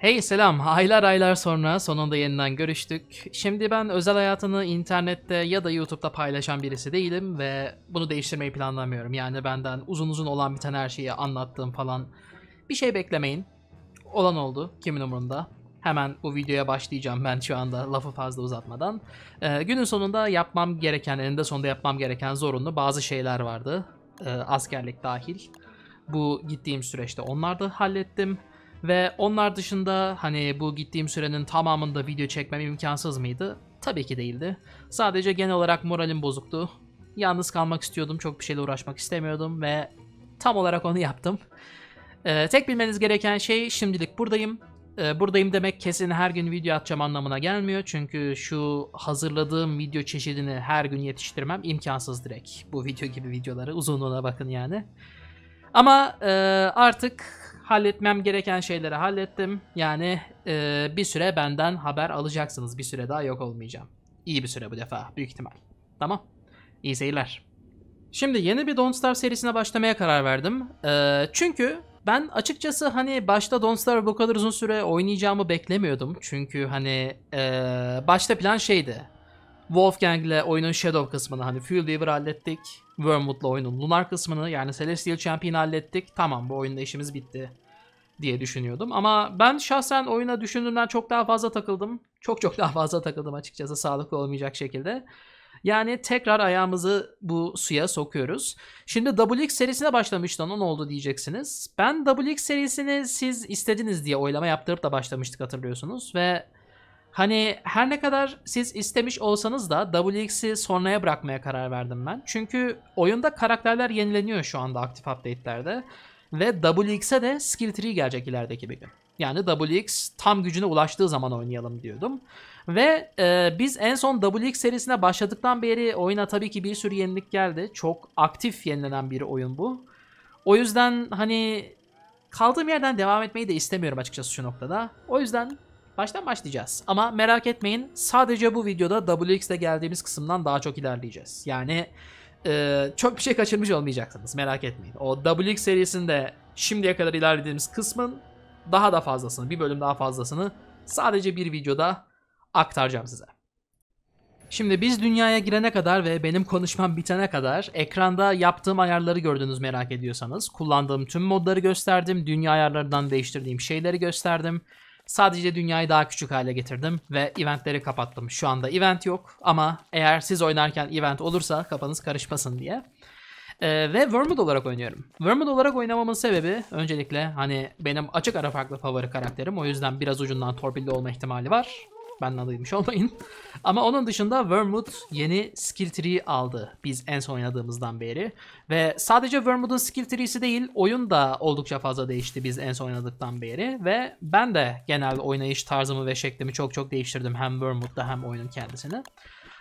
Hey selam, aylar aylar sonra sonunda yeniden görüştük. Şimdi ben özel hayatını internette ya da YouTube'da paylaşan birisi değilim ve bunu değiştirmeyi planlamıyorum. Yani benden uzun uzun olan biten her şeyi anlattığım falan bir şey beklemeyin. Olan oldu, kimin umurunda. Hemen bu videoya başlayacağım ben şu anda lafı fazla uzatmadan. Ee, günün sonunda yapmam gereken, eninde sonunda yapmam gereken zorunlu bazı şeyler vardı. Ee, askerlik dahil. Bu gittiğim süreçte onları da hallettim. Ve onlar dışında hani bu gittiğim sürenin tamamında video çekmem imkansız mıydı? Tabii ki değildi. Sadece genel olarak moralim bozuktu. Yalnız kalmak istiyordum, çok bir şeyle uğraşmak istemiyordum ve tam olarak onu yaptım. Ee, tek bilmeniz gereken şey şimdilik buradayım. Ee, buradayım demek kesin her gün video atacağım anlamına gelmiyor. Çünkü şu hazırladığım video çeşidini her gün yetiştirmem imkansız direkt. Bu video gibi videoları uzunluğuna bakın yani. Ama e, artık halletmem gereken şeyleri hallettim. Yani e, bir süre benden haber alacaksınız. Bir süre daha yok olmayacağım. İyi bir süre bu defa büyük ihtimal. Tamam. İyi seyirler. Şimdi yeni bir Don't Star serisine başlamaya karar verdim. E, çünkü ben açıkçası hani başta Don't Star bu kadar uzun süre oynayacağımı beklemiyordum. Çünkü hani e, başta plan şeydi. ile oyunun Shadow kısmını hani Fuel Weaver hallettik. Wormwood ile oyunun Lunar kısmını yani Celestial Champion'ı hallettik. Tamam bu oyunda işimiz bitti diye düşünüyordum. Ama ben şahsen oyuna düşündüğümden çok daha fazla takıldım. Çok çok daha fazla takıldım açıkçası sağlıklı olmayacak şekilde. Yani tekrar ayağımızı bu suya sokuyoruz. Şimdi WX serisine başlamıştın. O ne oldu diyeceksiniz. Ben WX serisini siz istediniz diye oylama yaptırıp da başlamıştık hatırlıyorsunuz. Ve hani her ne kadar siz istemiş olsanız da WX'i sonraya bırakmaya karar verdim ben. Çünkü oyunda karakterler yenileniyor şu anda aktif update'lerde. Ve WX'e de skill tree gelecek ilerideki bir gün. Yani WX tam gücüne ulaştığı zaman oynayalım diyordum. Ve e, biz en son WX serisine başladıktan beri oyuna tabii ki bir sürü yenilik geldi. Çok aktif yenilenen bir oyun bu. O yüzden hani kaldığım yerden devam etmeyi de istemiyorum açıkçası şu noktada. O yüzden baştan başlayacağız. Ama merak etmeyin sadece bu videoda WX'de geldiğimiz kısımdan daha çok ilerleyeceğiz. Yani e, çok bir şey kaçırmış olmayacaksınız merak etmeyin. O WX serisinde şimdiye kadar ilerlediğimiz kısmın daha da fazlasını, bir bölüm daha fazlasını sadece bir videoda aktaracağım size. Şimdi biz dünyaya girene kadar ve benim konuşmam bitene kadar ekranda yaptığım ayarları gördünüz merak ediyorsanız. Kullandığım tüm modları gösterdim, dünya ayarlarından değiştirdiğim şeyleri gösterdim. Sadece dünyayı daha küçük hale getirdim ve eventleri kapattım. Şu anda event yok ama eğer siz oynarken event olursa kafanız karışmasın diye. Ee, ve Wormwood olarak oynuyorum. Wormwood olarak oynamamın sebebi öncelikle hani benim açık ara farklı favori karakterim. O yüzden biraz ucundan torpilli olma ihtimali var. Benden duymuş olmayın. Ama onun dışında Wormwood yeni skill tree aldı biz en son oynadığımızdan beri. Ve sadece Wormwood'un skill tree'si değil oyun da oldukça fazla değişti biz en son oynadıktan beri. Ve ben de genel oynayış tarzımı ve şeklimi çok çok değiştirdim hem Wormwood'da hem oyunun kendisini.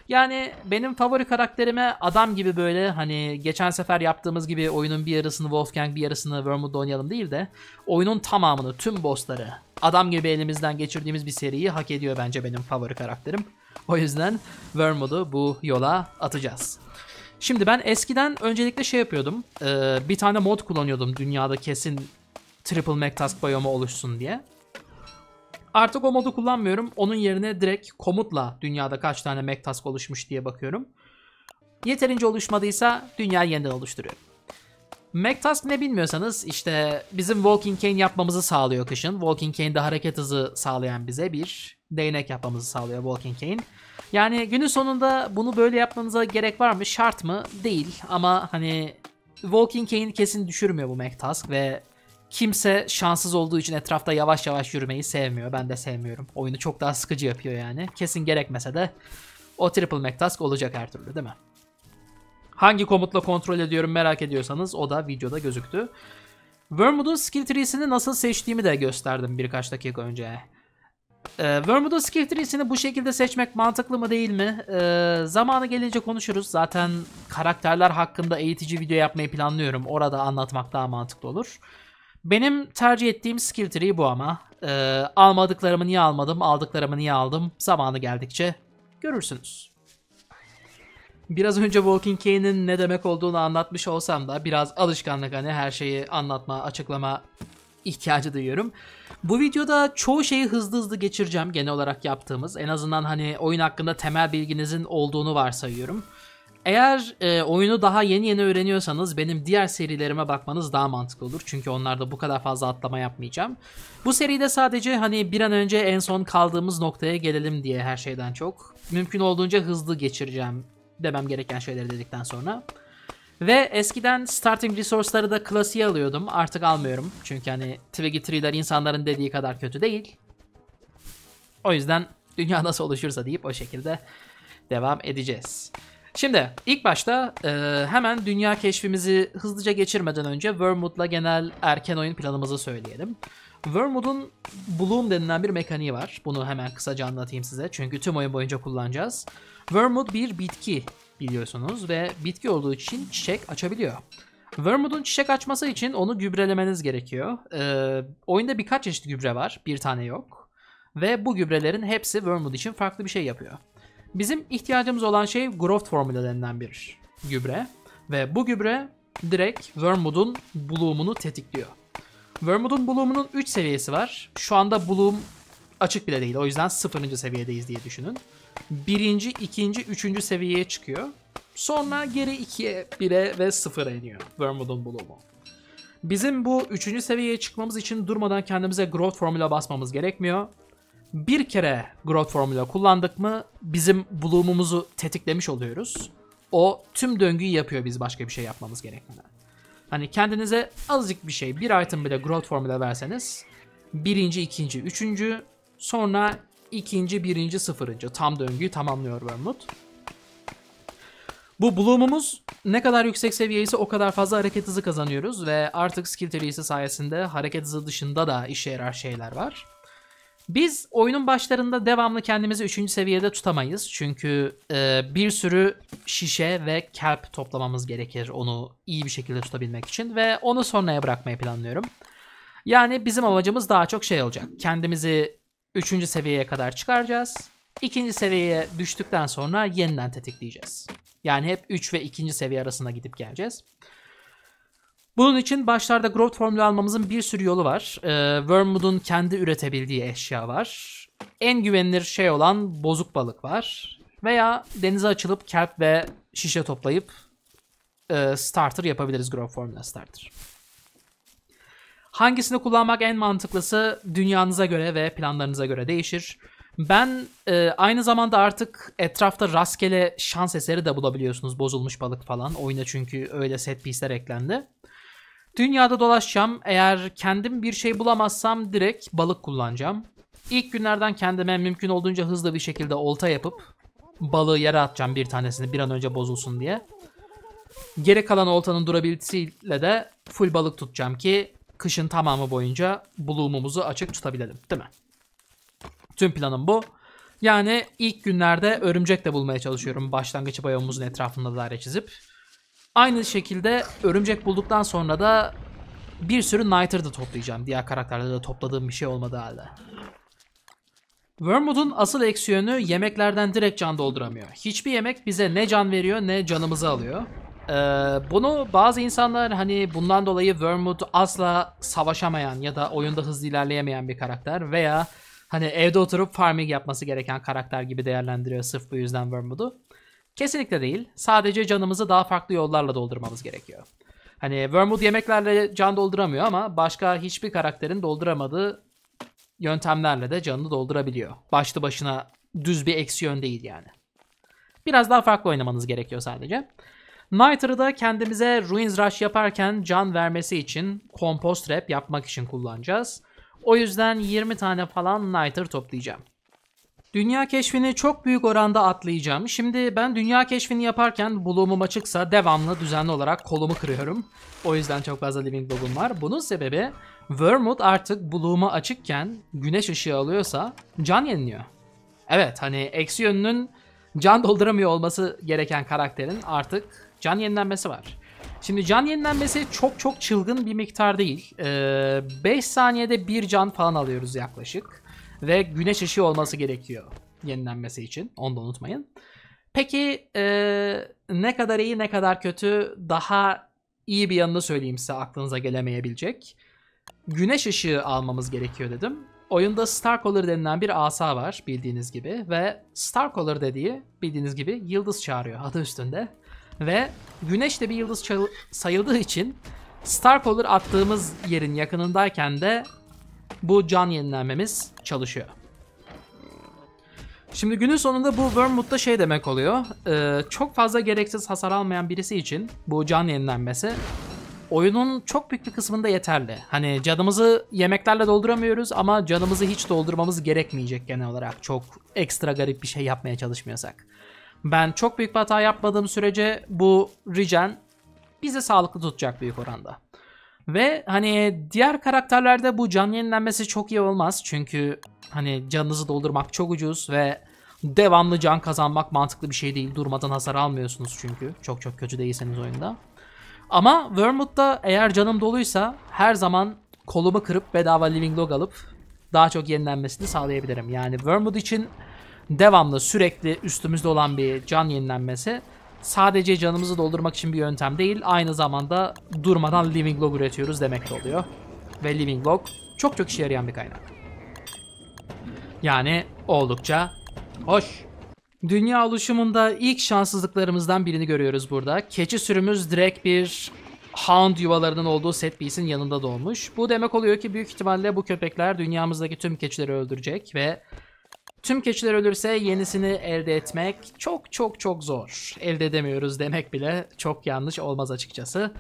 Yani benim favori karakterime adam gibi böyle hani geçen sefer yaptığımız gibi oyunun bir yarısını Wolfgang bir yarısını Wormwood'da oynayalım değil de oyunun tamamını tüm bossları adam gibi elimizden geçirdiğimiz bir seriyi hak ediyor bence benim favori karakterim. O yüzden Wormwood'u bu yola atacağız. Şimdi ben eskiden öncelikle şey yapıyordum. bir tane mod kullanıyordum dünyada kesin Triple Mac Task biyomu oluşsun diye. Artık o modu kullanmıyorum. Onun yerine direkt komutla dünyada kaç tane Mektask oluşmuş diye bakıyorum. Yeterince oluşmadıysa dünya yeniden oluşturuyorum. Mektask ne bilmiyorsanız işte bizim Walking Cane yapmamızı sağlıyor kışın. Walking de hareket hızı sağlayan bize bir değnek yapmamızı sağlıyor Walking Cane. Yani günün sonunda bunu böyle yapmanıza gerek var mı? Şart mı? Değil ama hani Walking Cane kesin düşürmüyor bu Mektask ve Kimse şanssız olduğu için etrafta yavaş yavaş yürümeyi sevmiyor. Ben de sevmiyorum. Oyunu çok daha sıkıcı yapıyor yani. Kesin gerekmese de o triple McTask olacak her türlü değil mi? Hangi komutla kontrol ediyorum merak ediyorsanız o da videoda gözüktü. Wormwood'un skill tree'sini nasıl seçtiğimi de gösterdim birkaç dakika önce. Ee, Wormwood'un skill tree'sini bu şekilde seçmek mantıklı mı değil mi? Ee, zamanı gelince konuşuruz. Zaten karakterler hakkında eğitici video yapmayı planlıyorum. Orada anlatmak daha mantıklı olur. Benim tercih ettiğim skill tree bu ama. Ee, almadıklarımı niye almadım, aldıklarımı niye aldım zamanı geldikçe görürsünüz. Biraz önce Walking Cane'in ne demek olduğunu anlatmış olsam da biraz alışkanlık hani her şeyi anlatma, açıklama ihtiyacı duyuyorum. Bu videoda çoğu şeyi hızlı hızlı geçireceğim genel olarak yaptığımız. En azından hani oyun hakkında temel bilginizin olduğunu varsayıyorum. Eğer e, oyunu daha yeni yeni öğreniyorsanız benim diğer serilerime bakmanız daha mantıklı olur. Çünkü onlarda bu kadar fazla atlama yapmayacağım. Bu seride sadece hani bir an önce en son kaldığımız noktaya gelelim diye her şeyden çok. Mümkün olduğunca hızlı geçireceğim demem gereken şeyleri dedikten sonra. Ve eskiden starting resource'ları da klasiğe alıyordum. Artık almıyorum. Çünkü hani Twiggy Tree'ler insanların dediği kadar kötü değil. O yüzden dünya nasıl oluşursa deyip o şekilde devam edeceğiz. Şimdi ilk başta e, hemen dünya keşfimizi hızlıca geçirmeden önce Wormwood'la genel erken oyun planımızı söyleyelim. Wormwood'un Bloom denilen bir mekaniği var. Bunu hemen kısaca anlatayım size çünkü tüm oyun boyunca kullanacağız. Wormwood bir bitki biliyorsunuz ve bitki olduğu için çiçek açabiliyor. Wormwood'un çiçek açması için onu gübrelemeniz gerekiyor. Ee, oyunda birkaç çeşit gübre var, bir tane yok. Ve bu gübrelerin hepsi Wormwood için farklı bir şey yapıyor. Bizim ihtiyacımız olan şey growth formüllerinden denilen bir gübre. Ve bu gübre direkt Wormwood'un bloom'unu tetikliyor. Wormwood'un bloomunun 3 seviyesi var. Şu anda bloom açık bile değil. O yüzden 0. seviyedeyiz diye düşünün. 1. 2. 3. seviyeye çıkıyor. Sonra geri 2'ye 1'e ve 0'a iniyor Wormwood'un bloomu. Bizim bu 3. seviyeye çıkmamız için durmadan kendimize growth formula basmamız gerekmiyor bir kere growth formula kullandık mı bizim bloomumuzu tetiklemiş oluyoruz. O tüm döngüyü yapıyor biz başka bir şey yapmamız gerekmeden. Hani kendinize azıcık bir şey, bir item bile growth formula verseniz birinci, ikinci, üçüncü, sonra ikinci, birinci, sıfırıncı tam döngüyü tamamlıyor Wormwood. Bu bloomumuz ne kadar yüksek seviye o kadar fazla hareket hızı kazanıyoruz ve artık skill seviyesi sayesinde hareket hızı dışında da işe yarar şeyler var. Biz oyunun başlarında devamlı kendimizi 3. seviyede tutamayız. Çünkü e, bir sürü şişe ve kelp toplamamız gerekir onu iyi bir şekilde tutabilmek için. Ve onu sonraya bırakmayı planlıyorum. Yani bizim amacımız daha çok şey olacak. Kendimizi 3. seviyeye kadar çıkaracağız. 2. seviyeye düştükten sonra yeniden tetikleyeceğiz. Yani hep 3 ve 2. seviye arasında gidip geleceğiz. Bunun için başlarda growth formülü almamızın bir sürü yolu var. Ee, Wormwood'un kendi üretebildiği eşya var. En güvenilir şey olan bozuk balık var. Veya denize açılıp kelp ve şişe toplayıp e, starter yapabiliriz growth formülü starter. Hangisini kullanmak en mantıklısı dünyanıza göre ve planlarınıza göre değişir. Ben e, aynı zamanda artık etrafta rastgele şans eseri de bulabiliyorsunuz bozulmuş balık falan. Oyuna çünkü öyle set piece'ler eklendi. Dünyada dolaşacağım. Eğer kendim bir şey bulamazsam direkt balık kullanacağım. İlk günlerden kendime mümkün olduğunca hızlı bir şekilde olta yapıp balığı yere atacağım bir tanesini bir an önce bozulsun diye. Geri kalan oltanın durabilitesiyle de full balık tutacağım ki kışın tamamı boyunca bulumumuzu açık tutabilelim değil mi? Tüm planım bu. Yani ilk günlerde örümcek de bulmaya çalışıyorum başlangıç biyomumuzun etrafında daire çizip. Aynı şekilde örümcek bulduktan sonra da bir sürü Nighter da toplayacağım. Diğer karakterlerde de topladığım bir şey olmadığı halde. Wormwood'un asıl eksi yönü yemeklerden direkt can dolduramıyor. Hiçbir yemek bize ne can veriyor ne canımızı alıyor. Ee, bunu bazı insanlar hani bundan dolayı Wormwood asla savaşamayan ya da oyunda hızlı ilerleyemeyen bir karakter veya hani evde oturup farming yapması gereken karakter gibi değerlendiriyor sırf bu yüzden Wormwood'u. Kesinlikle değil. Sadece canımızı daha farklı yollarla doldurmamız gerekiyor. Hani Wormwood yemeklerle can dolduramıyor ama başka hiçbir karakterin dolduramadığı yöntemlerle de canını doldurabiliyor. Başlı başına düz bir eksiyon değil yani. Biraz daha farklı oynamanız gerekiyor sadece. Nighter'ı da kendimize Ruins Rush yaparken can vermesi için compost rap yapmak için kullanacağız. O yüzden 20 tane falan Nighter toplayacağım. Dünya keşfini çok büyük oranda atlayacağım. Şimdi ben dünya keşfini yaparken bloğumum açıksa devamlı düzenli olarak kolumu kırıyorum. O yüzden çok fazla living bloğum var. Bunun sebebi Wormwood artık bloğuma açıkken güneş ışığı alıyorsa can yeniliyor. Evet hani eksi yönünün can dolduramıyor olması gereken karakterin artık can yenilenmesi var. Şimdi can yenilenmesi çok çok çılgın bir miktar değil. Ee, 5 saniyede bir can falan alıyoruz yaklaşık ve güneş ışığı olması gerekiyor yenilenmesi için. Onu da unutmayın. Peki e, ne kadar iyi ne kadar kötü daha iyi bir yanını söyleyeyim size aklınıza gelemeyebilecek. Güneş ışığı almamız gerekiyor dedim. Oyunda Star Color denilen bir asa var bildiğiniz gibi ve Star Color dediği bildiğiniz gibi yıldız çağırıyor adı üstünde. Ve güneş de bir yıldız sayıldığı için Star Color attığımız yerin yakınındayken de bu can yenilenmemiz çalışıyor. Şimdi günün sonunda bu Wormwood da şey demek oluyor. Ee, çok fazla gereksiz hasar almayan birisi için bu can yenilenmesi oyunun çok büyük bir kısmında yeterli. Hani canımızı yemeklerle dolduramıyoruz ama canımızı hiç doldurmamız gerekmeyecek genel olarak. Çok ekstra garip bir şey yapmaya çalışmıyorsak. Ben çok büyük bir hata yapmadığım sürece bu regen bizi sağlıklı tutacak büyük oranda. Ve hani diğer karakterlerde bu can yenilenmesi çok iyi olmaz. Çünkü hani canınızı doldurmak çok ucuz ve devamlı can kazanmak mantıklı bir şey değil. Durmadan hasar almıyorsunuz çünkü. Çok çok kötü değilseniz oyunda. Ama Wormwood'da eğer canım doluysa her zaman kolumu kırıp bedava Living Log alıp daha çok yenilenmesini sağlayabilirim. Yani Wormwood için devamlı sürekli üstümüzde olan bir can yenilenmesi sadece canımızı doldurmak için bir yöntem değil. Aynı zamanda durmadan living log üretiyoruz demek de oluyor. Ve living log çok çok işe yarayan bir kaynak. Yani oldukça hoş. Dünya oluşumunda ilk şanssızlıklarımızdan birini görüyoruz burada. Keçi sürümüz direkt bir Hound yuvalarının olduğu set piece'in yanında doğmuş. Bu demek oluyor ki büyük ihtimalle bu köpekler dünyamızdaki tüm keçileri öldürecek ve Tüm keçiler ölürse yenisini elde etmek çok çok çok zor. Elde edemiyoruz demek bile çok yanlış olmaz açıkçası.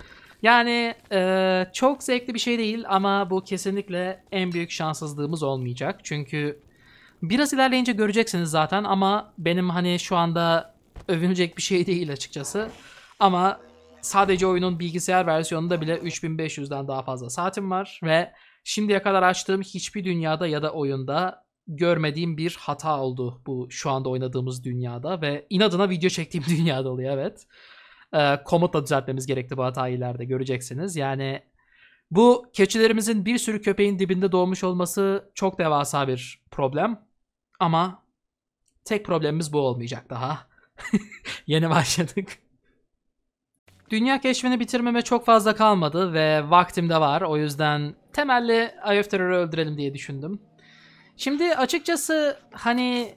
Yani e, çok zevkli bir şey değil ama bu kesinlikle en büyük şanssızlığımız olmayacak. Çünkü biraz ilerleyince göreceksiniz zaten ama benim hani şu anda övünecek bir şey değil açıkçası. Ama sadece oyunun bilgisayar versiyonunda bile 3500'den daha fazla saatim var ve şimdiye kadar açtığım hiçbir dünyada ya da oyunda görmediğim bir hata oldu bu şu anda oynadığımız dünyada ve inadına video çektiğim dünyada oluyor evet. E, ee, komutla düzeltmemiz gerekti bu hatayı ileride göreceksiniz. Yani bu keçilerimizin bir sürü köpeğin dibinde doğmuş olması çok devasa bir problem. Ama tek problemimiz bu olmayacak daha. Yeni başladık. Dünya keşfini bitirmeme çok fazla kalmadı ve vaktim de var. O yüzden temelli Ayöfterör'ü öldürelim diye düşündüm. Şimdi açıkçası hani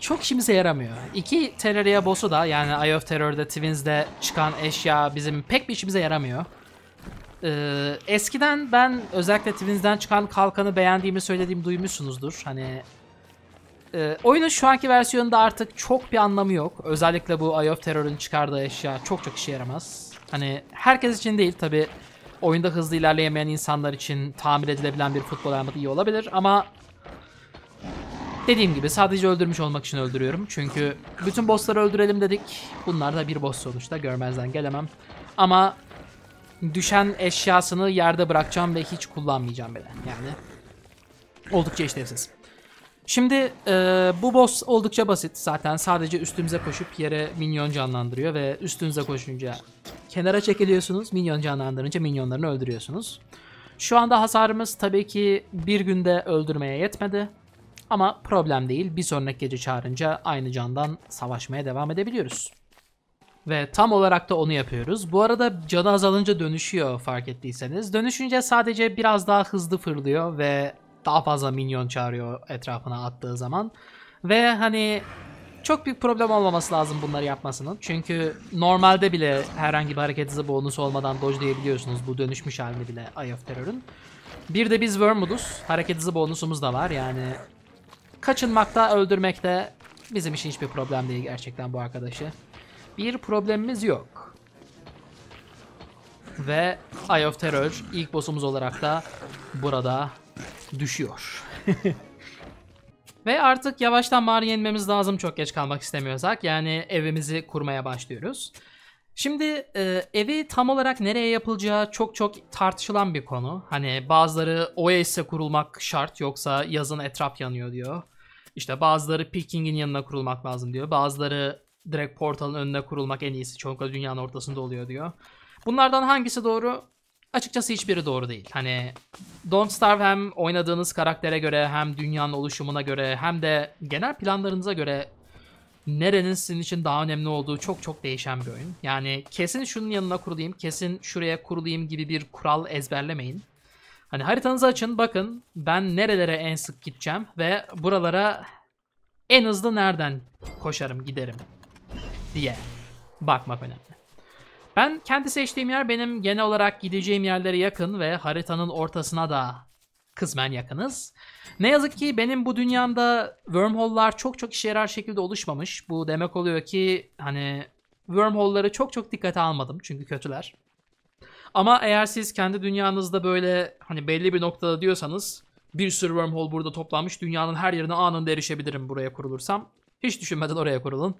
çok işimize yaramıyor. İki Terraria boss'u da yani Eye of Terror'da Twins'de çıkan eşya bizim pek bir işimize yaramıyor. Ee, eskiden ben özellikle Twins'den çıkan kalkanı beğendiğimi söylediğimi duymuşsunuzdur. Hani e, oyunun şu anki versiyonunda artık çok bir anlamı yok. Özellikle bu Eye of Terror'ın çıkardığı eşya çok çok işe yaramaz. Hani herkes için değil tabi. Oyunda hızlı ilerleyemeyen insanlar için tamir edilebilen bir futbol helmeti iyi olabilir ama Dediğim gibi sadece öldürmüş olmak için öldürüyorum. Çünkü bütün bossları öldürelim dedik. Bunlar da bir boss sonuçta görmezden gelemem. Ama düşen eşyasını yerde bırakacağım ve hiç kullanmayacağım bile. Yani oldukça işlevsiz. Şimdi e, bu boss oldukça basit zaten sadece üstümüze koşup yere minyon canlandırıyor ve üstünüze koşunca kenara çekiliyorsunuz minyon canlandırınca minyonlarını öldürüyorsunuz. Şu anda hasarımız tabii ki bir günde öldürmeye yetmedi. Ama problem değil. Bir sonraki gece çağırınca aynı candan savaşmaya devam edebiliyoruz. Ve tam olarak da onu yapıyoruz. Bu arada canı azalınca dönüşüyor fark ettiyseniz. Dönüşünce sadece biraz daha hızlı fırlıyor ve daha fazla minyon çağırıyor etrafına attığı zaman. Ve hani çok büyük problem olmaması lazım bunları yapmasının. Çünkü normalde bile herhangi bir hareket hızı bonusu olmadan dojlayabiliyorsunuz bu dönüşmüş halini bile Eye of Terror'ın. Bir de biz Wormwood'uz. Hareket hızı bonusumuz da var yani Kaçınmakta, öldürmekte bizim için hiçbir problem değil gerçekten bu arkadaşı. Bir problemimiz yok. Ve Eye of Terror ilk boss'umuz olarak da burada düşüyor. Ve artık yavaştan mağara yenmemiz lazım çok geç kalmak istemiyorsak. Yani evimizi kurmaya başlıyoruz. Şimdi e, evi tam olarak nereye yapılacağı çok çok tartışılan bir konu. Hani bazıları Oasis'e kurulmak şart yoksa yazın etraf yanıyor diyor. İşte bazıları picking'in yanına kurulmak lazım diyor. Bazıları direkt portalın önüne kurulmak en iyisi. Çoğunlukla dünyanın ortasında oluyor diyor. Bunlardan hangisi doğru? Açıkçası hiçbiri doğru değil. Hani Don't Starve hem oynadığınız karaktere göre hem dünyanın oluşumuna göre hem de genel planlarınıza göre nerenin sizin için daha önemli olduğu çok çok değişen bir oyun. Yani kesin şunun yanına kurulayım, kesin şuraya kurulayım gibi bir kural ezberlemeyin. Hani haritanızı açın bakın ben nerelere en sık gideceğim ve buralara en hızlı nereden koşarım giderim diye bakmak önemli. Ben kendi seçtiğim yer benim genel olarak gideceğim yerlere yakın ve haritanın ortasına da kısmen yakınız. Ne yazık ki benim bu dünyamda wormhole'lar çok çok işe yarar şekilde oluşmamış. Bu demek oluyor ki hani wormhole'ları çok çok dikkate almadım çünkü kötüler. Ama eğer siz kendi dünyanızda böyle hani belli bir noktada diyorsanız bir sürü wormhole burada toplanmış dünyanın her yerine anında erişebilirim buraya kurulursam. Hiç düşünmeden oraya kurulun.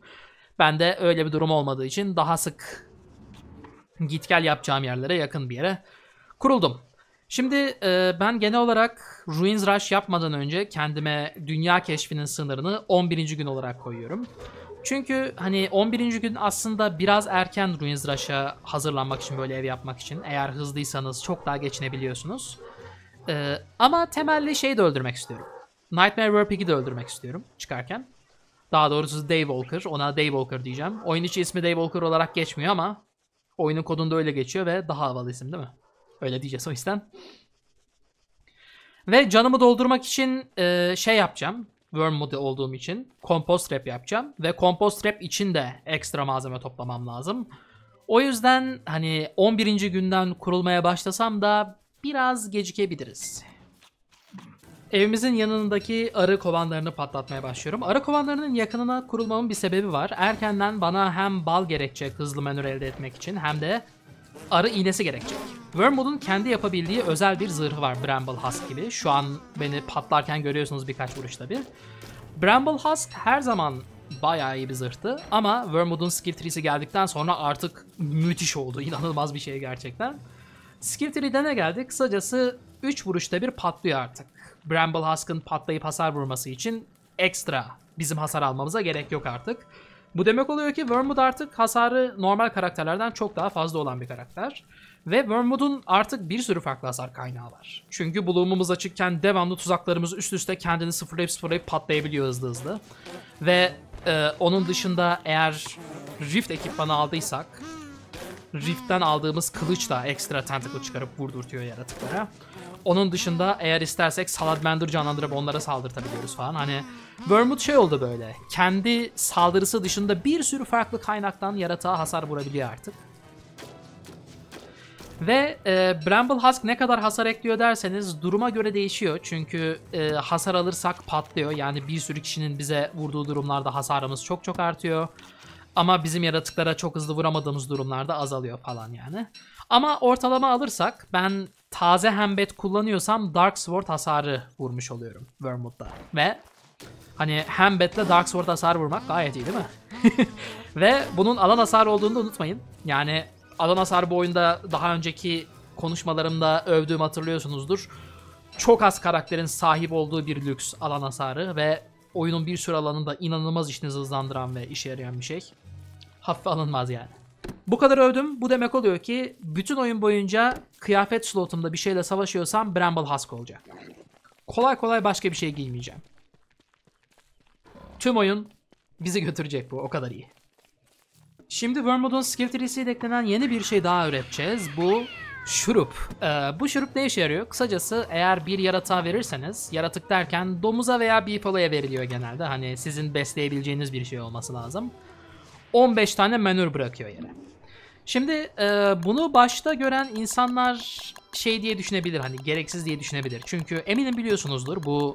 Ben de öyle bir durum olmadığı için daha sık git gel yapacağım yerlere yakın bir yere kuruldum. Şimdi e, ben genel olarak Ruins Rush yapmadan önce kendime dünya keşfinin sınırını 11. gün olarak koyuyorum. Çünkü hani 11. gün aslında biraz erken Ruins hazırlanmak için böyle ev yapmak için. Eğer hızlıysanız çok daha geçinebiliyorsunuz. Ee, ama temelli şeyi de öldürmek istiyorum. Nightmare Warpig'i de öldürmek istiyorum çıkarken. Daha doğrusu Daywalker. Ona Daywalker diyeceğim. Oyun içi ismi Daywalker olarak geçmiyor ama oyunun kodunda öyle geçiyor ve daha havalı isim değil mi? Öyle diyeceğiz o yüzden. Ve canımı doldurmak için e, şey yapacağım. Worm modu olduğum için compost rap yapacağım. Ve compost rap için de ekstra malzeme toplamam lazım. O yüzden hani 11. günden kurulmaya başlasam da biraz gecikebiliriz. Evimizin yanındaki arı kovanlarını patlatmaya başlıyorum. Arı kovanlarının yakınına kurulmamın bir sebebi var. Erkenden bana hem bal gerekecek hızlı menür elde etmek için hem de arı iğnesi gerekecek. Wormwood'un kendi yapabildiği özel bir zırhı var Bramble Husk gibi. Şu an beni patlarken görüyorsunuz birkaç vuruşta bir. Bramble Husk her zaman bayağı iyi bir zırhtı ama Wormwood'un skill tree'si geldikten sonra artık müthiş oldu. İnanılmaz bir şey gerçekten. Skill tree'de ne geldi? Kısacası 3 vuruşta bir patlıyor artık. Bramble Husk'ın patlayıp hasar vurması için ekstra bizim hasar almamıza gerek yok artık. Bu demek oluyor ki Wormwood artık hasarı normal karakterlerden çok daha fazla olan bir karakter. Ve Wormwood'un artık bir sürü farklı hasar kaynağı var. Çünkü bloğumumuz açıkken devamlı tuzaklarımız üst üste kendini sıfırlayıp sıfırlayıp patlayabiliyor hızlı hızlı. Ve e, onun dışında eğer Rift ekipmanı aldıysak Rift'ten aldığımız kılıç da ekstra tentacle çıkarıp vurdurtuyor yaratıklara. Onun dışında eğer istersek Saladmander canlandırıp onlara saldırtabiliyoruz falan. Hani Vermouth şey oldu böyle. Kendi saldırısı dışında bir sürü farklı kaynaktan yaratığa hasar vurabiliyor artık. Ve e, Bramble Husk ne kadar hasar ekliyor derseniz duruma göre değişiyor. Çünkü e, hasar alırsak patlıyor. Yani bir sürü kişinin bize vurduğu durumlarda hasarımız çok çok artıyor. Ama bizim yaratıklara çok hızlı vuramadığımız durumlarda azalıyor falan yani. Ama ortalama alırsak ben taze hembet kullanıyorsam Dark Sword hasarı vurmuş oluyorum Wormwood'da. Ve hani hembetle Dark Sword hasarı vurmak gayet iyi değil mi? Ve bunun alan hasarı olduğunu da unutmayın. Yani alan hasarı bu oyunda daha önceki konuşmalarımda övdüğüm hatırlıyorsunuzdur. Çok az karakterin sahip olduğu bir lüks alan hasarı ve oyunun bir sürü alanında inanılmaz işinizi hızlandıran ve işe yarayan bir şey. Hafife alınmaz yani. Bu kadar övdüm. Bu demek oluyor ki bütün oyun boyunca kıyafet slotumda bir şeyle savaşıyorsam Bramble Husk olacak. Kolay kolay başka bir şey giymeyeceğim. Tüm oyun bizi götürecek bu. O kadar iyi. Şimdi Wormwood'un skill treesiyle eklenen yeni bir şey daha üreteceğiz. Bu şurup. Ee, bu şurup ne işe yarıyor? Kısacası eğer bir yaratığa verirseniz, yaratık derken domuza veya bir polaya veriliyor genelde. Hani sizin besleyebileceğiniz bir şey olması lazım. 15 tane menür bırakıyor yere. Şimdi e, bunu başta gören insanlar şey diye düşünebilir hani gereksiz diye düşünebilir. Çünkü eminim biliyorsunuzdur bu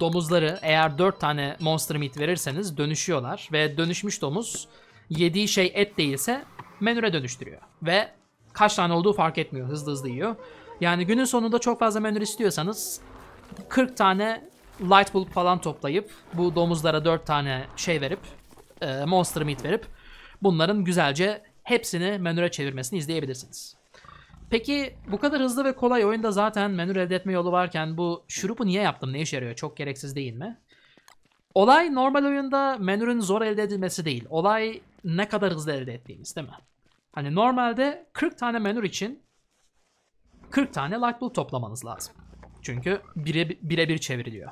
domuzları eğer 4 tane monster meat verirseniz dönüşüyorlar ve dönüşmüş domuz yediği şey et değilse menüre dönüştürüyor. Ve kaç tane olduğu fark etmiyor hızlı hızlı yiyor. Yani günün sonunda çok fazla menür istiyorsanız 40 tane light bulb falan toplayıp bu domuzlara 4 tane şey verip e, Monster Meat verip bunların güzelce hepsini menüre çevirmesini izleyebilirsiniz. Peki bu kadar hızlı ve kolay oyunda zaten menü elde etme yolu varken bu şurupu niye yaptım? Ne işe yarıyor? Çok gereksiz değil mi? Olay normal oyunda menünün zor elde edilmesi değil. Olay ne kadar hızlı elde ettiğimiz değil mi? Hani normalde 40 tane menü için 40 tane light bulb toplamanız lazım. Çünkü birebir bire, bire bir çevriliyor.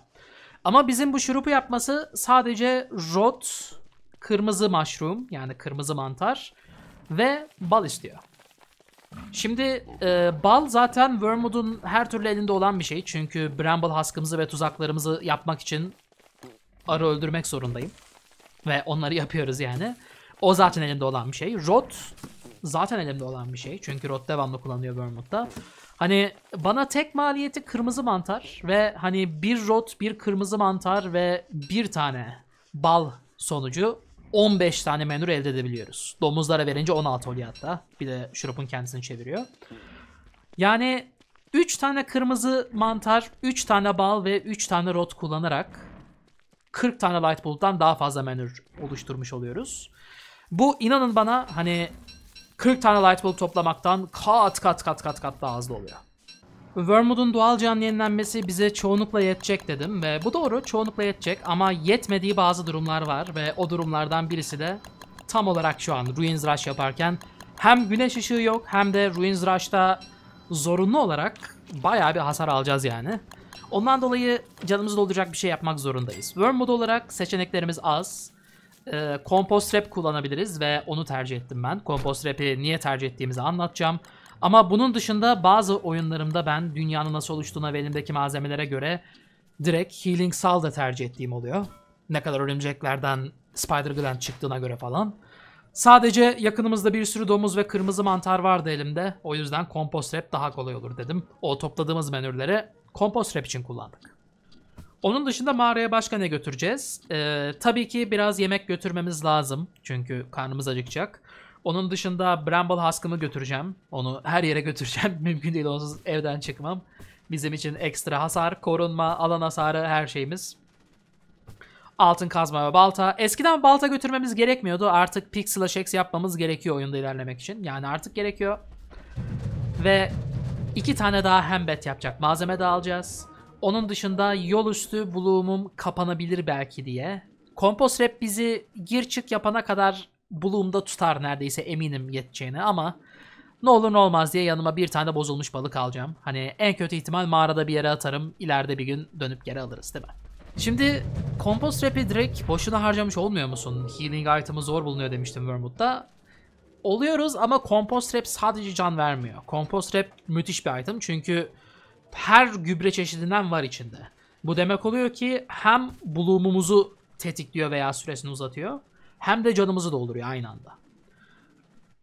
Ama bizim bu şurupu yapması sadece rot kırmızı mushroom yani kırmızı mantar ve bal istiyor. Şimdi e, bal zaten Wormwood'un her türlü elinde olan bir şey. Çünkü Bramble haskımızı ve tuzaklarımızı yapmak için arı öldürmek zorundayım. Ve onları yapıyoruz yani. O zaten elimde olan bir şey. Rot zaten elimde olan bir şey. Çünkü Rot devamlı kullanıyor Wormwood'da. Hani bana tek maliyeti kırmızı mantar ve hani bir Rot, bir kırmızı mantar ve bir tane bal sonucu 15 tane menür elde edebiliyoruz. Domuzlara verince 16 oluyor hatta. Bir de şurupun kendisini çeviriyor. Yani 3 tane kırmızı mantar, 3 tane bal ve 3 tane rot kullanarak 40 tane light buluttan daha fazla menür oluşturmuş oluyoruz. Bu inanın bana hani 40 tane light bulb toplamaktan kat kat kat kat kat daha hızlı oluyor. Wormwood'un doğal canlı yenilenmesi bize çoğunlukla yetecek dedim ve bu doğru çoğunlukla yetecek ama yetmediği bazı durumlar var ve o durumlardan birisi de tam olarak şu an Ruins Rush yaparken hem güneş ışığı yok hem de Ruins Rush'ta zorunlu olarak baya bir hasar alacağız yani. Ondan dolayı canımızı dolduracak bir şey yapmak zorundayız. Wormwood olarak seçeneklerimiz az. Ee, compost Rap kullanabiliriz ve onu tercih ettim ben. Compost Rap'i niye tercih ettiğimizi anlatacağım. Ama bunun dışında bazı oyunlarımda ben dünyanın nasıl oluştuğuna ve elimdeki malzemelere göre direkt Healing Sal da tercih ettiğim oluyor. Ne kadar örümceklerden Spider-Gwen çıktığına göre falan. Sadece yakınımızda bir sürü domuz ve kırmızı mantar vardı elimde. O yüzden kompost rap daha kolay olur dedim. O topladığımız menürleri kompost rap için kullandık. Onun dışında mağaraya başka ne götüreceğiz? Ee, tabii ki biraz yemek götürmemiz lazım. Çünkü karnımız acıkacak. Onun dışında Bramble Husk'ımı götüreceğim. Onu her yere götüreceğim. Mümkün değil onsuz evden çıkmam. Bizim için ekstra hasar, korunma, alan hasarı her şeyimiz. Altın kazma ve balta. Eskiden balta götürmemiz gerekmiyordu. Artık pick slash x yapmamız gerekiyor oyunda ilerlemek için. Yani artık gerekiyor. Ve iki tane daha hembet yapacak. Malzeme de alacağız. Onun dışında yol üstü bloğumum kapanabilir belki diye. Kompost rap bizi gir çık yapana kadar bulduğumda tutar neredeyse eminim yeteceğine ama ne olur ne olmaz diye yanıma bir tane bozulmuş balık alacağım. Hani en kötü ihtimal mağarada bir yere atarım. İleride bir gün dönüp geri alırız değil mi? Şimdi kompost rap'i direkt boşuna harcamış olmuyor musun? Healing item'ı zor bulunuyor demiştim Vermouth'da. Oluyoruz ama kompost rap sadece can vermiyor. Kompost rap müthiş bir item çünkü her gübre çeşidinden var içinde. Bu demek oluyor ki hem bulumumuzu tetikliyor veya süresini uzatıyor hem de canımızı dolduruyor aynı anda.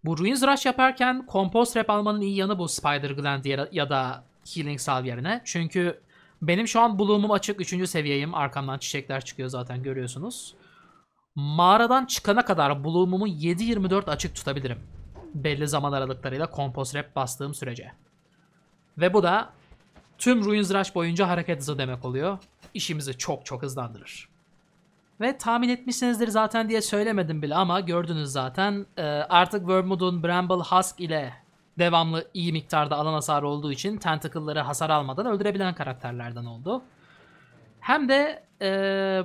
Bu Ruins Rush yaparken Compost Rap almanın iyi yanı bu Spider Gland ya da Healing Salve yerine. Çünkü benim şu an Bloom'um açık 3. seviyeyim. Arkamdan çiçekler çıkıyor zaten görüyorsunuz. Mağaradan çıkana kadar Bloom'umu 7-24 açık tutabilirim. Belli zaman aralıklarıyla Compost Rap bastığım sürece. Ve bu da tüm Ruins Rush boyunca hareket hızı demek oluyor. İşimizi çok çok hızlandırır. Ve tahmin etmişsinizdir zaten diye söylemedim bile ama gördünüz zaten. Ee, artık Wormwood'un Bramble Husk ile devamlı iyi miktarda alan hasarı olduğu için Tentacle'ları hasar almadan öldürebilen karakterlerden oldu. Hem de e,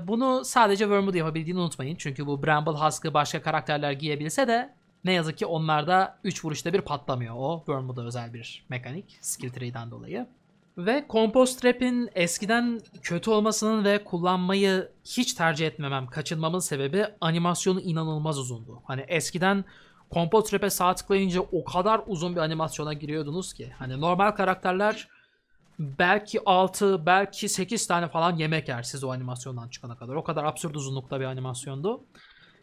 bunu sadece Wormwood yapabildiğini unutmayın. Çünkü bu Bramble Husk'ı başka karakterler giyebilse de ne yazık ki onlarda 3 vuruşta bir patlamıyor. O Wormwood'a özel bir mekanik skill tree'den dolayı. Ve compost rap'in eskiden kötü olmasının ve kullanmayı hiç tercih etmemem, kaçınmamın sebebi animasyonu inanılmaz uzundu. Hani eskiden compost rap'e sağ tıklayınca o kadar uzun bir animasyona giriyordunuz ki. Hani normal karakterler belki 6, belki 8 tane falan yemek yer siz o animasyondan çıkana kadar. O kadar absürt uzunlukta bir animasyondu.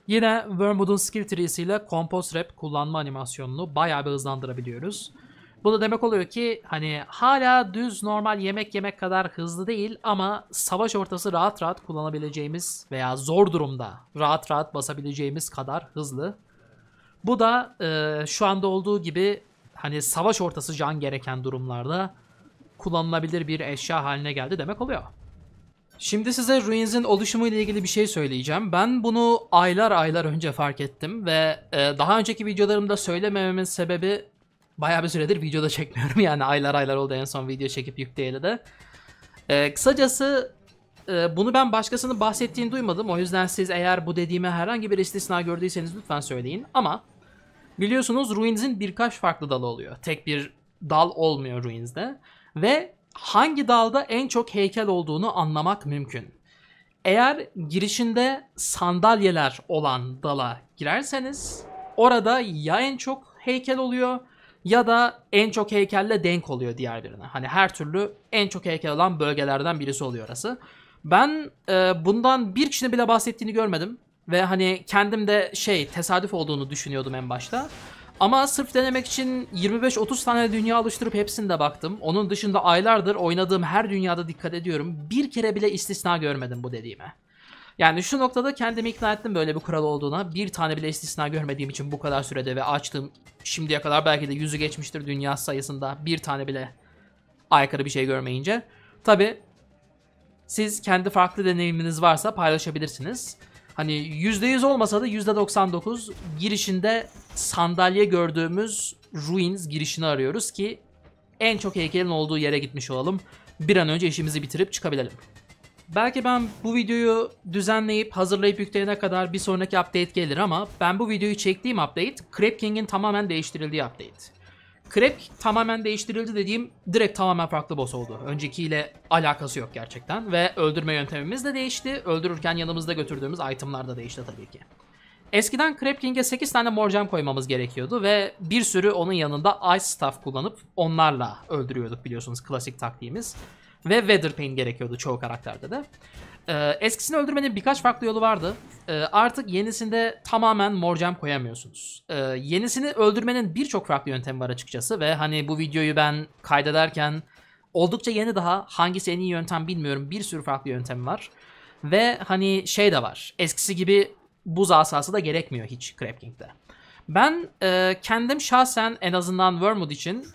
Yine Wormwood'un skill tree'siyle compost rap kullanma animasyonunu bayağı bir hızlandırabiliyoruz. Bu da demek oluyor ki hani hala düz normal yemek yemek kadar hızlı değil ama savaş ortası rahat rahat kullanabileceğimiz veya zor durumda rahat rahat basabileceğimiz kadar hızlı. Bu da e, şu anda olduğu gibi hani savaş ortası can gereken durumlarda kullanılabilir bir eşya haline geldi demek oluyor. Şimdi size Ruins'in oluşumu ile ilgili bir şey söyleyeceğim. Ben bunu aylar aylar önce fark ettim ve e, daha önceki videolarımda söylemememin sebebi Baya bir süredir videoda çekmiyorum yani aylar aylar oldu en son video çekip yükleyeli de. Ee, kısacası e, bunu ben başkasının bahsettiğini duymadım. O yüzden siz eğer bu dediğime herhangi bir istisna gördüyseniz lütfen söyleyin. Ama biliyorsunuz Ruins'in birkaç farklı dalı oluyor. Tek bir dal olmuyor Ruins'de. Ve hangi dalda en çok heykel olduğunu anlamak mümkün. Eğer girişinde sandalyeler olan dala girerseniz orada ya en çok heykel oluyor ya da en çok heykelle denk oluyor diğer birine. Hani her türlü en çok heykel olan bölgelerden birisi oluyor orası. Ben e, bundan bir kişinin bile bahsettiğini görmedim. Ve hani kendim de şey tesadüf olduğunu düşünüyordum en başta. Ama sırf denemek için 25-30 tane dünya oluşturup hepsinde baktım. Onun dışında aylardır oynadığım her dünyada dikkat ediyorum. Bir kere bile istisna görmedim bu dediğime. Yani şu noktada kendimi ikna ettim böyle bir kural olduğuna. Bir tane bile istisna görmediğim için bu kadar sürede ve açtığım şimdiye kadar belki de yüzü geçmiştir dünya sayısında bir tane bile aykırı bir şey görmeyince. Tabi siz kendi farklı deneyiminiz varsa paylaşabilirsiniz. Hani %100 olmasa da %99 girişinde sandalye gördüğümüz Ruins girişini arıyoruz ki en çok heykelin olduğu yere gitmiş olalım. Bir an önce işimizi bitirip çıkabilelim. Belki ben bu videoyu düzenleyip hazırlayıp yükleyene kadar bir sonraki update gelir ama ben bu videoyu çektiğim update Crab King'in tamamen değiştirildiği update. Crab tamamen değiştirildi dediğim direkt tamamen farklı boss oldu. Öncekiyle alakası yok gerçekten ve öldürme yöntemimiz de değişti. Öldürürken yanımızda götürdüğümüz itemlar da değişti tabii ki. Eskiden Crab King'e 8 tane morcam koymamız gerekiyordu ve bir sürü onun yanında Ice Staff kullanıp onlarla öldürüyorduk biliyorsunuz klasik taktiğimiz. Ve Weatherpain gerekiyordu çoğu karakterde de. Ee, eskisini öldürmenin birkaç farklı yolu vardı. Ee, artık yenisinde tamamen morcam koyamıyorsunuz. Ee, yenisini öldürmenin birçok farklı yöntemi var açıkçası ve hani bu videoyu ben kaydederken oldukça yeni daha hangisi en iyi yöntem bilmiyorum bir sürü farklı yöntem var. Ve hani şey de var eskisi gibi buz asası da gerekmiyor hiç Crab King'de. Ben e, kendim şahsen en azından Wormwood için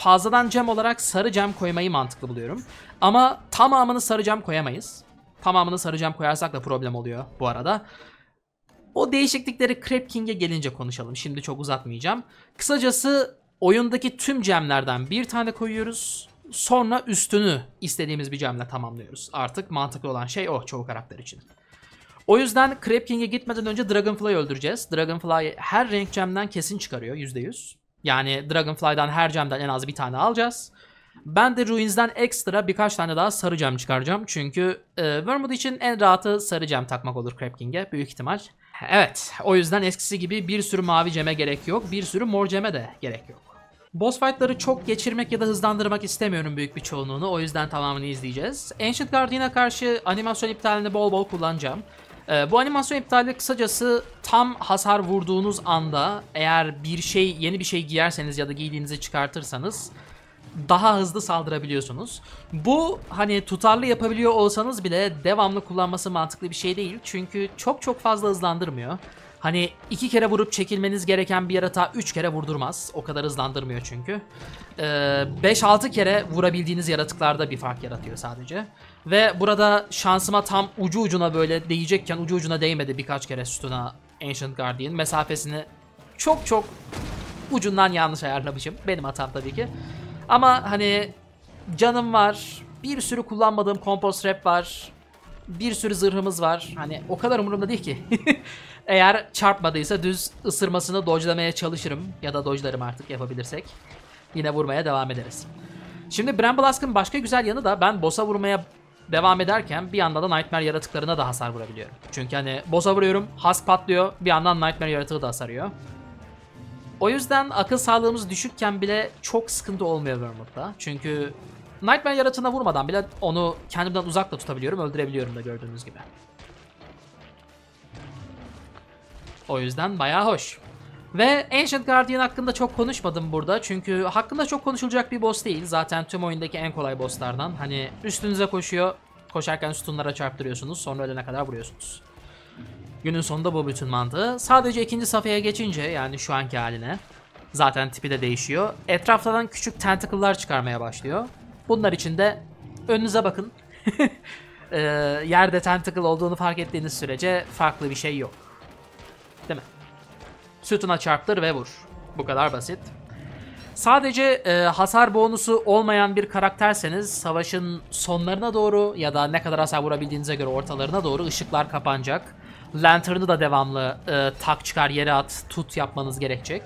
fazladan cam olarak sarı cam koymayı mantıklı buluyorum. Ama tamamını sarı cam koyamayız. Tamamını sarı cam koyarsak da problem oluyor bu arada. O değişiklikleri Crab King'e gelince konuşalım. Şimdi çok uzatmayacağım. Kısacası oyundaki tüm cemlerden bir tane koyuyoruz. Sonra üstünü istediğimiz bir cemle tamamlıyoruz. Artık mantıklı olan şey o çoğu karakter için. O yüzden Crab King'e gitmeden önce Dragonfly öldüreceğiz. Dragonfly her renk cemden kesin çıkarıyor %100. Yani Dragonfly'dan her gemden en az bir tane alacağız. Ben de Ruins'den ekstra birkaç tane daha sarı cam çıkaracağım. Çünkü e, Wormwood için en rahatı sarı cam takmak olur Crab King'e büyük ihtimal. Evet o yüzden eskisi gibi bir sürü mavi ceme gerek yok. Bir sürü mor ceme de gerek yok. Boss fight'ları çok geçirmek ya da hızlandırmak istemiyorum büyük bir çoğunluğunu. O yüzden tamamını izleyeceğiz. Ancient Guardian'a karşı animasyon iptalini bol bol kullanacağım. Ee, bu animasyon iptali kısacası tam hasar vurduğunuz anda eğer bir şey yeni bir şey giyerseniz ya da giydiğinizi çıkartırsanız daha hızlı saldırabiliyorsunuz. Bu hani tutarlı yapabiliyor olsanız bile devamlı kullanması mantıklı bir şey değil. Çünkü çok çok fazla hızlandırmıyor. Hani iki kere vurup çekilmeniz gereken bir yaratığa üç kere vurdurmaz. O kadar hızlandırmıyor çünkü. 5-6 ee, kere vurabildiğiniz yaratıklarda bir fark yaratıyor sadece. Ve burada şansıma tam ucu ucuna böyle değecekken ucu ucuna değmedi birkaç kere sütuna Ancient Guardian. Mesafesini çok çok ucundan yanlış ayarlamışım. Benim hatam tabii ki. Ama hani canım var. Bir sürü kullanmadığım compost rap var. Bir sürü zırhımız var. Hani o kadar umurumda değil ki. Eğer çarpmadıysa düz ısırmasını dodge'lamaya çalışırım. Ya da dodge'larım artık yapabilirsek. Yine vurmaya devam ederiz. Şimdi Bramble başka güzel yanı da ben boss'a vurmaya Devam ederken bir yandan da Nightmare yaratıklarına da hasar vurabiliyorum. Çünkü hani boss'a vuruyorum, has patlıyor, bir yandan Nightmare yaratığı da hasarıyor. O yüzden akıl sağlığımız düşükken bile çok sıkıntı olmuyor Vermouth'ta. Çünkü Nightmare yaratığına vurmadan bile onu kendimden uzakta tutabiliyorum, öldürebiliyorum da gördüğünüz gibi. O yüzden bayağı hoş. Ve Ancient Guardian hakkında çok konuşmadım burada. Çünkü hakkında çok konuşulacak bir boss değil. Zaten tüm oyundaki en kolay bosslardan. Hani üstünüze koşuyor. Koşarken sütunlara çarptırıyorsunuz. Sonra ölene kadar vuruyorsunuz. Günün sonunda bu bütün mantığı. Sadece ikinci safhaya geçince yani şu anki haline. Zaten tipi de değişiyor. Etraflardan küçük tentacle'lar çıkarmaya başlıyor. Bunlar için de önünüze bakın. e, yerde tentacle olduğunu fark ettiğiniz sürece farklı bir şey yok. Değil mi? sütuna çarptır ve vur. Bu kadar basit. Sadece e, hasar bonusu olmayan bir karakterseniz savaşın sonlarına doğru ya da ne kadar hasar vurabildiğinize göre ortalarına doğru ışıklar kapanacak. Lantern'ı da devamlı e, tak çıkar yere at tut yapmanız gerekecek.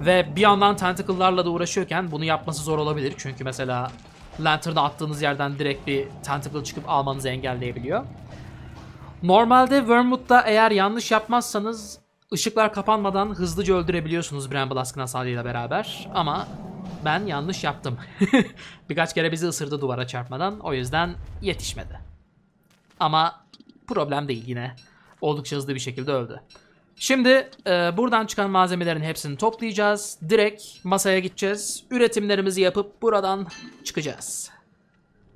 Ve bir yandan tentacle'larla da uğraşıyorken bunu yapması zor olabilir. Çünkü mesela Lantern'ı attığınız yerden direkt bir tentacle çıkıp almanızı engelleyebiliyor. Normalde Wormwood'da eğer yanlış yapmazsanız Işıklar kapanmadan hızlıca öldürebiliyorsunuz Bramble Ask'ın hasarıyla beraber ama ben yanlış yaptım. Birkaç kere bizi ısırdı duvara çarpmadan o yüzden yetişmedi. Ama problem değil yine. Oldukça hızlı bir şekilde öldü. Şimdi e, buradan çıkan malzemelerin hepsini toplayacağız. Direkt masaya gideceğiz. Üretimlerimizi yapıp buradan çıkacağız.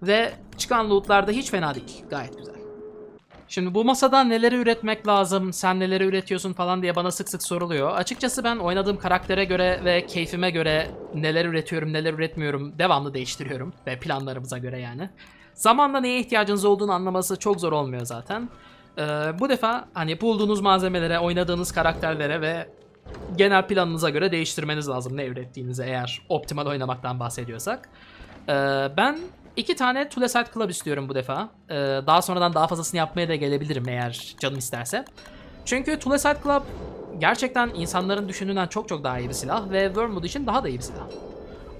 Ve çıkan lootlar da hiç fena değil. Gayet güzel. Şimdi bu masada neleri üretmek lazım, sen neleri üretiyorsun falan diye bana sık sık soruluyor. Açıkçası ben oynadığım karaktere göre ve keyfime göre neler üretiyorum, neler üretmiyorum devamlı değiştiriyorum. Ve planlarımıza göre yani. Zamanla neye ihtiyacınız olduğunu anlaması çok zor olmuyor zaten. Ee, bu defa hani bulduğunuz malzemelere, oynadığınız karakterlere ve genel planınıza göre değiştirmeniz lazım ne ürettiğinizi eğer optimal oynamaktan bahsediyorsak. Ee, ben İki tane Tuleside Club istiyorum bu defa. Ee, daha sonradan daha fazlasını yapmaya da gelebilirim eğer canım isterse. Çünkü Tuleside Club gerçekten insanların düşündüğünden çok çok daha iyi bir silah ve Wormwood için daha da iyi bir silah.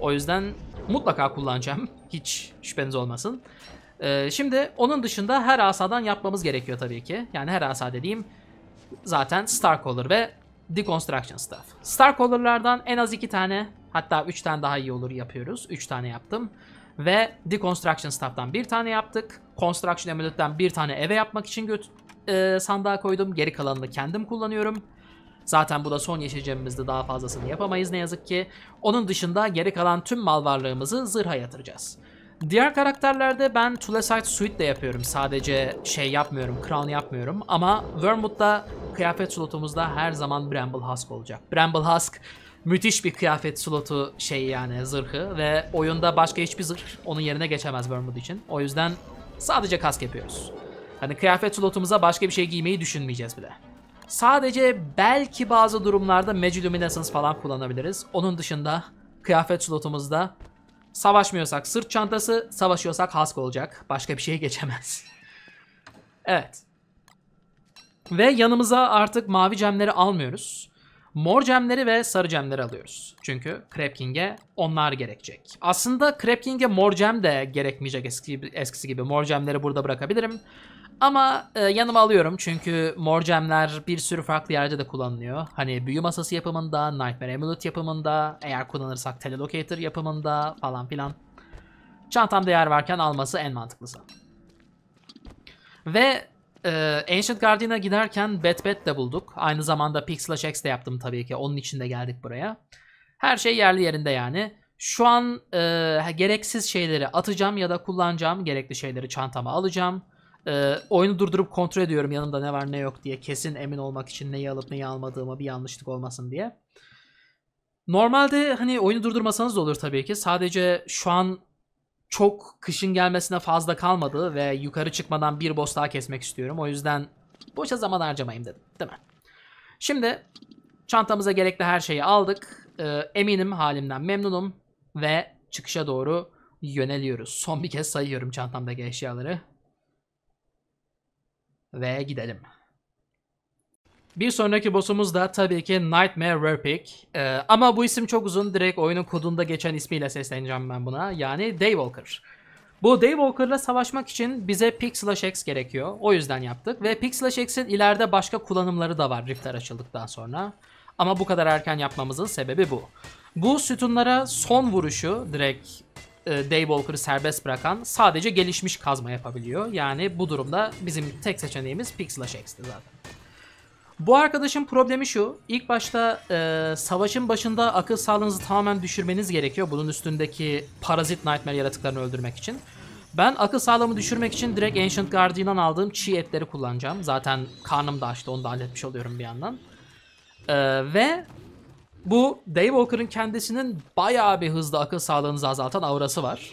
O yüzden mutlaka kullanacağım. Hiç şüpheniz olmasın. Ee, şimdi onun dışında her asadan yapmamız gerekiyor tabii ki. Yani her asa dediğim zaten Starcaller ve Deconstruction Staff. Starcaller'lardan en az iki tane hatta üç tane daha iyi olur yapıyoruz. Üç tane yaptım. Ve Deconstruction Staff'tan bir tane yaptık. Construction Amulet'ten bir tane eve yapmak için göt e, sandığa koydum. Geri kalanını kendim kullanıyorum. Zaten bu da son yaşayacağımızda daha fazlasını yapamayız ne yazık ki. Onun dışında geri kalan tüm mal varlığımızı zırha yatıracağız. Diğer karakterlerde ben Tulesite Suite de yapıyorum. Sadece şey yapmıyorum, crown yapmıyorum. Ama Wormwood'da kıyafet slotumuzda her zaman Bramble Husk olacak. Bramble Husk müthiş bir kıyafet slotu şey yani zırhı ve oyunda başka hiçbir zırh onun yerine geçemez Wormwood için. O yüzden sadece kask yapıyoruz. Hani kıyafet slotumuza başka bir şey giymeyi düşünmeyeceğiz bile. Sadece belki bazı durumlarda Magic Luminescence falan kullanabiliriz. Onun dışında kıyafet slotumuzda savaşmıyorsak sırt çantası, savaşıyorsak kask olacak. Başka bir şey geçemez. evet. Ve yanımıza artık mavi cemleri almıyoruz. Mor cemleri ve sarı cemleri alıyoruz. Çünkü Crab King'e onlar gerekecek. Aslında Crab King'e mor cem de gerekmeyecek eskisi gibi, eskisi gibi. Mor cemleri burada bırakabilirim. Ama e, yanıma alıyorum çünkü mor cemler bir sürü farklı yerde de kullanılıyor. Hani büyü masası yapımında, Nightmare Amulet yapımında, eğer kullanırsak Telelocator yapımında falan filan. Çantamda yer varken alması en mantıklısı. Ve ee, Ancient Guardian'a giderken Batbat de bulduk. Aynı zamanda Pixlash X de yaptım tabii ki. Onun için de geldik buraya. Her şey yerli yerinde yani. Şu an e, gereksiz şeyleri atacağım ya da kullanacağım. Gerekli şeyleri çantama alacağım. E, oyunu durdurup kontrol ediyorum yanımda ne var ne yok diye. Kesin emin olmak için neyi alıp neyi almadığımı bir yanlışlık olmasın diye. Normalde hani oyunu durdurmasanız da olur tabii ki. Sadece şu an çok kışın gelmesine fazla kalmadı ve yukarı çıkmadan bir boss daha kesmek istiyorum. O yüzden boşa zaman harcamayayım dedim. Değil mi? Şimdi çantamıza gerekli her şeyi aldık. Ee, eminim halimden memnunum ve çıkışa doğru yöneliyoruz. Son bir kez sayıyorum çantamdaki eşyaları. Ve gidelim. Bir sonraki boss'umuz da tabii ki Nightmare Warpic. Ee, ama bu isim çok uzun. Direkt oyunun kodunda geçen ismiyle sesleneceğim ben buna. Yani Daywalker. Bu Daywalker'la savaşmak için bize Pick Slash X gerekiyor. O yüzden yaptık. Ve Pick Slash X'in ileride başka kullanımları da var Rift'ler açıldıktan sonra. Ama bu kadar erken yapmamızın sebebi bu. Bu sütunlara son vuruşu direkt e, Daywalker'ı serbest bırakan sadece gelişmiş kazma yapabiliyor. Yani bu durumda bizim tek seçeneğimiz Pick Slash X'ti zaten. Bu arkadaşın problemi şu. İlk başta e, savaşın başında akıl sağlığınızı tamamen düşürmeniz gerekiyor. Bunun üstündeki parazit nightmare yaratıklarını öldürmek için. Ben akıl sağlığımı düşürmek için direkt Ancient Guardian'dan aldığım çiğ etleri kullanacağım. Zaten karnım da açtı onu da halletmiş oluyorum bir yandan. E, ve bu Daywalker'ın kendisinin bayağı bir hızlı akıl sağlığınızı azaltan aurası var.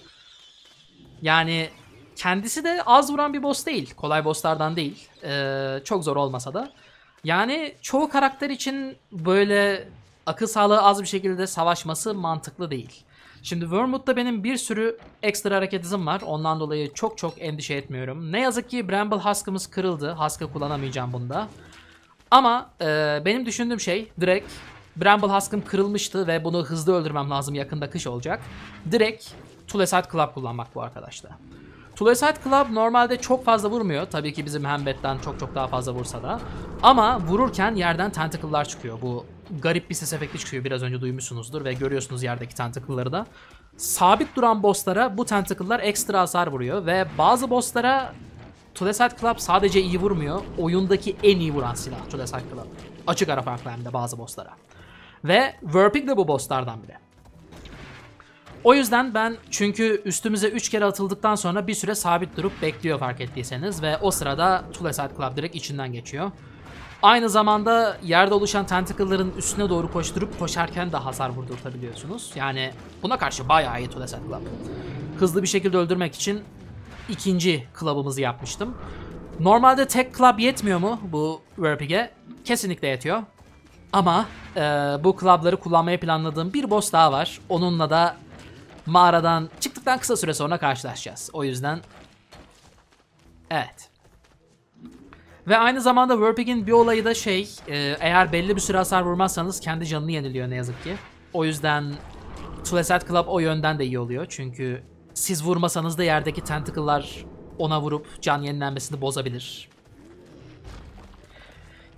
Yani kendisi de az vuran bir boss değil. Kolay bosslardan değil. E, çok zor olmasa da. Yani çoğu karakter için böyle akıl sağlığı az bir şekilde savaşması mantıklı değil. Şimdi Wormwood'da benim bir sürü ekstra hareket hızım var. Ondan dolayı çok çok endişe etmiyorum. Ne yazık ki Bramble Husk'ımız kırıldı. Husk'ı kullanamayacağım bunda. Ama e, benim düşündüğüm şey direkt Bramble Husk'ım kırılmıştı ve bunu hızlı öldürmem lazım yakında kış olacak. Direkt Tuleside Club kullanmak bu arkadaşlar. Tulecite Club normalde çok fazla vurmuyor. Tabii ki bizim Hembet'ten çok çok daha fazla vursa da. Ama vururken yerden tentacle'lar çıkıyor. Bu garip bir ses efekti çıkıyor. Biraz önce duymuşsunuzdur ve görüyorsunuz yerdeki tentacle'ları da. Sabit duran bosslara bu tentacle'lar ekstra hasar vuruyor ve bazı bosslara Tulecite Club sadece iyi vurmuyor. Oyundaki en iyi vuran silah Tulecite Club. Açık ara farklı hem de bazı bosslara. Ve Warping de bu bosslardan biri. O yüzden ben çünkü üstümüze 3 kere atıldıktan sonra bir süre sabit durup bekliyor fark ettiyseniz ve o sırada Tulesat Side Club direkt içinden geçiyor. Aynı zamanda yerde oluşan tentacle'ların üstüne doğru koşturup koşarken de hasar vurdurtabiliyorsunuz. Yani buna karşı bayağı iyi Tulesat Side Club. Hızlı bir şekilde öldürmek için ikinci club'ımızı yapmıştım. Normalde tek club yetmiyor mu bu Werpig'e? Kesinlikle yetiyor. Ama e, bu club'ları kullanmayı planladığım bir boss daha var. Onunla da mağaradan çıktıktan kısa süre sonra karşılaşacağız. O yüzden evet. Ve aynı zamanda Warpig'in bir olayı da şey, e, eğer belli bir süre hasar vurmazsanız kendi canını yeniliyor ne yazık ki. O yüzden Tuleset Club o yönden de iyi oluyor. Çünkü siz vurmasanız da yerdeki tentacle'lar ona vurup can yenilenmesini bozabilir.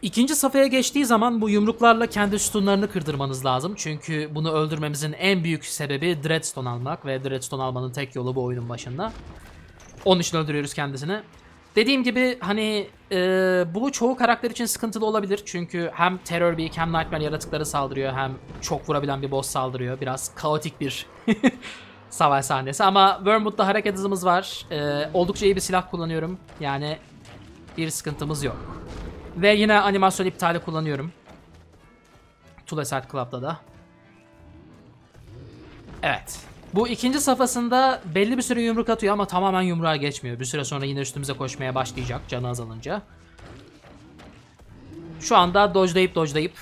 İkinci safhaya geçtiği zaman bu yumruklarla kendi sütunlarını kırdırmanız lazım. Çünkü bunu öldürmemizin en büyük sebebi Dreadstone almak ve Dreadstone almanın tek yolu bu oyunun başında. Onun için öldürüyoruz kendisini. Dediğim gibi hani e, bu çoğu karakter için sıkıntılı olabilir. Çünkü hem Terror Beak hem Nightmare yaratıkları saldırıyor hem çok vurabilen bir boss saldırıyor. Biraz kaotik bir savaş sahnesi ama Wormwood'da hareket hızımız var. E, oldukça iyi bir silah kullanıyorum. Yani bir sıkıntımız yok. Ve yine animasyon iptali kullanıyorum. Tula Saat Club'da da. Evet. Bu ikinci safhasında belli bir süre yumruk atıyor ama tamamen yumruğa geçmiyor. Bir süre sonra yine üstümüze koşmaya başlayacak canı azalınca. Şu anda dojlayıp dojlayıp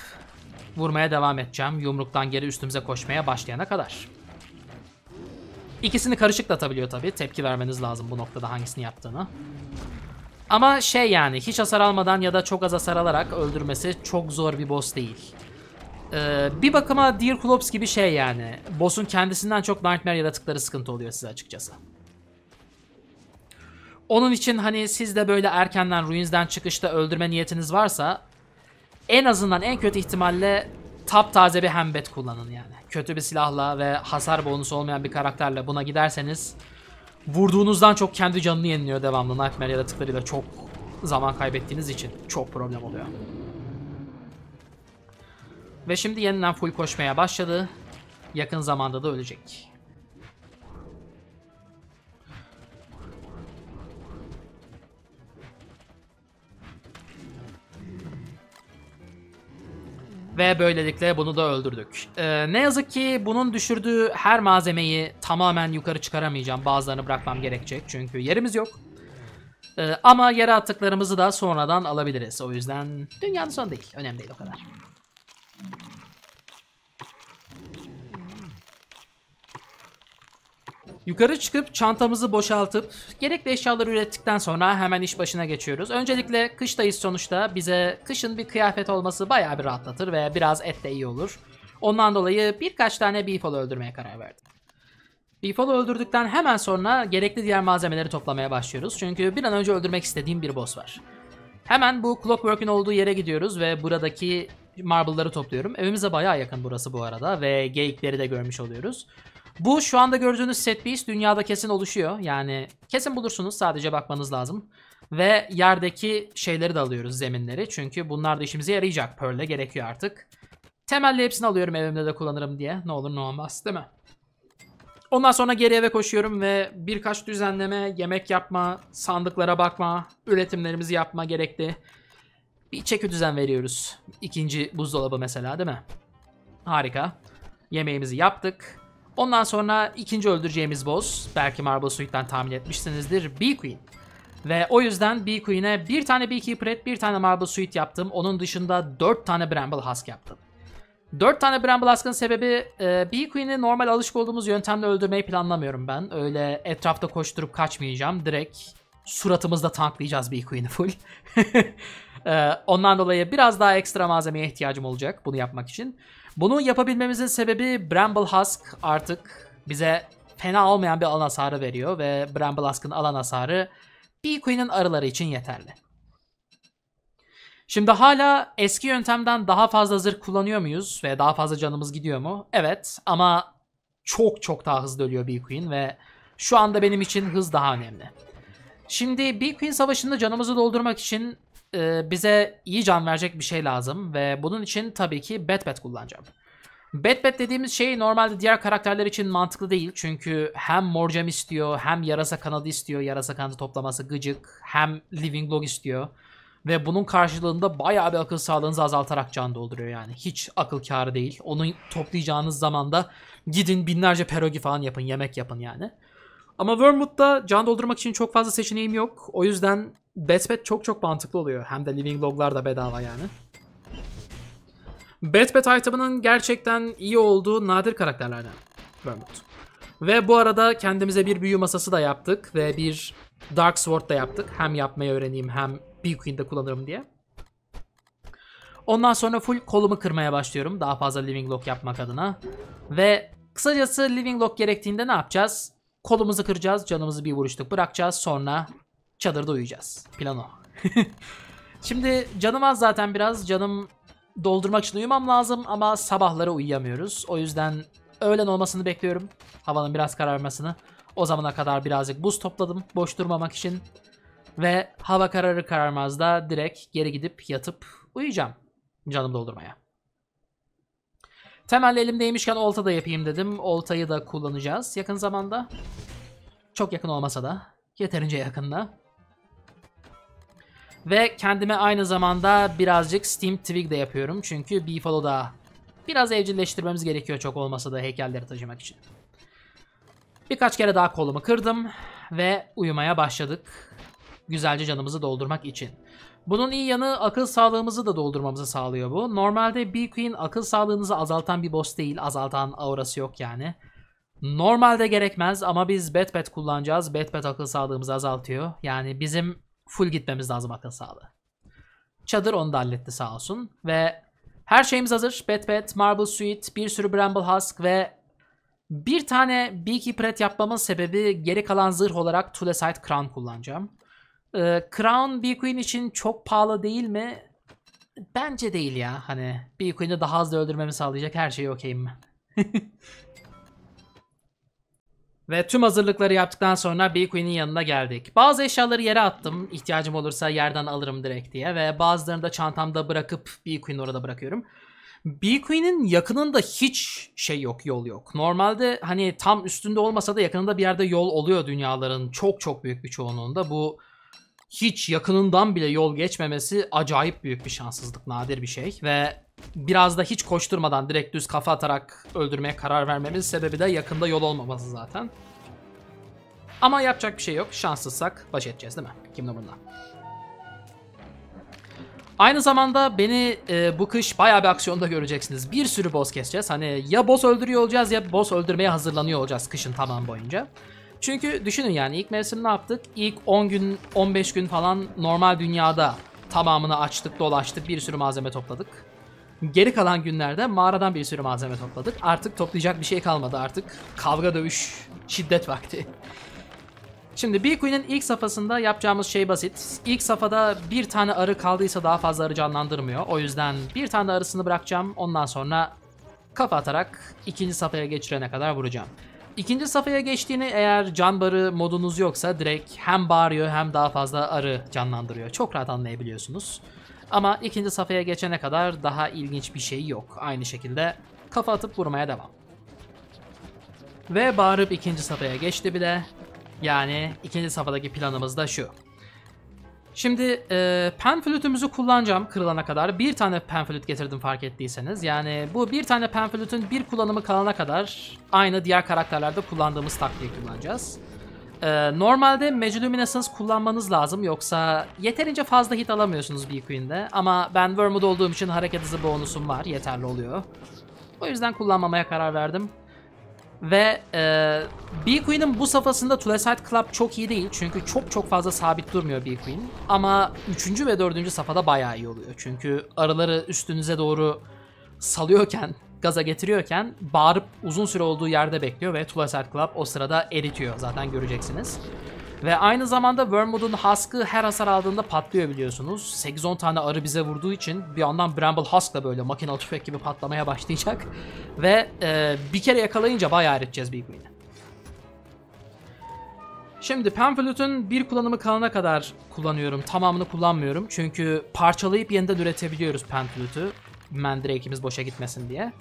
vurmaya devam edeceğim. Yumruktan geri üstümüze koşmaya başlayana kadar. İkisini karışık da atabiliyor tabi. Tepki vermeniz lazım bu noktada hangisini yaptığını. Ama şey yani hiç hasar almadan ya da çok az hasar alarak öldürmesi çok zor bir boss değil. Ee, bir bakıma Dear Klops gibi şey yani. Boss'un kendisinden çok Nightmare yaratıkları sıkıntı oluyor size açıkçası. Onun için hani siz de böyle erkenden Ruins'den çıkışta öldürme niyetiniz varsa en azından en kötü ihtimalle taptaze bir hembet kullanın yani. Kötü bir silahla ve hasar bonusu olmayan bir karakterle buna giderseniz vurduğunuzdan çok kendi canını yeniliyor devamlı. Nightmare yaratıklarıyla çok zaman kaybettiğiniz için çok problem oluyor. Ve şimdi yeniden full koşmaya başladı. Yakın zamanda da ölecek. Ve böylelikle bunu da öldürdük. Ee, ne yazık ki bunun düşürdüğü her malzemeyi tamamen yukarı çıkaramayacağım. Bazılarını bırakmam gerekecek çünkü yerimiz yok. Ee, ama yere attıklarımızı da sonradan alabiliriz. O yüzden dünyanın sonu değil. Önemli değil o kadar. Yukarı çıkıp çantamızı boşaltıp gerekli eşyaları ürettikten sonra hemen iş başına geçiyoruz. Öncelikle kıştayız sonuçta bize kışın bir kıyafet olması bayağı bir rahatlatır ve biraz et de iyi olur. Ondan dolayı birkaç tane beefal öldürmeye karar verdim. Beefal'ı öldürdükten hemen sonra gerekli diğer malzemeleri toplamaya başlıyoruz. Çünkü bir an önce öldürmek istediğim bir boss var. Hemen bu Clockwork'ün olduğu yere gidiyoruz ve buradaki marble'ları topluyorum. Evimize bayağı yakın burası bu arada ve geyikleri de görmüş oluyoruz. Bu şu anda gördüğünüz set piece dünyada kesin oluşuyor. Yani kesin bulursunuz sadece bakmanız lazım. Ve yerdeki şeyleri de alıyoruz zeminleri. Çünkü bunlar da işimize yarayacak. Pearl'e gerekiyor artık. Temelli hepsini alıyorum evimde de kullanırım diye. Ne olur ne olmaz değil mi? Ondan sonra geri eve koşuyorum ve birkaç düzenleme, yemek yapma, sandıklara bakma, üretimlerimizi yapma gerekli. Bir çeki düzen veriyoruz. İkinci buzdolabı mesela değil mi? Harika. Yemeğimizi yaptık. Ondan sonra ikinci öldüreceğimiz boss, belki Marble Suite'den tahmin etmişsinizdir, B-Queen. Ve o yüzden B-Queen'e bir tane Beekeeper et, bir tane Marble Suite yaptım. Onun dışında dört tane Bramble Husk yaptım. Dört tane Bramble Husk'ın sebebi e, Bee Queen'i normal alışık olduğumuz yöntemle öldürmeyi planlamıyorum ben. Öyle etrafta koşturup kaçmayacağım. Direkt suratımızda tanklayacağız Bee Queen'i full. e, ondan dolayı biraz daha ekstra malzemeye ihtiyacım olacak bunu yapmak için. Bunu yapabilmemizin sebebi Bramble Husk artık bize fena olmayan bir alan hasarı veriyor ve Bramble Husk'ın alan hasarı B-Queen'in arıları için yeterli. Şimdi hala eski yöntemden daha fazla zırh kullanıyor muyuz ve daha fazla canımız gidiyor mu? Evet ama çok çok daha hızlı ölüyor B-Queen ve şu anda benim için hız daha önemli. Şimdi B-Queen savaşında canımızı doldurmak için e, bize iyi can verecek bir şey lazım ve bunun için tabii ki Batbat kullanacağım. Batbat dediğimiz şey normalde diğer karakterler için mantıklı değil. Çünkü hem morcam istiyor, hem yarasa kanadı istiyor. Yarasa kanadı toplaması gıcık, hem living log istiyor. Ve bunun karşılığında bayağı bir akıl sağlığınızı azaltarak can dolduruyor yani. Hiç akıl kârı değil. Onu toplayacağınız zaman da gidin binlerce pierogi falan yapın, yemek yapın yani. Ama Wormwood'da can doldurmak için çok fazla seçeneğim yok. O yüzden Batbat çok çok mantıklı oluyor. Hem de living loglar da bedava yani. Batbat item'ının gerçekten iyi olduğu nadir karakterlerden. Vermouth. Ve bu arada kendimize bir büyü masası da yaptık ve bir Dark Sword da yaptık. Hem yapmayı öğreneyim hem Big Queen'de kullanırım diye. Ondan sonra full kolumu kırmaya başlıyorum daha fazla Living Log yapmak adına. Ve kısacası Living Log gerektiğinde ne yapacağız? Kolumuzu kıracağız, canımızı bir vuruşluk bırakacağız. Sonra Çadırda uyuyacağız. Plan o. Şimdi canım az zaten biraz. Canım doldurmak için uyumam lazım ama sabahlara uyuyamıyoruz. O yüzden öğlen olmasını bekliyorum. Havanın biraz kararmasını. O zamana kadar birazcık buz topladım boş durmamak için. Ve hava kararı kararmaz da direkt geri gidip yatıp uyuyacağım. Canım doldurmaya. Temelli elimdeymişken olta da yapayım dedim. Oltayı da kullanacağız yakın zamanda. Çok yakın olmasa da. Yeterince yakında. Ve kendime aynı zamanda birazcık Steam Twig de yapıyorum. Çünkü Beefalo'da biraz evcilleştirmemiz gerekiyor çok olmasa da heykelleri taşımak için. Birkaç kere daha kolumu kırdım ve uyumaya başladık. Güzelce canımızı doldurmak için. Bunun iyi yanı akıl sağlığımızı da doldurmamızı sağlıyor bu. Normalde B-Queen akıl sağlığınızı azaltan bir boss değil. Azaltan aurası yok yani. Normalde gerekmez ama biz Batbat kullanacağız. Batbat akıl sağlığımızı azaltıyor. Yani bizim full gitmemiz lazım akıl sağlığı. Çadır onu da halletti sağ olsun. Ve her şeyimiz hazır. Bedbed, Marble Suite, bir sürü Bramble Husk ve bir tane Beaky Pret yapmamın sebebi geri kalan zırh olarak Tulesite Crown kullanacağım. Ee, Crown Beaqueen için çok pahalı değil mi? Bence değil ya. Hani Beaqueen'i daha hızlı öldürmemi sağlayacak her şeyi okeyim mi? Ve tüm hazırlıkları yaptıktan sonra Beyqueen'in yanına geldik. Bazı eşyaları yere attım. İhtiyacım olursa yerden alırım direkt diye. Ve bazılarını da çantamda bırakıp Beyqueen'i orada bırakıyorum. Beyqueen'in yakınında hiç şey yok, yol yok. Normalde hani tam üstünde olmasa da yakınında bir yerde yol oluyor dünyaların çok çok büyük bir çoğunluğunda. Bu hiç yakınından bile yol geçmemesi acayip büyük bir şanssızlık, nadir bir şey. Ve biraz da hiç koşturmadan direkt düz kafa atarak öldürmeye karar vermemiz sebebi de yakında yol olmaması zaten. Ama yapacak bir şey yok. Şanssızsak baş edeceğiz değil mi? Kim bununla? Aynı zamanda beni e, bu kış bayağı bir aksiyonda göreceksiniz. Bir sürü boss keseceğiz. Hani ya boss öldürüyor olacağız ya boss öldürmeye hazırlanıyor olacağız kışın tamam boyunca. Çünkü düşünün yani ilk mevsim ne yaptık? İlk 10 gün 15 gün falan normal dünyada tamamını açtık dolaştık bir sürü malzeme topladık. Geri kalan günlerde mağaradan bir sürü malzeme topladık. Artık toplayacak bir şey kalmadı artık. Kavga dövüş şiddet vakti. Şimdi Bequeen'in ilk safhasında yapacağımız şey basit. İlk safhada bir tane arı kaldıysa daha fazla arı canlandırmıyor. O yüzden bir tane arısını bırakacağım. Ondan sonra kafa atarak ikinci safhaya geçirene kadar vuracağım. İkinci safhaya geçtiğini eğer can barı modunuz yoksa direkt hem bağırıyor hem daha fazla arı canlandırıyor. Çok rahat anlayabiliyorsunuz. Ama ikinci safhaya geçene kadar daha ilginç bir şey yok. Aynı şekilde kafa atıp vurmaya devam. Ve bağırıp ikinci safhaya geçti bile. Yani ikinci safhadaki planımız da şu. Şimdi e, pen flütümüzü kullanacağım kırılana kadar. Bir tane pen flüt getirdim fark ettiyseniz. Yani bu bir tane pen flütün bir kullanımı kalana kadar aynı diğer karakterlerde kullandığımız taktiği kullanacağız. E, normalde Magiluminescence kullanmanız lazım yoksa yeterince fazla hit alamıyorsunuz bir queende Ama ben Wormwood olduğum için hareket hızı bonusum var yeterli oluyor. O yüzden kullanmamaya karar verdim. Ve e, B-Queen'in bu safhasında Tulesite Club çok iyi değil. Çünkü çok çok fazla sabit durmuyor B-Queen. Ama 3. ve 4. safhada bayağı iyi oluyor. Çünkü arıları üstünüze doğru salıyorken, gaza getiriyorken bağırıp uzun süre olduğu yerde bekliyor ve Tulesite Club o sırada eritiyor. Zaten göreceksiniz. Ve aynı zamanda Wormwood'un haskı her hasar aldığında patlıyor biliyorsunuz. 8-10 tane arı bize vurduğu için bir yandan Bramble Husk da böyle makinalı tüfek gibi patlamaya başlayacak. Ve e, bir kere yakalayınca bayağı eriteceğiz Big Green'i. Şimdi Pamphlet'ın bir kullanımı kalana kadar kullanıyorum. Tamamını kullanmıyorum. Çünkü parçalayıp yeniden üretebiliyoruz Pamphlet'ı. Mandrake'imiz boşa gitmesin diye.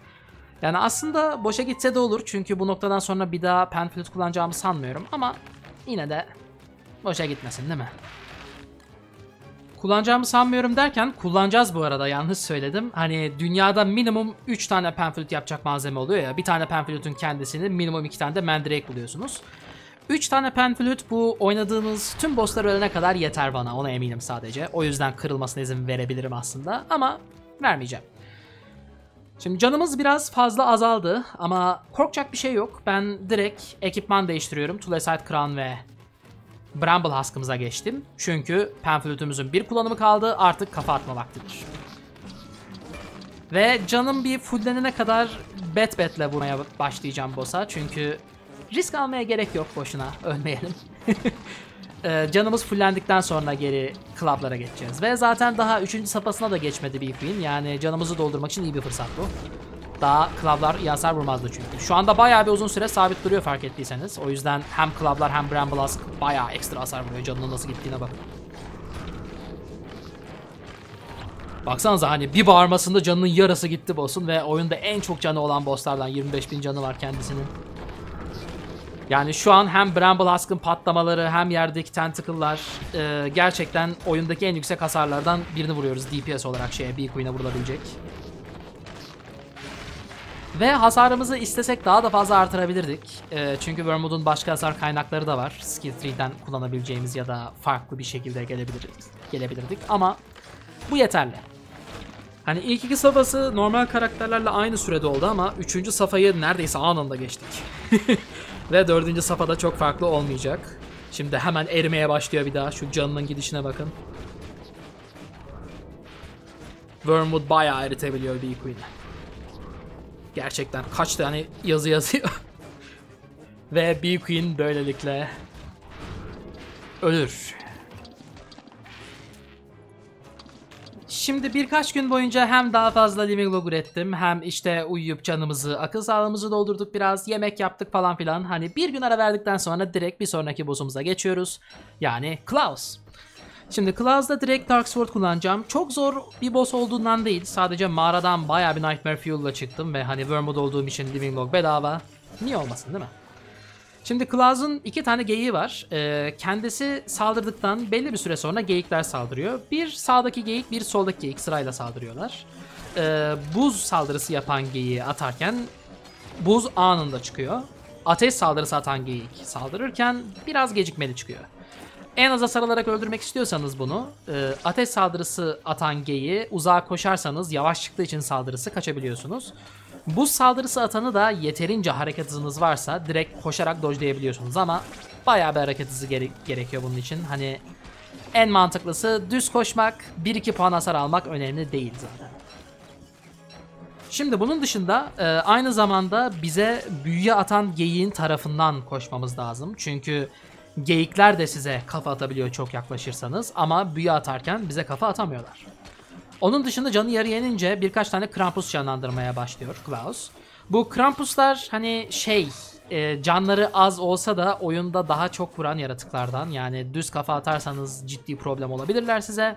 Yani aslında boşa gitse de olur. Çünkü bu noktadan sonra bir daha Pamphlet kullanacağımı sanmıyorum. Ama yine de Boşa gitmesin değil mi? Kullanacağımı sanmıyorum derken kullanacağız bu arada Yalnız söyledim. Hani dünyada minimum 3 tane penflüt yapacak malzeme oluyor ya. Bir tane penflütün kendisini minimum 2 tane de mendirek buluyorsunuz. 3 tane penflüt bu oynadığınız tüm bosslar ölene kadar yeter bana ona eminim sadece. O yüzden kırılmasına izin verebilirim aslında ama vermeyeceğim. Şimdi canımız biraz fazla azaldı ama korkacak bir şey yok. Ben direkt ekipman değiştiriyorum. Tulesite Crown ve Bramble Husk'ımıza geçtim. Çünkü Penflüt'ümüzün bir kullanımı kaldı. Artık kafa atma vaktidir. Ve canım bir fullenene kadar bet betle vurmaya başlayacağım boss'a. Çünkü risk almaya gerek yok boşuna. Ölmeyelim. Ee, canımız fullendikten sonra geri klaplara geçeceğiz. Ve zaten daha 3. sapasına da geçmedi Beefwin. Yani canımızı doldurmak için iyi bir fırsat bu. Daha klavlar iyi hasar vurmazdı çünkü. Şu anda bayağı bir uzun süre sabit duruyor fark ettiyseniz. O yüzden hem klavlar hem Bramble Ask bayağı ekstra hasar vuruyor. Canının nasıl gittiğine bakın. Baksanıza hani bir bağırmasında canının yarısı gitti boss'un ve oyunda en çok canı olan bosslardan 25.000 canı var kendisinin. Yani şu an hem Bramble Husk'ın patlamaları hem yerdeki tentacle'lar e, gerçekten oyundaki en yüksek hasarlardan birini vuruyoruz DPS olarak şeye B-Queen'e vurulabilecek. Ve hasarımızı istesek daha da fazla artırabilirdik. E, çünkü Wormwood'un başka hasar kaynakları da var. Skill 3'den kullanabileceğimiz ya da farklı bir şekilde gelebilirdik. gelebilirdik. Ama bu yeterli. Hani ilk iki safhası normal karakterlerle aynı sürede oldu ama üçüncü safhayı neredeyse anında geçtik. Ve dördüncü safhada çok farklı olmayacak. Şimdi hemen erimeye başlıyor bir daha. Şu canının gidişine bakın. Wormwood bayağı eritebiliyor bir Queen'i. Gerçekten kaç tane yazı yazıyor. Ve Bee Queen böylelikle ölür. Şimdi birkaç gün boyunca hem daha fazla living log ürettim hem işte uyuyup canımızı, akıl sağlığımızı doldurduk biraz, yemek yaptık falan filan. Hani bir gün ara verdikten sonra direkt bir sonraki boss'umuza geçiyoruz. Yani Klaus. Şimdi Klaus'da direkt Dark Sword kullanacağım. Çok zor bir boss olduğundan değil. Sadece mağaradan baya bir Nightmare Fuel'la çıktım ve hani Wormwood olduğum için Living Log bedava. Niye olmasın değil mi? Şimdi Klaus'un iki tane geyiği var. Ee, kendisi saldırdıktan belli bir süre sonra geyikler saldırıyor. Bir sağdaki geyik, bir soldaki geyik sırayla saldırıyorlar. Ee, buz saldırısı yapan geyiği atarken buz anında çıkıyor. Ateş saldırısı atan geyik saldırırken biraz gecikmeli çıkıyor. En az hasar alarak öldürmek istiyorsanız bunu, e, ateş saldırısı atan geyi uzağa koşarsanız yavaş çıktığı için saldırısı kaçabiliyorsunuz. Bu saldırısı atanı da yeterince hareket hızınız varsa direkt koşarak dojlayabiliyorsunuz ama bayağı bir hareket hızı gere gerekiyor bunun için. Hani en mantıklısı düz koşmak, 1-2 puan hasar almak önemli değil zaten. Şimdi bunun dışında e, aynı zamanda bize büyüye atan geyiğin tarafından koşmamız lazım. Çünkü Geyikler de size kafa atabiliyor çok yaklaşırsanız ama büyü atarken bize kafa atamıyorlar. Onun dışında canı yarı yenince birkaç tane Krampus canlandırmaya başlıyor Klaus. Bu Krampuslar hani şey e, canları az olsa da oyunda daha çok vuran yaratıklardan yani düz kafa atarsanız ciddi problem olabilirler size.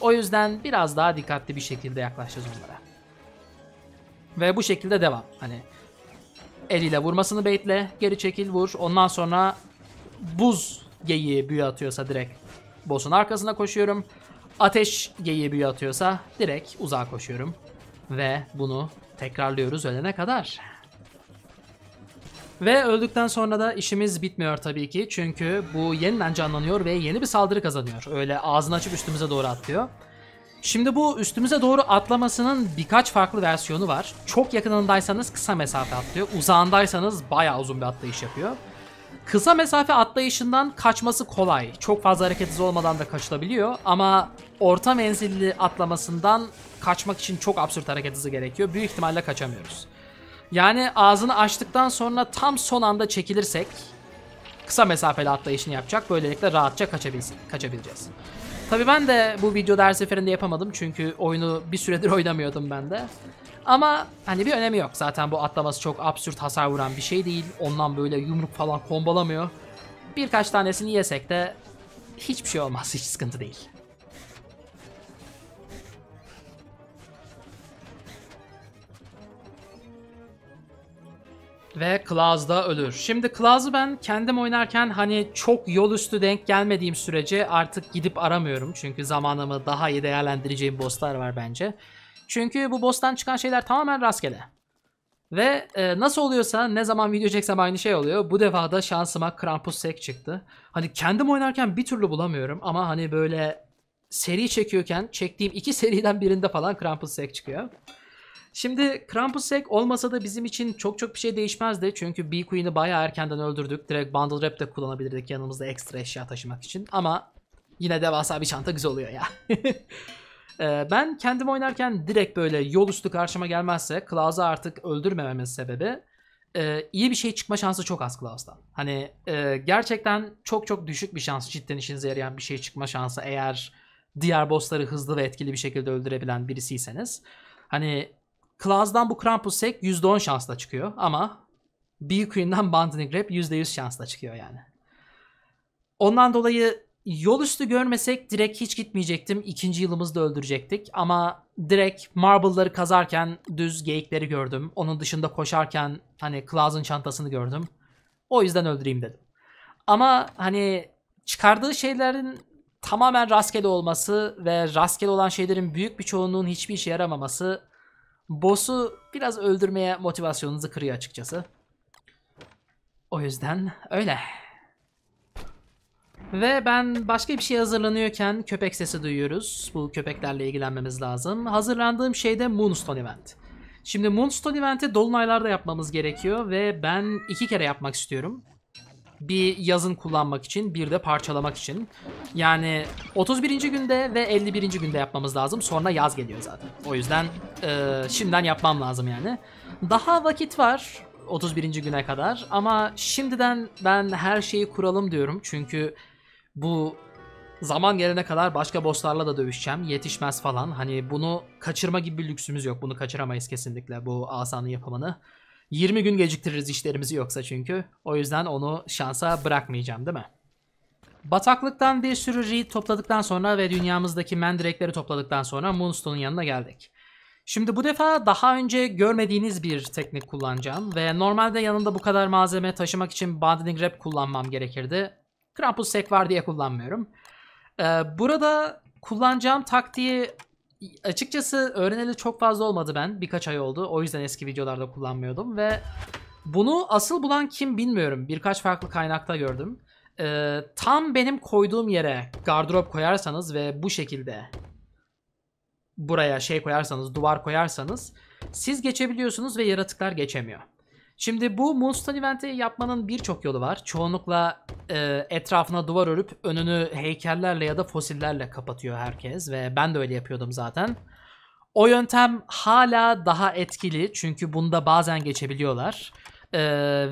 O yüzden biraz daha dikkatli bir şekilde yaklaşacağız onlara. Ve bu şekilde devam. Hani eliyle vurmasını baitle, geri çekil vur. Ondan sonra buz geyiği büyü atıyorsa direkt boss'un arkasına koşuyorum. Ateş geyiği büyü atıyorsa direkt uzağa koşuyorum. Ve bunu tekrarlıyoruz ölene kadar. Ve öldükten sonra da işimiz bitmiyor tabii ki. Çünkü bu yeniden canlanıyor ve yeni bir saldırı kazanıyor. Öyle ağzını açıp üstümüze doğru atlıyor. Şimdi bu üstümüze doğru atlamasının birkaç farklı versiyonu var. Çok yakınındaysanız kısa mesafe atlıyor. Uzağındaysanız bayağı uzun bir atlayış yapıyor. Kısa mesafe atlayışından kaçması kolay. Çok fazla hareketiz olmadan da kaçılabiliyor ama orta menzilli atlamasından kaçmak için çok absürt hareket hızı gerekiyor. Büyük ihtimalle kaçamıyoruz. Yani ağzını açtıktan sonra tam son anda çekilirsek kısa mesafeli atlayışını yapacak. Böylelikle rahatça kaçabilsin, kaçabileceğiz. Tabi ben de bu videoda her seferinde yapamadım çünkü oyunu bir süredir oynamıyordum ben de. Ama hani bir önemi yok. Zaten bu atlaması çok absürt hasar vuran bir şey değil. Ondan böyle yumruk falan kombalamıyor. Birkaç tanesini yesek de hiçbir şey olmaz. Hiç sıkıntı değil. ve Klaus da ölür. Şimdi Klaus'u ben kendim oynarken hani çok yol üstü denk gelmediğim sürece artık gidip aramıyorum. Çünkü zamanımı daha iyi değerlendireceğim bosslar var bence. Çünkü bu boss'tan çıkan şeyler tamamen rastgele. Ve e, nasıl oluyorsa ne zaman video çeksem aynı şey oluyor. Bu defa da şansıma Krampus Sek çıktı. Hani kendim oynarken bir türlü bulamıyorum ama hani böyle seri çekiyorken çektiğim iki seriden birinde falan Krampus Sek çıkıyor. Şimdi Krampus Sek olmasa da bizim için çok çok bir şey değişmezdi. Çünkü B Queen'i bayağı erkenden öldürdük. Direkt Bundle Wrap de kullanabilirdik yanımızda ekstra eşya taşımak için. Ama yine devasa bir çanta güzel oluyor ya. Ee, ben kendim oynarken direkt böyle yol üstü karşıma gelmezse Klaus'u artık öldürmememin sebebi e, iyi bir şey çıkma şansı çok az Klaus'tan. Hani e, gerçekten çok çok düşük bir şans cidden işinize yarayan bir şey çıkma şansı eğer diğer bossları hızlı ve etkili bir şekilde öldürebilen birisiyseniz. Hani Klaus'dan bu Krampus sek %10 şansla çıkıyor ama B Queen'den Bandini Grab %100 şansla çıkıyor yani. Ondan dolayı Yol üstü görmesek direkt hiç gitmeyecektim. İkinci yılımızı da öldürecektik. Ama direkt marble'ları kazarken düz geyikleri gördüm. Onun dışında koşarken hani Klaus'un çantasını gördüm. O yüzden öldüreyim dedim. Ama hani çıkardığı şeylerin tamamen rastgele olması ve rastgele olan şeylerin büyük bir çoğunluğun hiçbir işe yaramaması boss'u biraz öldürmeye motivasyonunuzu kırıyor açıkçası. O yüzden öyle. Ve ben başka bir şey hazırlanıyorken köpek sesi duyuyoruz. Bu köpeklerle ilgilenmemiz lazım. Hazırlandığım şey de Moonstone Event. Şimdi Moonstone Event'i dolunaylarda yapmamız gerekiyor ve ben iki kere yapmak istiyorum. Bir yazın kullanmak için, bir de parçalamak için. Yani 31. günde ve 51. günde yapmamız lazım. Sonra yaz geliyor zaten. O yüzden e, şimdiden yapmam lazım yani. Daha vakit var 31. güne kadar ama şimdiden ben her şeyi kuralım diyorum. Çünkü bu zaman gelene kadar başka bosslarla da dövüşeceğim. Yetişmez falan. Hani bunu kaçırma gibi bir lüksümüz yok. Bunu kaçıramayız kesinlikle bu asanın yapımını. 20 gün geciktiririz işlerimizi yoksa çünkü. O yüzden onu şansa bırakmayacağım değil mi? Bataklıktan bir sürü reed topladıktan sonra ve dünyamızdaki mendirekleri topladıktan sonra Moonstone'un yanına geldik. Şimdi bu defa daha önce görmediğiniz bir teknik kullanacağım ve normalde yanında bu kadar malzeme taşımak için Binding Wrap kullanmam gerekirdi Krampus sek var diye kullanmıyorum. Ee, burada kullanacağım taktiği açıkçası öğreneli çok fazla olmadı ben. Birkaç ay oldu. O yüzden eski videolarda kullanmıyordum ve bunu asıl bulan kim bilmiyorum. Birkaç farklı kaynakta gördüm. Ee, tam benim koyduğum yere gardırop koyarsanız ve bu şekilde buraya şey koyarsanız, duvar koyarsanız siz geçebiliyorsunuz ve yaratıklar geçemiyor. Şimdi bu Moonstone eventi yapmanın birçok yolu var. Çoğunlukla e, etrafına duvar örüp önünü heykellerle ya da fosillerle kapatıyor herkes ve ben de öyle yapıyordum zaten. O yöntem hala daha etkili çünkü bunda bazen geçebiliyorlar e,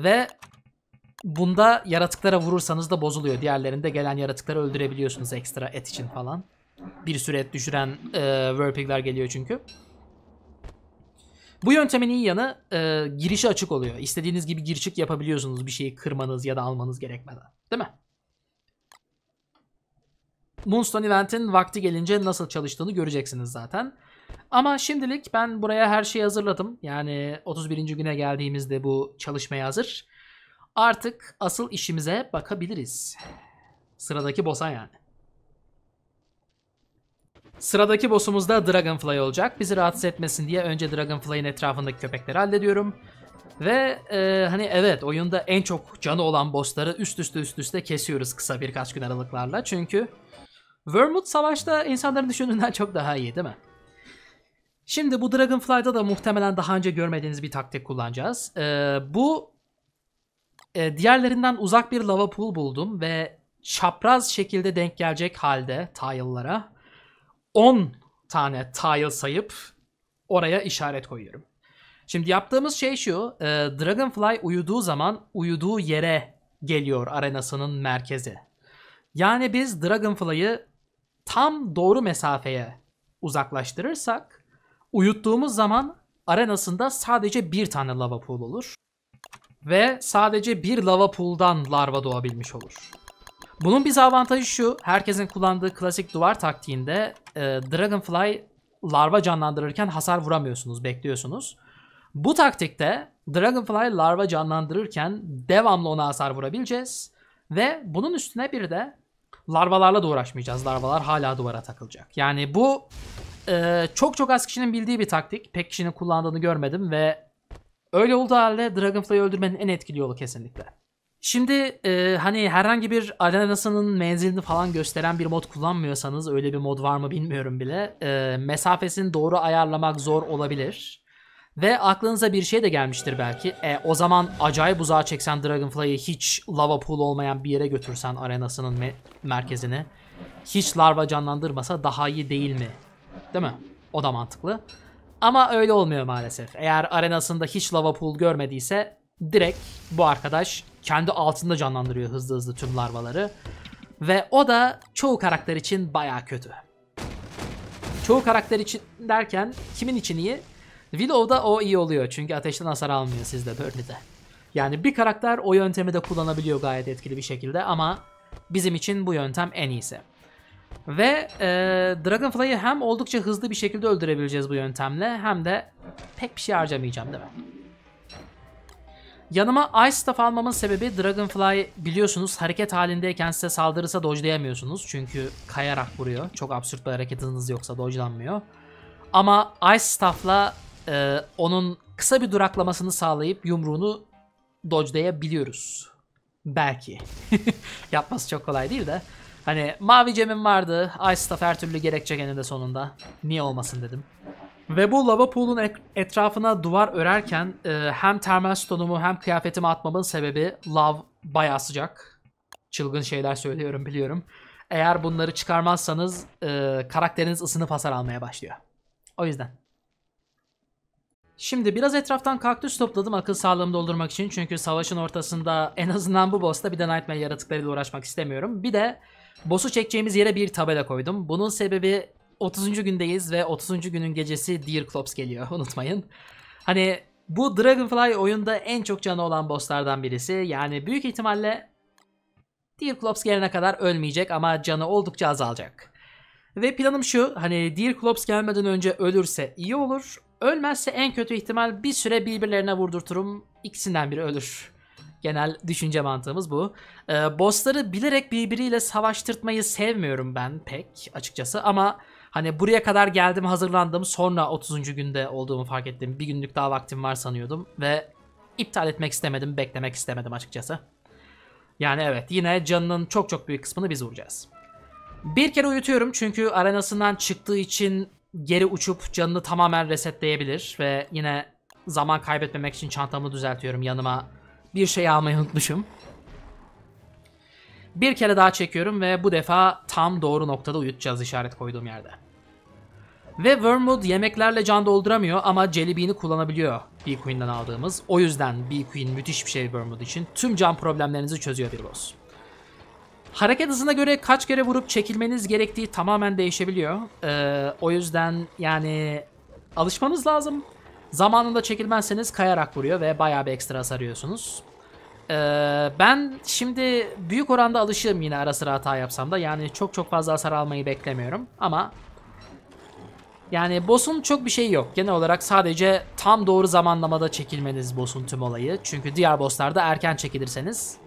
ve bunda yaratıklara vurursanız da bozuluyor. Diğerlerinde gelen yaratıkları öldürebiliyorsunuz ekstra et için falan. Bir süre et düşüren e, Whirlpig'ler geliyor çünkü. Bu yöntemin iyi yanı e, girişi açık oluyor. İstediğiniz gibi girişik yapabiliyorsunuz bir şeyi kırmanız ya da almanız gerekmeden. Değil mi? Moonstone Event'in vakti gelince nasıl çalıştığını göreceksiniz zaten. Ama şimdilik ben buraya her şeyi hazırladım. Yani 31. güne geldiğimizde bu çalışmaya hazır. Artık asıl işimize bakabiliriz. Sıradaki boss'a yani. Sıradaki boss'umuz da Dragonfly olacak. Bizi rahatsız etmesin diye önce Dragonfly'ın etrafındaki köpekleri hallediyorum. Ve e, hani evet oyunda en çok canı olan bossları üst üste üst üste kesiyoruz kısa birkaç gün aralıklarla. Çünkü Wormwood savaşta insanların düşündüğünden çok daha iyi değil mi? Şimdi bu Dragonfly'da da muhtemelen daha önce görmediğiniz bir taktik kullanacağız. Ee, bu e, diğerlerinden uzak bir lava pool buldum ve çapraz şekilde denk gelecek halde tile'lara 10 tane tile sayıp oraya işaret koyuyorum. Şimdi yaptığımız şey şu. E, Dragonfly uyuduğu zaman uyuduğu yere geliyor arenasının merkezi. Yani biz Dragonfly'ı tam doğru mesafeye uzaklaştırırsak uyuttuğumuz zaman arenasında sadece bir tane lava pool olur. Ve sadece bir lava pool'dan larva doğabilmiş olur. Bunun bir avantajı şu. Herkesin kullandığı klasik duvar taktiğinde e, Dragonfly larva canlandırırken hasar vuramıyorsunuz, bekliyorsunuz. Bu taktikte Dragonfly larva canlandırırken devamlı ona hasar vurabileceğiz. Ve bunun üstüne bir de larvalarla da uğraşmayacağız. Larvalar hala duvara takılacak. Yani bu e, çok çok az kişinin bildiği bir taktik. Pek kişinin kullandığını görmedim ve öyle olduğu halde Dragonfly'ı öldürmenin en etkili yolu kesinlikle. Şimdi e, hani herhangi bir arenasının menzilini falan gösteren bir mod kullanmıyorsanız öyle bir mod var mı bilmiyorum bile. E, mesafesini doğru ayarlamak zor olabilir. Ve aklınıza bir şey de gelmiştir belki. E, o zaman acayip uzağa çeksen Dragonfly'ı hiç lava pool olmayan bir yere götürsen arenasının me- merkezini. Hiç larva canlandırmasa daha iyi değil mi? Değil mi? O da mantıklı. Ama öyle olmuyor maalesef. Eğer arenasında hiç lava pool görmediyse direkt bu arkadaş kendi altında canlandırıyor hızlı hızlı tüm larvaları. Ve o da çoğu karakter için baya kötü. Çoğu karakter için derken kimin için iyi? Willow'da o iyi oluyor çünkü ateşten hasar almıyor sizde Burnley'de. Yani bir karakter o yöntemi de kullanabiliyor gayet etkili bir şekilde ama bizim için bu yöntem en iyisi. Ve e, Dragonfly'ı hem oldukça hızlı bir şekilde öldürebileceğiz bu yöntemle hem de pek bir şey harcamayacağım değil mi? Yanıma Ice Staff almamın sebebi Dragonfly biliyorsunuz hareket halindeyken size saldırırsa dojlayamıyorsunuz. Çünkü kayarak vuruyor. Çok absürt bir hareket hızınız yoksa dojlanmıyor. Ama Ice Staff'la e, onun kısa bir duraklamasını sağlayıp yumruğunu dojlayabiliyoruz. Belki. Yapması çok kolay değil de. Hani mavi cemim vardı. Ice Staff her türlü gerekçe de sonunda. Niye olmasın dedim. Ve bu lava pool'un etrafına duvar örerken e, hem termal stonumu hem kıyafetimi atmamın sebebi lav bayağı sıcak. Çılgın şeyler söylüyorum biliyorum. Eğer bunları çıkarmazsanız e, karakteriniz ısınıp hasar almaya başlıyor. O yüzden. Şimdi biraz etraftan kaktüs topladım akıl sağlığımı doldurmak için. Çünkü savaşın ortasında en azından bu boss'ta bir de Nightmare yaratıklarıyla uğraşmak istemiyorum. Bir de boss'u çekeceğimiz yere bir tabela koydum. Bunun sebebi 30. gündeyiz ve 30. günün gecesi Dear Klops geliyor unutmayın. Hani bu Dragonfly oyunda en çok canı olan bosslardan birisi. Yani büyük ihtimalle Dear Klops gelene kadar ölmeyecek ama canı oldukça azalacak. Ve planım şu hani Dear Klops gelmeden önce ölürse iyi olur. Ölmezse en kötü ihtimal bir süre birbirlerine vurdurturum. İkisinden biri ölür. Genel düşünce mantığımız bu. Ee, bossları bilerek birbiriyle savaştırtmayı sevmiyorum ben pek açıkçası ama Hani buraya kadar geldim hazırlandım sonra 30. günde olduğumu fark ettim. Bir günlük daha vaktim var sanıyordum ve iptal etmek istemedim, beklemek istemedim açıkçası. Yani evet yine canının çok çok büyük kısmını biz vuracağız. Bir kere uyutuyorum çünkü arenasından çıktığı için geri uçup canını tamamen resetleyebilir ve yine zaman kaybetmemek için çantamı düzeltiyorum yanıma. Bir şey almayı unutmuşum. Bir kere daha çekiyorum ve bu defa tam doğru noktada uyutacağız işaret koyduğum yerde. Ve Wormwood yemeklerle can dolduramıyor ama Jelly Bean'i kullanabiliyor B-Queen'den aldığımız. O yüzden B-Queen müthiş bir şey Wormwood için. Tüm can problemlerinizi çözüyor bir boss. Hareket hızına göre kaç kere vurup çekilmeniz gerektiği tamamen değişebiliyor. Ee, o yüzden yani alışmanız lazım. Zamanında çekilmezseniz kayarak vuruyor ve bayağı bir ekstra sarıyorsunuz. Ee, ben şimdi büyük oranda alışığım yine ara sıra hata yapsam da. Yani çok çok fazla hasar almayı beklemiyorum. Ama yani boss'un çok bir şeyi yok. Genel olarak sadece tam doğru zamanlamada çekilmeniz boss'un tüm olayı. Çünkü diğer boss'larda erken çekilirseniz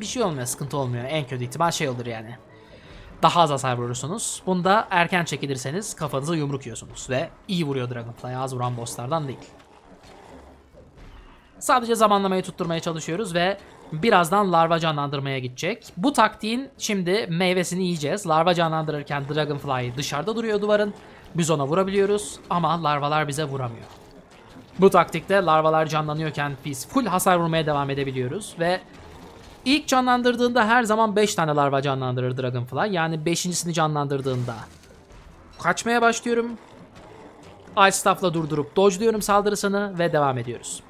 bir şey olmuyor, sıkıntı olmuyor. En kötü ihtimal şey olur yani. Daha az hasar vurursunuz. Bunda erken çekilirseniz kafanıza yumruk yiyorsunuz. Ve iyi vuruyor Dragonfly az vuran boss'lardan değil. Sadece zamanlamayı tutturmaya çalışıyoruz ve birazdan larva canlandırmaya gidecek. Bu taktiğin şimdi meyvesini yiyeceğiz. Larva canlandırırken Dragonfly dışarıda duruyor duvarın. Biz ona vurabiliyoruz ama larvalar bize vuramıyor. Bu taktikte larvalar canlanıyorken biz full hasar vurmaya devam edebiliyoruz ve ilk canlandırdığında her zaman 5 tane larva canlandırır Dragonfly. Yani 5.sini canlandırdığında kaçmaya başlıyorum. Ice Staff'la durdurup dodge'luyorum saldırısını ve devam ediyoruz.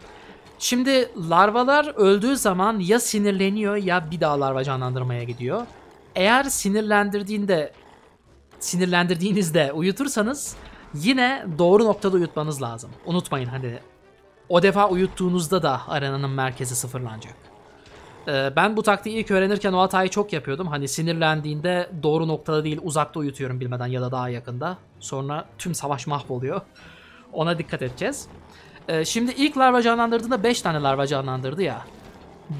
Şimdi larvalar öldüğü zaman ya sinirleniyor ya bir daha larva canlandırmaya gidiyor. Eğer sinirlendirdiğinde sinirlendirdiğinizde uyutursanız yine doğru noktada uyutmanız lazım. Unutmayın hani o defa uyuttuğunuzda da arenanın merkezi sıfırlanacak. Ee, ben bu taktiği ilk öğrenirken o hatayı çok yapıyordum. Hani sinirlendiğinde doğru noktada değil uzakta uyutuyorum bilmeden ya da daha yakında. Sonra tüm savaş mahvoluyor. Ona dikkat edeceğiz. Ee, şimdi ilk larva canlandırdığında 5 tane larva canlandırdı ya.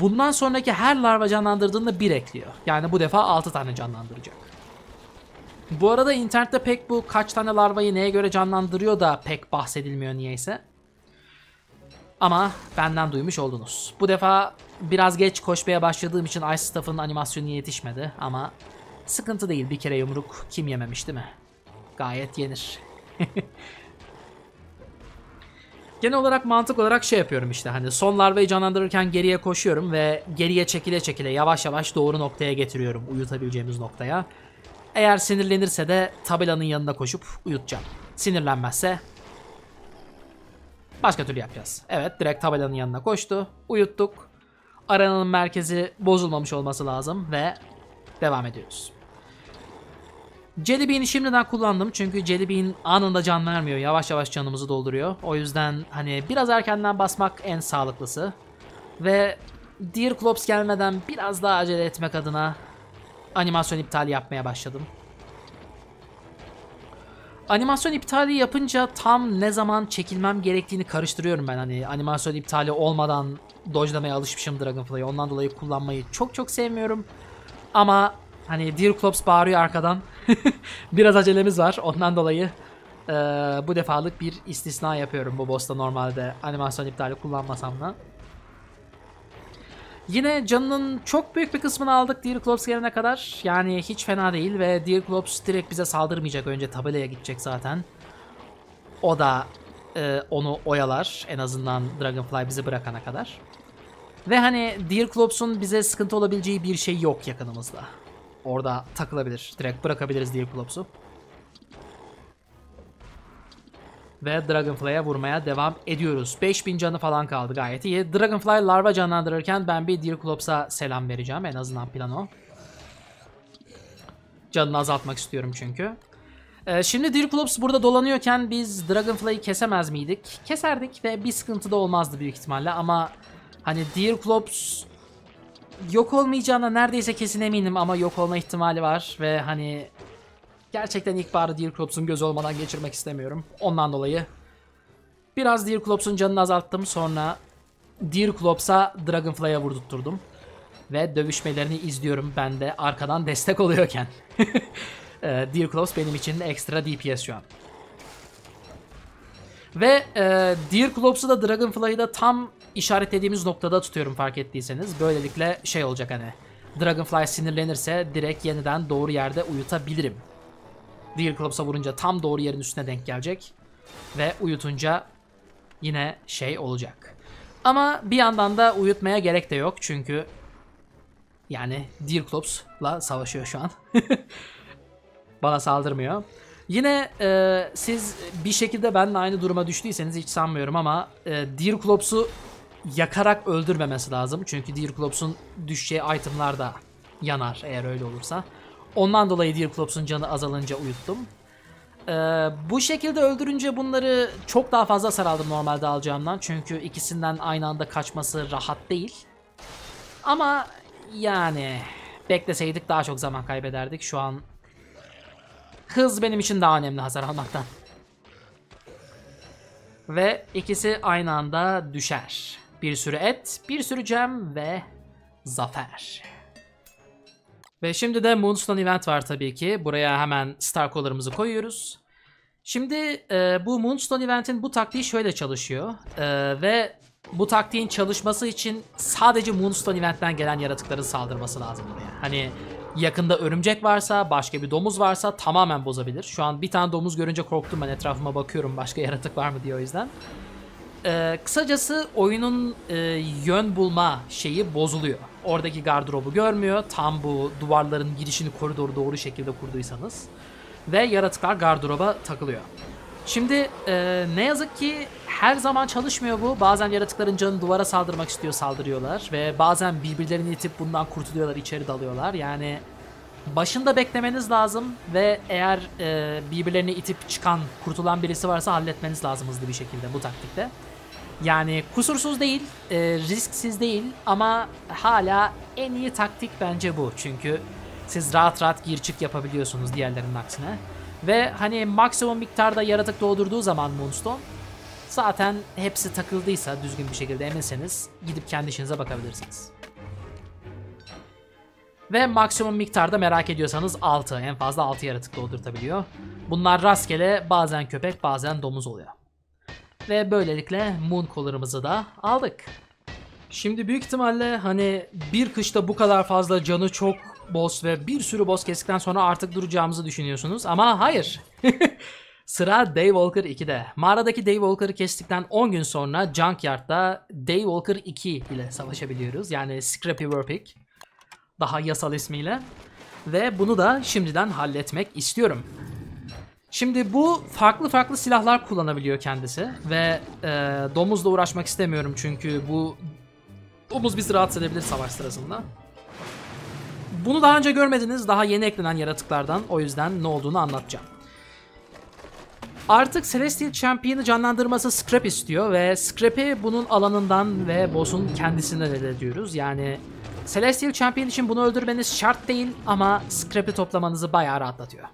Bundan sonraki her larva canlandırdığında 1 ekliyor. Yani bu defa 6 tane canlandıracak. Bu arada internette pek bu kaç tane larvayı neye göre canlandırıyor da pek bahsedilmiyor niyeyse. Ama benden duymuş oldunuz. Bu defa biraz geç koşmaya başladığım için Ice Staff'ın animasyonu yetişmedi ama sıkıntı değil bir kere yumruk kim yememiş değil mi? Gayet yenir. Genel olarak mantık olarak şey yapıyorum işte hani son larvayı canlandırırken geriye koşuyorum ve geriye çekile çekile yavaş yavaş doğru noktaya getiriyorum uyutabileceğimiz noktaya. Eğer sinirlenirse de tabelanın yanına koşup uyutacağım. Sinirlenmezse başka türlü yapacağız. Evet direkt tabelanın yanına koştu. Uyuttuk. Aranın merkezi bozulmamış olması lazım ve devam ediyoruz. Jellybean'i şimdiden kullandım çünkü Jellybean anında can vermiyor. Yavaş yavaş canımızı dolduruyor. O yüzden hani biraz erkenden basmak en sağlıklısı. Ve Deer Klops gelmeden biraz daha acele etmek adına animasyon iptali yapmaya başladım. Animasyon iptali yapınca tam ne zaman çekilmem gerektiğini karıştırıyorum ben. Hani animasyon iptali olmadan dojlamaya alışmışım Dragonfly'ı. Ondan dolayı kullanmayı çok çok sevmiyorum. Ama hani Dear Klops bağırıyor arkadan. Biraz acelemiz var. Ondan dolayı e, bu defalık bir istisna yapıyorum bu boss'ta normalde animasyon iptali kullanmasam da. Yine canının çok büyük bir kısmını aldık Deer Klops gelene kadar. Yani hiç fena değil ve Deer Klops direkt bize saldırmayacak. Önce tabelaya gidecek zaten. O da e, onu oyalar. En azından Dragonfly bizi bırakana kadar. Ve hani Deer Klops'un bize sıkıntı olabileceği bir şey yok yakınımızda. Orada takılabilir. Direkt bırakabiliriz Deer Klops'u. ve Dragonfly'a vurmaya devam ediyoruz. 5000 canı falan kaldı gayet iyi. Dragonfly larva canlandırırken ben bir Dirklops'a selam vereceğim. En azından plan o. Canını azaltmak istiyorum çünkü. Ee, şimdi Dirklops burada dolanıyorken biz Dragonfly'ı kesemez miydik? Keserdik ve bir sıkıntı da olmazdı büyük ihtimalle ama hani Dirklops yok olmayacağına neredeyse kesin eminim ama yok olma ihtimali var ve hani Gerçekten ilkbaharı Deerclops'un gözü olmadan geçirmek istemiyorum. Ondan dolayı biraz Deerclops'un canını azalttım. Sonra Deerclops'a Dragonfly'a vurdurtturdum. Ve dövüşmelerini izliyorum ben de arkadan destek oluyorken. Ee, Deerclops benim için ekstra DPS şu an. Ve e, Deerclops'u da Dragonfly'ı da tam işaretlediğimiz noktada tutuyorum fark ettiyseniz. Böylelikle şey olacak hani. Dragonfly sinirlenirse direkt yeniden doğru yerde uyutabilirim. Real Clubs'a vurunca tam doğru yerin üstüne denk gelecek. Ve uyutunca yine şey olacak. Ama bir yandan da uyutmaya gerek de yok çünkü yani Deer Clubs'la savaşıyor şu an. Bana saldırmıyor. Yine e, siz bir şekilde benimle aynı duruma düştüyseniz hiç sanmıyorum ama e, Deer Clubs'u yakarak öldürmemesi lazım. Çünkü Deer Clubs'un düşeceği itemlar da yanar eğer öyle olursa. Ondan dolayı Dirklops'un canı azalınca uyuttum. Ee, bu şekilde öldürünce bunları çok daha fazla saraldım normalde alacağımdan. Çünkü ikisinden aynı anda kaçması rahat değil. Ama yani bekleseydik daha çok zaman kaybederdik. Şu an hız benim için daha önemli hasar almaktan. Ve ikisi aynı anda düşer. Bir sürü et, bir sürü cem ve zafer. Ve şimdi de Moonstone event var tabii ki. Buraya hemen star color'ımızı koyuyoruz. Şimdi e, bu Moonstone event'in bu taktiği şöyle çalışıyor. E, ve bu taktiğin çalışması için sadece Moonstone eventten gelen yaratıkların saldırması lazım buraya. Hani yakında örümcek varsa, başka bir domuz varsa tamamen bozabilir. Şu an bir tane domuz görünce korktum ben etrafıma bakıyorum başka yaratık var mı diye o yüzden. Ee, kısacası oyunun e, yön bulma şeyi bozuluyor. Oradaki gardırobu görmüyor. Tam bu duvarların girişini koridoru doğru şekilde kurduysanız. Ve yaratıklar gardıroba takılıyor. Şimdi e, ne yazık ki her zaman çalışmıyor bu. Bazen yaratıkların canı duvara saldırmak istiyor saldırıyorlar. Ve bazen birbirlerini itip bundan kurtuluyorlar içeri dalıyorlar. Yani başında beklemeniz lazım. Ve eğer e, birbirlerini itip çıkan kurtulan birisi varsa halletmeniz lazım hızlı bir şekilde bu taktikte. Yani kusursuz değil, e, risksiz değil ama hala en iyi taktik bence bu. Çünkü siz rahat rahat gir çık yapabiliyorsunuz diğerlerinin aksine. Ve hani maksimum miktarda yaratık doğdurduğu zaman Moonstone zaten hepsi takıldıysa düzgün bir şekilde eminseniz gidip kendi işinize bakabilirsiniz. Ve maksimum miktarda merak ediyorsanız 6 en fazla 6 yaratık doldurtabiliyor. Bunlar rastgele bazen köpek bazen domuz oluyor. Ve böylelikle Moon Collar'ımızı da aldık. Şimdi büyük ihtimalle hani bir kışta bu kadar fazla canı çok boss ve bir sürü boss kestikten sonra artık duracağımızı düşünüyorsunuz ama hayır. Sıra Daywalker 2'de. Mağaradaki Daywalker'ı kestikten 10 gün sonra Junkyard'da Daywalker 2 ile savaşabiliyoruz. Yani Scrappy Warpick. Daha yasal ismiyle. Ve bunu da şimdiden halletmek istiyorum. Şimdi bu farklı farklı silahlar kullanabiliyor kendisi ve e, domuzla uğraşmak istemiyorum çünkü bu domuz bizi rahatsız edebilir savaş sırasında. Bunu daha önce görmediniz. Daha yeni eklenen yaratıklardan. O yüzden ne olduğunu anlatacağım. Artık Celestial Champion'ı canlandırması Scrap istiyor ve Scrap'i bunun alanından ve boss'un kendisinden elde ediyoruz. Yani Celestial Champion için bunu öldürmeniz şart değil ama Scrap'i toplamanızı bayağı rahatlatıyor.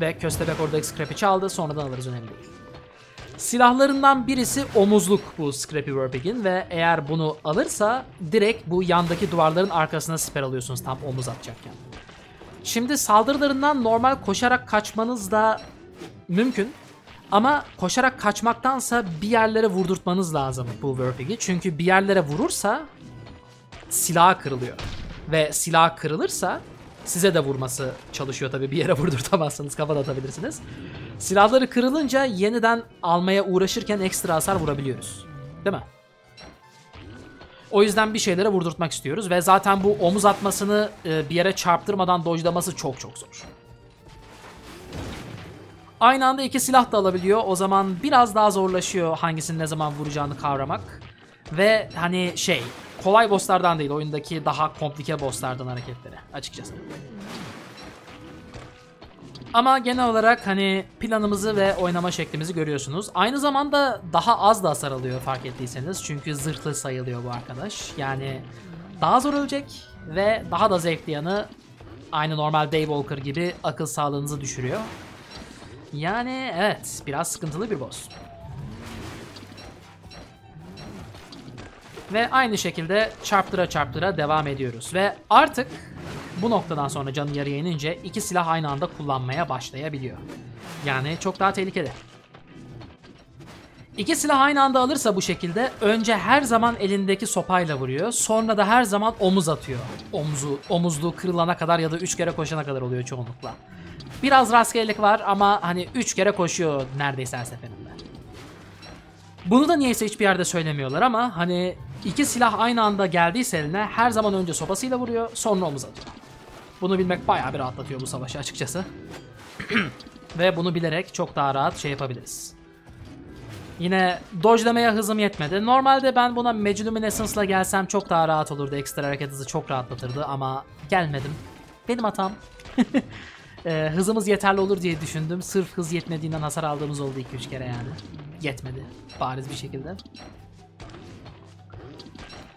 Ve köstebek orada scrap'i çaldı. Sonradan alırız önemli değil. Silahlarından birisi omuzluk bu Scrappy Werpig'in ve eğer bunu alırsa direkt bu yandaki duvarların arkasına siper alıyorsunuz tam omuz atacakken. Şimdi saldırılarından normal koşarak kaçmanız da mümkün. Ama koşarak kaçmaktansa bir yerlere vurdurtmanız lazım bu Werpig'i. Çünkü bir yerlere vurursa silah kırılıyor. Ve silah kırılırsa Size de vurması çalışıyor tabii bir yere vurdurtamazsınız kafa da atabilirsiniz. Silahları kırılınca yeniden almaya uğraşırken ekstra hasar vurabiliyoruz. Değil mi? O yüzden bir şeylere vurdurtmak istiyoruz ve zaten bu omuz atmasını e, bir yere çarptırmadan dojlaması çok çok zor. Aynı anda iki silah da alabiliyor. O zaman biraz daha zorlaşıyor hangisini ne zaman vuracağını kavramak. Ve hani şey kolay bosslardan değil oyundaki daha komplike bosslardan hareketleri açıkçası. Ama genel olarak hani planımızı ve oynama şeklimizi görüyorsunuz. Aynı zamanda daha az da hasar alıyor fark ettiyseniz. Çünkü zırhlı sayılıyor bu arkadaş. Yani daha zor ölecek ve daha da zevkli yanı aynı normal Daywalker gibi akıl sağlığınızı düşürüyor. Yani evet biraz sıkıntılı bir boss. Ve aynı şekilde çarptıra çarptıra devam ediyoruz. Ve artık bu noktadan sonra canı yarıya inince iki silah aynı anda kullanmaya başlayabiliyor. Yani çok daha tehlikeli. İki silah aynı anda alırsa bu şekilde önce her zaman elindeki sopayla vuruyor. Sonra da her zaman omuz atıyor. Omuzu, omuzluğu kırılana kadar ya da üç kere koşana kadar oluyor çoğunlukla. Biraz rastgelelik var ama hani üç kere koşuyor neredeyse her seferinde. Bunu da niyeyse hiçbir yerde söylemiyorlar ama hani iki silah aynı anda geldiyse eline her zaman önce sopasıyla vuruyor sonra omuz atıyor. Bunu bilmek bayağı bir rahatlatıyor bu savaşı açıkçası. Ve bunu bilerek çok daha rahat şey yapabiliriz. Yine dojlamaya hızım yetmedi. Normalde ben buna Megaluminescence'la gelsem çok daha rahat olurdu. Ekstra hareket hızı çok rahatlatırdı ama gelmedim. Benim hatam. E, hızımız yeterli olur diye düşündüm. Sırf hız yetmediğinden hasar aldığımız oldu 2-3 kere yani. Yetmedi. Bariz bir şekilde.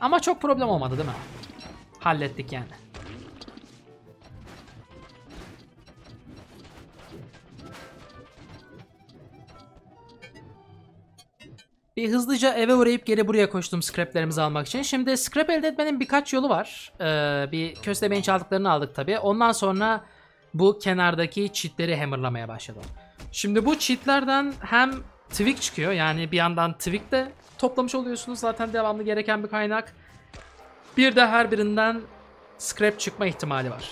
Ama çok problem olmadı değil mi? Hallettik yani. Bir hızlıca eve uğrayıp geri buraya koştum scraplerimizi almak için. Şimdi scrap elde etmenin birkaç yolu var. Ee, bir köstebeğin çaldıklarını aldık tabi. Ondan sonra bu kenardaki çitleri hammerlamaya başladım. Şimdi bu çitlerden hem Twig çıkıyor yani bir yandan Twig de toplamış oluyorsunuz zaten devamlı gereken bir kaynak. Bir de her birinden scrap çıkma ihtimali var.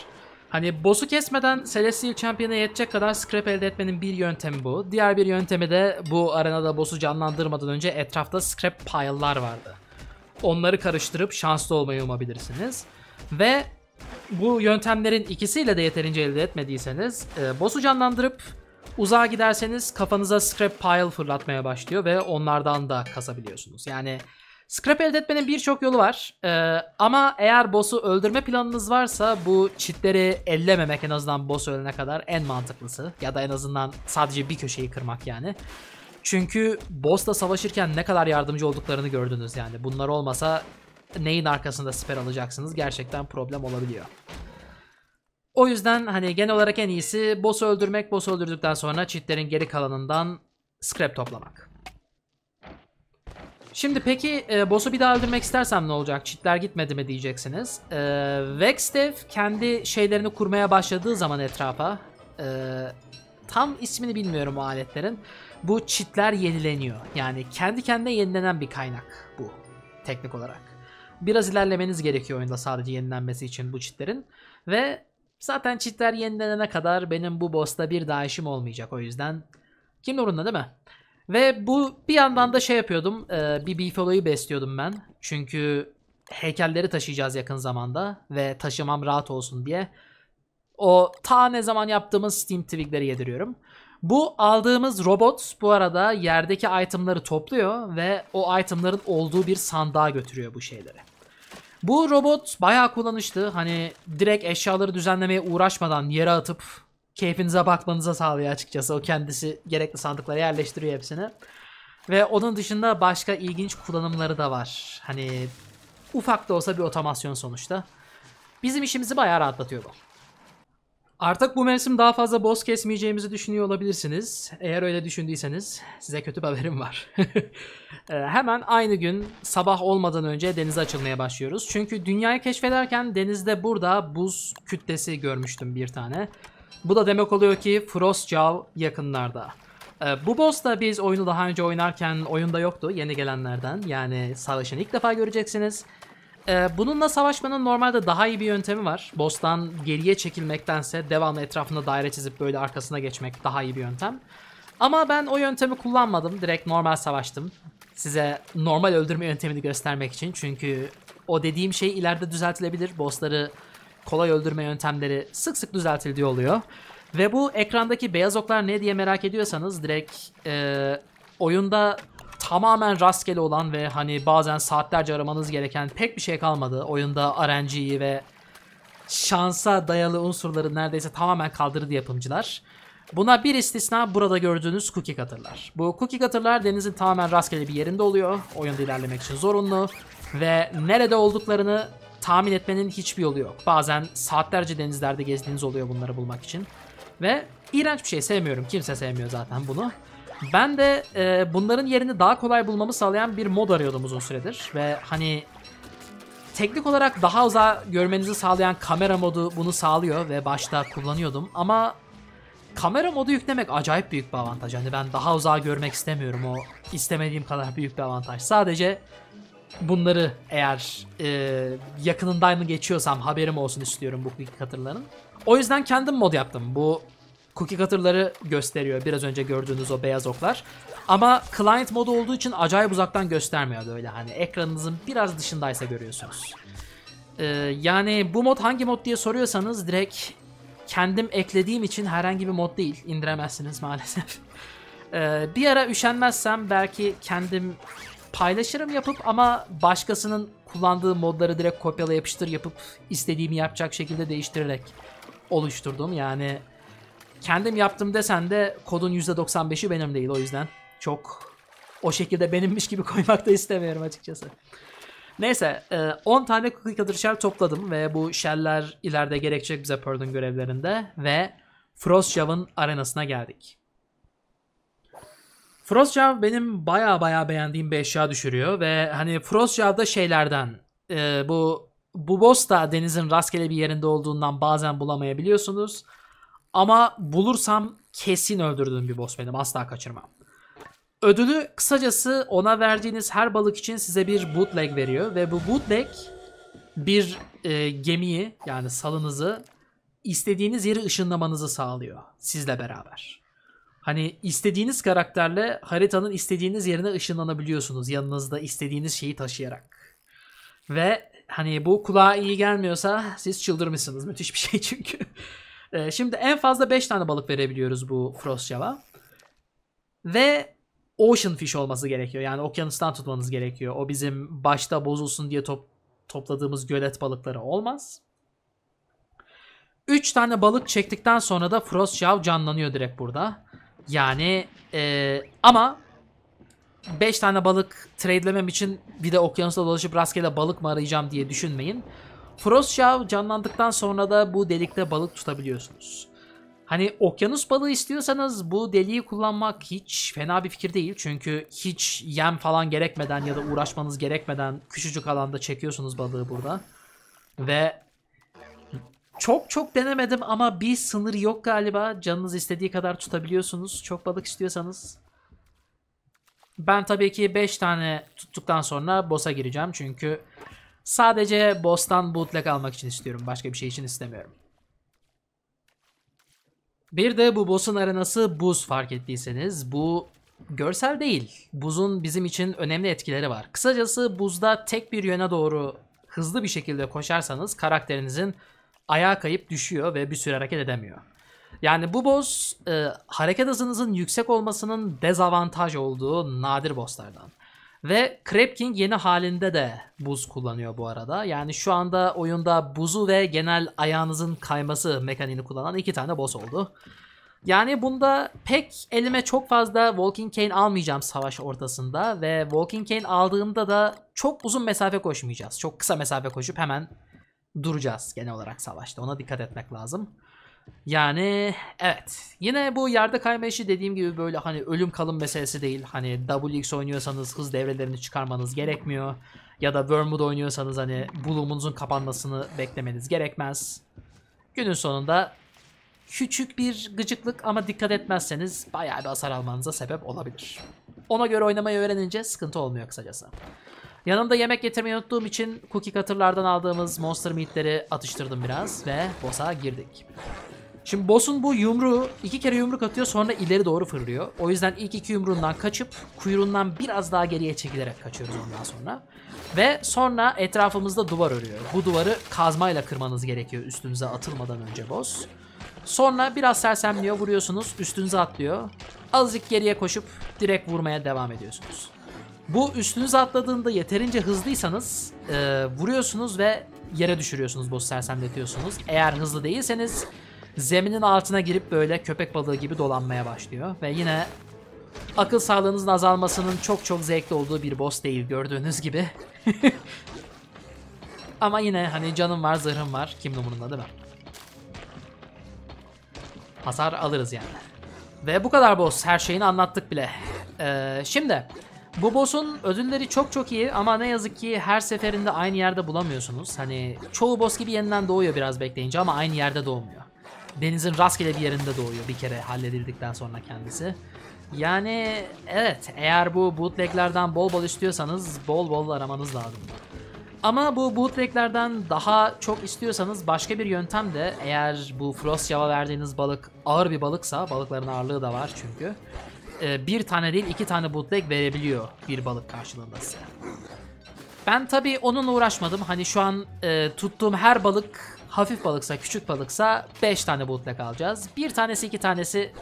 Hani boss'u kesmeden Celestial Champion'a yetecek kadar scrap elde etmenin bir yöntemi bu. Diğer bir yöntemi de bu arenada boss'u canlandırmadan önce etrafta scrap pile'lar vardı. Onları karıştırıp şanslı olmayı umabilirsiniz. Ve bu yöntemlerin ikisiyle de yeterince elde etmediyseniz e, boss'u canlandırıp uzağa giderseniz kafanıza scrap pile fırlatmaya başlıyor ve onlardan da kasabiliyorsunuz. Yani scrap elde etmenin birçok yolu var e, ama eğer boss'u öldürme planınız varsa bu çitleri ellememek en azından boss ölene kadar en mantıklısı ya da en azından sadece bir köşeyi kırmak yani. Çünkü boss'la savaşırken ne kadar yardımcı olduklarını gördünüz yani. Bunlar olmasa neyin arkasında siper alacaksınız gerçekten problem olabiliyor. O yüzden hani genel olarak en iyisi boss'u öldürmek, boss'u öldürdükten sonra cheatlerin geri kalanından scrap toplamak. Şimdi peki e, boss'u bir daha öldürmek istersem ne olacak? Cheatler gitmedi mi diyeceksiniz. E, Vexdev kendi şeylerini kurmaya başladığı zaman etrafa e, tam ismini bilmiyorum o aletlerin. Bu cheatler yenileniyor. Yani kendi kendine yenilenen bir kaynak bu teknik olarak biraz ilerlemeniz gerekiyor oyunda sadece yenilenmesi için bu çitlerin Ve zaten çitler yenilenene kadar benim bu boss'ta bir daha işim olmayacak o yüzden. Kim umurunda değil mi? Ve bu bir yandan da şey yapıyordum. E, bir Beefalo'yu besliyordum ben. Çünkü heykelleri taşıyacağız yakın zamanda. Ve taşımam rahat olsun diye. O ta ne zaman yaptığımız Steam Twig'leri yediriyorum. Bu aldığımız robot bu arada yerdeki itemları topluyor ve o itemların olduğu bir sandığa götürüyor bu şeyleri. Bu robot bayağı kullanışlı. Hani direkt eşyaları düzenlemeye uğraşmadan yere atıp keyfinize bakmanıza sağlıyor açıkçası. O kendisi gerekli sandıklara yerleştiriyor hepsini. Ve onun dışında başka ilginç kullanımları da var. Hani ufak da olsa bir otomasyon sonuçta. Bizim işimizi bayağı rahatlatıyor bu. Artık bu mevsim daha fazla boss kesmeyeceğimizi düşünüyor olabilirsiniz. Eğer öyle düşündüyseniz size kötü bir haberim var. Ee, hemen aynı gün sabah olmadan önce denize açılmaya başlıyoruz. Çünkü dünyayı keşfederken denizde burada buz kütlesi görmüştüm bir tane. Bu da demek oluyor ki Frostjaw yakınlarda. Ee, bu boss da biz oyunu daha önce oynarken oyunda yoktu yeni gelenlerden. Yani savaşın ilk defa göreceksiniz. Ee, bununla savaşmanın normalde daha iyi bir yöntemi var. Boss'tan geriye çekilmektense devamlı etrafında daire çizip böyle arkasına geçmek daha iyi bir yöntem. Ama ben o yöntemi kullanmadım. Direkt normal savaştım. Size normal öldürme yöntemini göstermek için. Çünkü o dediğim şey ileride düzeltilebilir. Bossları kolay öldürme yöntemleri sık sık düzeltildiği oluyor. Ve bu ekrandaki beyaz oklar ne diye merak ediyorsanız direkt e, oyunda tamamen rastgele olan ve hani bazen saatlerce aramanız gereken pek bir şey kalmadı. Oyunda RNG'yi ve şansa dayalı unsurları neredeyse tamamen kaldırdı yapımcılar. Buna bir istisna burada gördüğünüz cookie cutter'lar. Bu cookie cutter'lar denizin tamamen rastgele bir yerinde oluyor. Oyunda ilerlemek için zorunlu. Ve nerede olduklarını tahmin etmenin hiçbir yolu yok. Bazen saatlerce denizlerde gezdiğiniz oluyor bunları bulmak için. Ve iğrenç bir şey sevmiyorum. Kimse sevmiyor zaten bunu. Ben de e, bunların yerini daha kolay bulmamı sağlayan bir mod arıyordum uzun süredir. Ve hani teknik olarak daha uzağa görmenizi sağlayan kamera modu bunu sağlıyor ve başta kullanıyordum. Ama kamera modu yüklemek acayip büyük bir avantaj. Hani ben daha uzağa görmek istemiyorum. O istemediğim kadar büyük bir avantaj. Sadece bunları eğer e, yakınından geçiyorsam haberim olsun istiyorum bu katırların. O yüzden kendim mod yaptım. Bu cookie cutter'ları gösteriyor. Biraz önce gördüğünüz o beyaz oklar. Ama client modu olduğu için acayip uzaktan göstermiyor öyle hani. Ekranınızın biraz dışındaysa görüyorsunuz. Ee, yani bu mod hangi mod diye soruyorsanız direkt kendim eklediğim için herhangi bir mod değil. indiremezsiniz maalesef. Ee, bir ara üşenmezsem belki kendim paylaşırım yapıp ama başkasının kullandığı modları direkt kopyala yapıştır yapıp istediğimi yapacak şekilde değiştirerek oluşturdum. Yani Kendim yaptım desen de kodun %95'i benim değil o yüzden çok o şekilde benimmiş gibi koymak da istemiyorum açıkçası. Neyse 10 e, tane Clicker Shell topladım ve bu Shell'ler ileride gerekecek bize Pearl'ın görevlerinde ve Frostjaw'ın arenasına geldik. Frostjav benim baya baya beğendiğim bir eşya düşürüyor ve hani Frostjav'da şeylerden e, bu bu boss da denizin rastgele bir yerinde olduğundan bazen bulamayabiliyorsunuz. Ama bulursam kesin öldürdüğüm bir boss benim. Asla kaçırmam. Ödülü kısacası ona verdiğiniz her balık için size bir bootleg veriyor. Ve bu bootleg bir e, gemiyi yani salınızı istediğiniz yeri ışınlamanızı sağlıyor sizle beraber. Hani istediğiniz karakterle haritanın istediğiniz yerine ışınlanabiliyorsunuz yanınızda istediğiniz şeyi taşıyarak. Ve hani bu kulağa iyi gelmiyorsa siz çıldırmışsınız. Müthiş bir şey çünkü. E, şimdi en fazla 5 tane balık verebiliyoruz bu Frost Java. Ve Ocean Fish olması gerekiyor. Yani okyanustan tutmanız gerekiyor. O bizim başta bozulsun diye top, topladığımız gölet balıkları olmaz. 3 tane balık çektikten sonra da Frost Jaw canlanıyor direkt burada. Yani e, ama 5 tane balık tradelemem için bir de okyanusta dolaşıp rastgele balık mı arayacağım diye düşünmeyin. Frostjaw canlandıktan sonra da bu delikte balık tutabiliyorsunuz. Hani okyanus balığı istiyorsanız bu deliği kullanmak hiç fena bir fikir değil. Çünkü hiç yem falan gerekmeden ya da uğraşmanız gerekmeden küçücük alanda çekiyorsunuz balığı burada. Ve çok çok denemedim ama bir sınır yok galiba. Canınız istediği kadar tutabiliyorsunuz. Çok balık istiyorsanız. Ben tabii ki 5 tane tuttuktan sonra boss'a gireceğim. Çünkü Sadece boss'tan bootleg almak için istiyorum. Başka bir şey için istemiyorum. Bir de bu boss'un arenası buz fark ettiyseniz. Bu görsel değil. Buzun bizim için önemli etkileri var. Kısacası buzda tek bir yöne doğru hızlı bir şekilde koşarsanız karakterinizin ayağa kayıp düşüyor ve bir süre hareket edemiyor. Yani bu boss e, hareket hızınızın yüksek olmasının dezavantaj olduğu nadir bosslardan. Ve Krepking yeni halinde de buz kullanıyor bu arada. Yani şu anda oyunda buzu ve genel ayağınızın kayması mekaniğini kullanan iki tane boss oldu. Yani bunda pek elime çok fazla Walking Cane almayacağım savaş ortasında ve Walking Cane aldığımda da çok uzun mesafe koşmayacağız. Çok kısa mesafe koşup hemen duracağız genel olarak savaşta. Ona dikkat etmek lazım. Yani evet. Yine bu yerde kayma işi dediğim gibi böyle hani ölüm kalım meselesi değil. Hani WX oynuyorsanız hız devrelerini çıkarmanız gerekmiyor. Ya da Wormwood oynuyorsanız hani bulumunuzun kapanmasını beklemeniz gerekmez. Günün sonunda küçük bir gıcıklık ama dikkat etmezseniz bayağı bir hasar almanıza sebep olabilir. Ona göre oynamayı öğrenince sıkıntı olmuyor kısacası. Yanımda yemek getirmeyi unuttuğum için cookie cutter'lardan aldığımız monster meatleri atıştırdım biraz ve boss'a girdik. Şimdi boss'un bu yumruğu iki kere yumruk atıyor sonra ileri doğru fırlıyor. O yüzden ilk iki yumruğundan kaçıp kuyruğundan biraz daha geriye çekilerek kaçıyoruz ondan sonra. Ve sonra etrafımızda duvar örüyor. Bu duvarı kazmayla kırmanız gerekiyor üstünüze atılmadan önce boss. Sonra biraz sersemliyor vuruyorsunuz üstünüze atlıyor. Azıcık geriye koşup direkt vurmaya devam ediyorsunuz. Bu üstünüze atladığında yeterince hızlıysanız e, vuruyorsunuz ve yere düşürüyorsunuz boss sersemletiyorsunuz. Eğer hızlı değilseniz zeminin altına girip böyle köpek balığı gibi dolanmaya başlıyor. Ve yine akıl sağlığınızın azalmasının çok çok zevkli olduğu bir boss değil gördüğünüz gibi. Ama yine hani canım var zırhım var kim umurunda değil mi? Hasar alırız yani. Ve bu kadar boss her şeyini anlattık bile. Ee, şimdi bu boss'un ödülleri çok çok iyi ama ne yazık ki her seferinde aynı yerde bulamıyorsunuz. Hani çoğu boss gibi yeniden doğuyor biraz bekleyince ama aynı yerde doğmuyor denizin rastgele bir yerinde doğuyor bir kere halledildikten sonra kendisi. Yani evet eğer bu bootleglerden bol bol istiyorsanız bol bol aramanız lazım. Ama bu bootleglerden daha çok istiyorsanız başka bir yöntem de eğer bu frost yava verdiğiniz balık ağır bir balıksa balıkların ağırlığı da var çünkü. E, bir tane değil iki tane bootleg verebiliyor bir balık karşılığında size. Ben tabi onunla uğraşmadım. Hani şu an e, tuttuğum her balık hafif balıksa, küçük balıksa 5 tane bulutla kalacağız. Bir tanesi, iki tanesi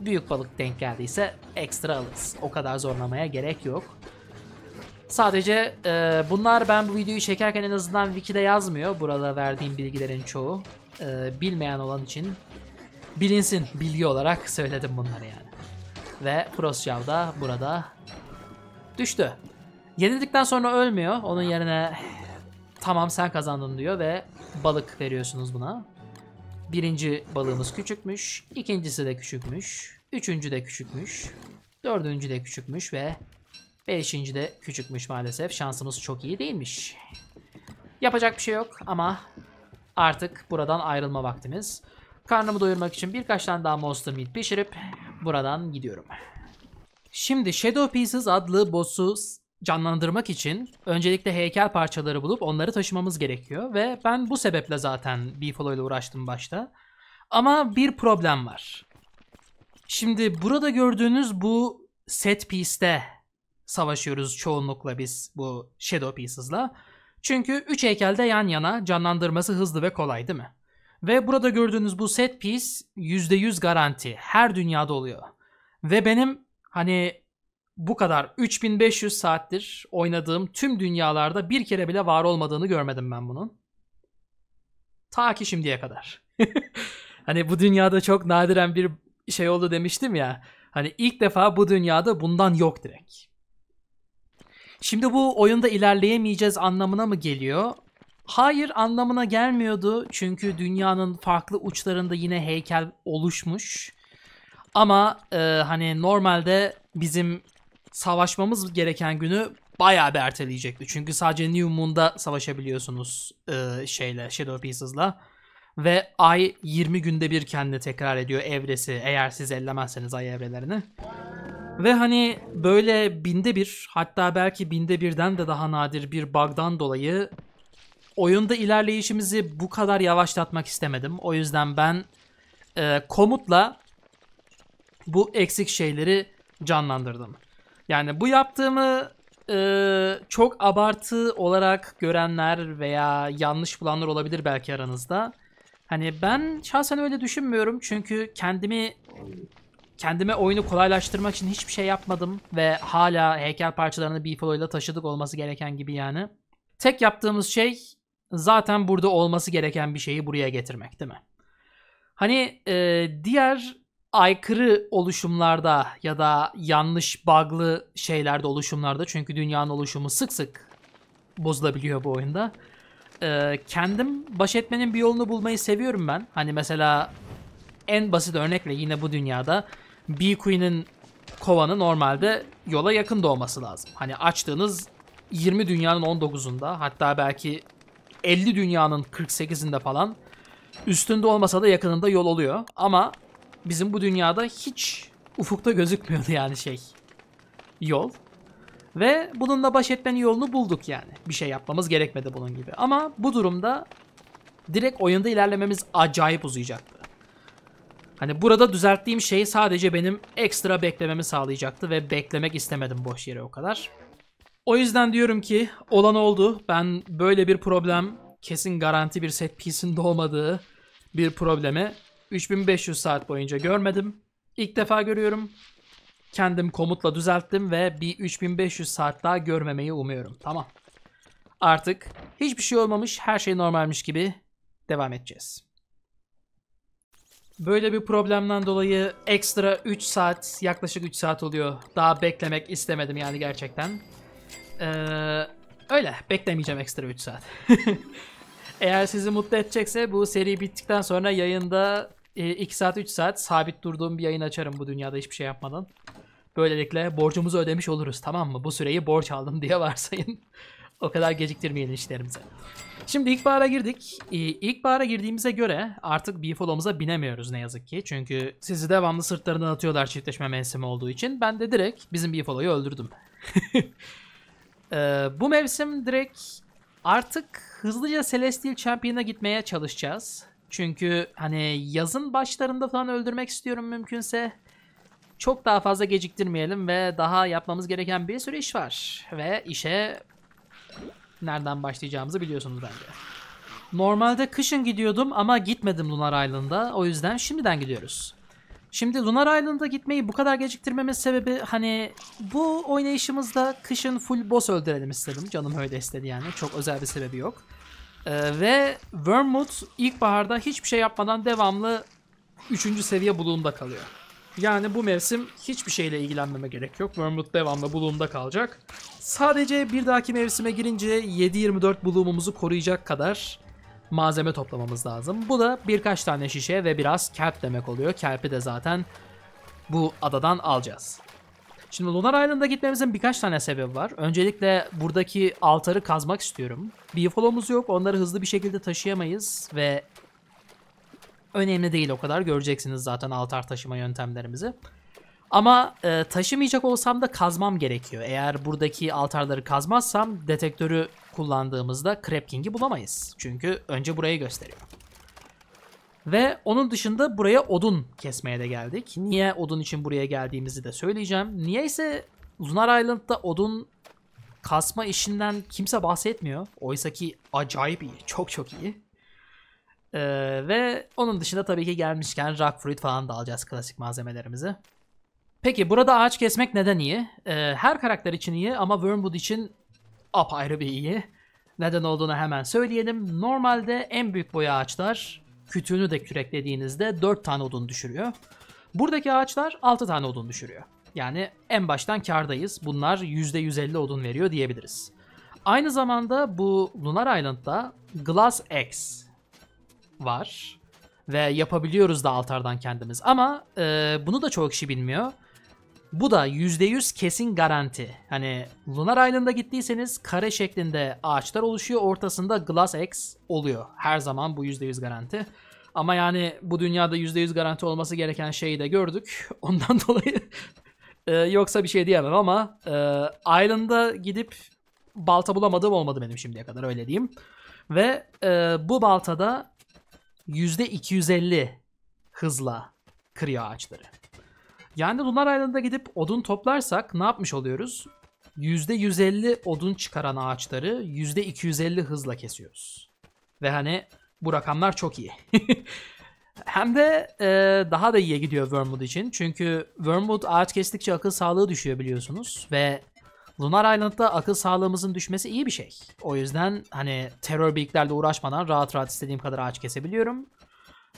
büyük balık denk geldiyse ekstra alırız. O kadar zorlamaya gerek yok. Sadece e, bunlar ben bu videoyu çekerken en azından wiki'de yazmıyor. Burada verdiğim bilgilerin çoğu. E, bilmeyen olan için bilinsin bilgi olarak söyledim bunları yani. Ve Frostjaw da burada düştü. Yenildikten sonra ölmüyor. Onun yerine tamam sen kazandın diyor ve balık veriyorsunuz buna. Birinci balığımız küçükmüş. ikincisi de küçükmüş. Üçüncü de küçükmüş. Dördüncü de küçükmüş ve beşinci de küçükmüş maalesef. Şansımız çok iyi değilmiş. Yapacak bir şey yok ama artık buradan ayrılma vaktimiz. Karnımı doyurmak için birkaç tane daha Monster Meat pişirip buradan gidiyorum. Şimdi Shadow Pieces adlı boss'u canlandırmak için öncelikle heykel parçaları bulup onları taşımamız gerekiyor ve ben bu sebeple zaten Beefalo ile uğraştım başta. Ama bir problem var. Şimdi burada gördüğünüz bu set piece'te savaşıyoruz çoğunlukla biz bu Shadow Pieces'la. Çünkü 3 heykelde yan yana canlandırması hızlı ve kolay değil mi? Ve burada gördüğünüz bu set piece %100 garanti. Her dünyada oluyor. Ve benim hani bu kadar 3500 saattir oynadığım tüm dünyalarda bir kere bile var olmadığını görmedim ben bunun. Ta ki şimdiye kadar. hani bu dünyada çok nadiren bir şey oldu demiştim ya. Hani ilk defa bu dünyada bundan yok direkt. Şimdi bu oyunda ilerleyemeyeceğiz anlamına mı geliyor? Hayır anlamına gelmiyordu. Çünkü dünyanın farklı uçlarında yine heykel oluşmuş. Ama e, hani normalde bizim savaşmamız gereken günü bayağı bir erteleyecekti. Çünkü sadece New Moon'da savaşabiliyorsunuz e, şeyle Shadow Pieces'la. Ve ay 20 günde bir kendini tekrar ediyor evresi eğer siz ellemezseniz ay evrelerini. Ve hani böyle binde bir hatta belki binde birden de daha nadir bir bug'dan dolayı oyunda ilerleyişimizi bu kadar yavaşlatmak istemedim. O yüzden ben e, komutla bu eksik şeyleri canlandırdım. Yani bu yaptığımı e, çok abartı olarak görenler veya yanlış bulanlar olabilir belki aranızda. Hani ben şahsen öyle düşünmüyorum çünkü kendimi kendime oyunu kolaylaştırmak için hiçbir şey yapmadım ve hala heykel parçalarını Beefalo ile taşıdık olması gereken gibi yani. Tek yaptığımız şey zaten burada olması gereken bir şeyi buraya getirmek değil mi? Hani e, diğer aykırı oluşumlarda ya da yanlış bug'lı şeylerde oluşumlarda çünkü dünyanın oluşumu sık sık bozulabiliyor bu oyunda. Ee, kendim baş etmenin bir yolunu bulmayı seviyorum ben. Hani mesela en basit örnekle yine bu dünyada B-Queen'in kovanı normalde yola yakın doğması lazım. Hani açtığınız 20 dünyanın 19'unda hatta belki 50 dünyanın 48'inde falan üstünde olmasa da yakınında yol oluyor. Ama bizim bu dünyada hiç ufukta gözükmüyordu yani şey yol. Ve bununla baş etmenin yolunu bulduk yani. Bir şey yapmamız gerekmedi bunun gibi. Ama bu durumda direkt oyunda ilerlememiz acayip uzayacaktı. Hani burada düzelttiğim şey sadece benim ekstra beklememi sağlayacaktı ve beklemek istemedim boş yere o kadar. O yüzden diyorum ki olan oldu. Ben böyle bir problem kesin garanti bir set piece'in olmadığı bir problemi 3500 saat boyunca görmedim. İlk defa görüyorum. Kendim komutla düzelttim ve bir 3500 saat daha görmemeyi umuyorum. Tamam. Artık hiçbir şey olmamış, her şey normalmiş gibi devam edeceğiz. Böyle bir problemden dolayı ekstra 3 saat, yaklaşık 3 saat oluyor. Daha beklemek istemedim yani gerçekten. Ee, öyle, beklemeyeceğim ekstra 3 saat. Eğer sizi mutlu edecekse bu seri bittikten sonra yayında 2 e, saat 3 saat sabit durduğum bir yayın açarım bu dünyada hiçbir şey yapmadan. Böylelikle borcumuzu ödemiş oluruz tamam mı? Bu süreyi borç aldım diye varsayın. o kadar geciktirmeyelim işlerimizi. Şimdi ilk ilkbahara girdik. E, ilk İlkbahara girdiğimize göre artık Bifolo'muza binemiyoruz ne yazık ki. Çünkü sizi devamlı sırtlarından atıyorlar çiftleşme mevsimi olduğu için. Ben de direkt bizim Bifolo'yu öldürdüm. ee, bu mevsim direkt artık hızlıca Celestial Champion'a gitmeye çalışacağız. Çünkü hani yazın başlarında falan öldürmek istiyorum mümkünse. Çok daha fazla geciktirmeyelim ve daha yapmamız gereken bir sürü iş var. Ve işe nereden başlayacağımızı biliyorsunuz bence. Normalde kışın gidiyordum ama gitmedim Lunar Island'a. O yüzden şimdiden gidiyoruz. Şimdi Lunar Island'a gitmeyi bu kadar geciktirmemin sebebi hani bu oynayışımızda kışın full boss öldürelim istedim. Canım öyle istedi yani. Çok özel bir sebebi yok. Ee, ve Wormwood ilkbaharda hiçbir şey yapmadan devamlı 3. seviye bulunduğunda kalıyor. Yani bu mevsim hiçbir şeyle ilgilenmeme gerek yok. Wormwood devamlı bulumda kalacak. Sadece bir dahaki mevsime girince 7-24 bulumumuzu koruyacak kadar malzeme toplamamız lazım. Bu da birkaç tane şişe ve biraz kelp demek oluyor. Kelp'i de zaten bu adadan alacağız. Şimdi Lunar Island'a gitmemizin birkaç tane sebebi var. Öncelikle buradaki altarı kazmak istiyorum. Bir folomuz yok. Onları hızlı bir şekilde taşıyamayız ve önemli değil o kadar. Göreceksiniz zaten altar taşıma yöntemlerimizi. Ama e, taşımayacak olsam da kazmam gerekiyor. Eğer buradaki altarları kazmazsam detektörü kullandığımızda Crab King'i bulamayız. Çünkü önce burayı gösteriyor. Ve onun dışında buraya odun kesmeye de geldik. Niye odun için buraya geldiğimizi de söyleyeceğim. Niye ise Lunar Island'da odun kasma işinden kimse bahsetmiyor. Oysa ki acayip iyi. Çok çok iyi. Ee, ve onun dışında tabii ki gelmişken rock fruit falan da alacağız klasik malzemelerimizi. Peki burada ağaç kesmek neden iyi? Ee, her karakter için iyi ama Wormwood için apayrı bir iyi. Neden olduğunu hemen söyleyelim. Normalde en büyük boy ağaçlar kütüğünü de küreklediğinizde 4 tane odun düşürüyor. Buradaki ağaçlar 6 tane odun düşürüyor. Yani en baştan kardayız. Bunlar %150 odun veriyor diyebiliriz. Aynı zamanda bu Lunar Island'da Glass X var. Ve yapabiliyoruz da altardan kendimiz. Ama e, bunu da çoğu kişi bilmiyor. Bu da %100 kesin garanti. Hani Lunar Island'a gittiyseniz kare şeklinde ağaçlar oluşuyor. Ortasında Glass X oluyor. Her zaman bu %100 garanti. Ama yani bu dünyada %100 garanti olması gereken şeyi de gördük. Ondan dolayı e, yoksa bir şey diyemem ama e, Island'a gidip balta bulamadığım olmadı benim şimdiye kadar öyle diyeyim. Ve e, bu baltada %250 hızla kırıyor ağaçları. Yani Lunar Island'a gidip odun toplarsak ne yapmış oluyoruz? %150 odun çıkaran ağaçları %250 hızla kesiyoruz. Ve hani bu rakamlar çok iyi. Hem de e, daha da iyiye gidiyor Wormwood için. Çünkü Wormwood ağaç kestikçe akıl sağlığı düşüyor biliyorsunuz. Ve Lunar Island'da akıl sağlığımızın düşmesi iyi bir şey. O yüzden hani terör birliklerle uğraşmadan rahat rahat istediğim kadar ağaç kesebiliyorum.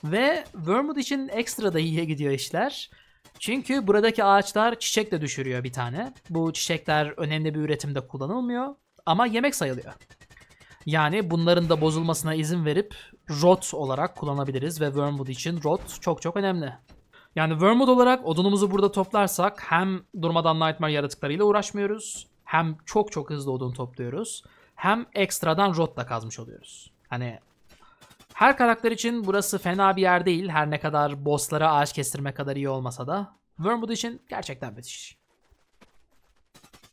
Ve Wormwood için ekstra da iyiye gidiyor işler. Çünkü buradaki ağaçlar çiçek de düşürüyor bir tane. Bu çiçekler önemli bir üretimde kullanılmıyor ama yemek sayılıyor. Yani bunların da bozulmasına izin verip rot olarak kullanabiliriz ve wormwood için rot çok çok önemli. Yani wormwood olarak odunumuzu burada toplarsak hem durmadan nightmare yaratıklarıyla uğraşmıyoruz hem çok çok hızlı odun topluyoruz hem ekstradan rot da kazmış oluyoruz. Hani her karakter için burası fena bir yer değil her ne kadar bosslara ağaç kestirme kadar iyi olmasa da. Wormwood için gerçekten müthiş.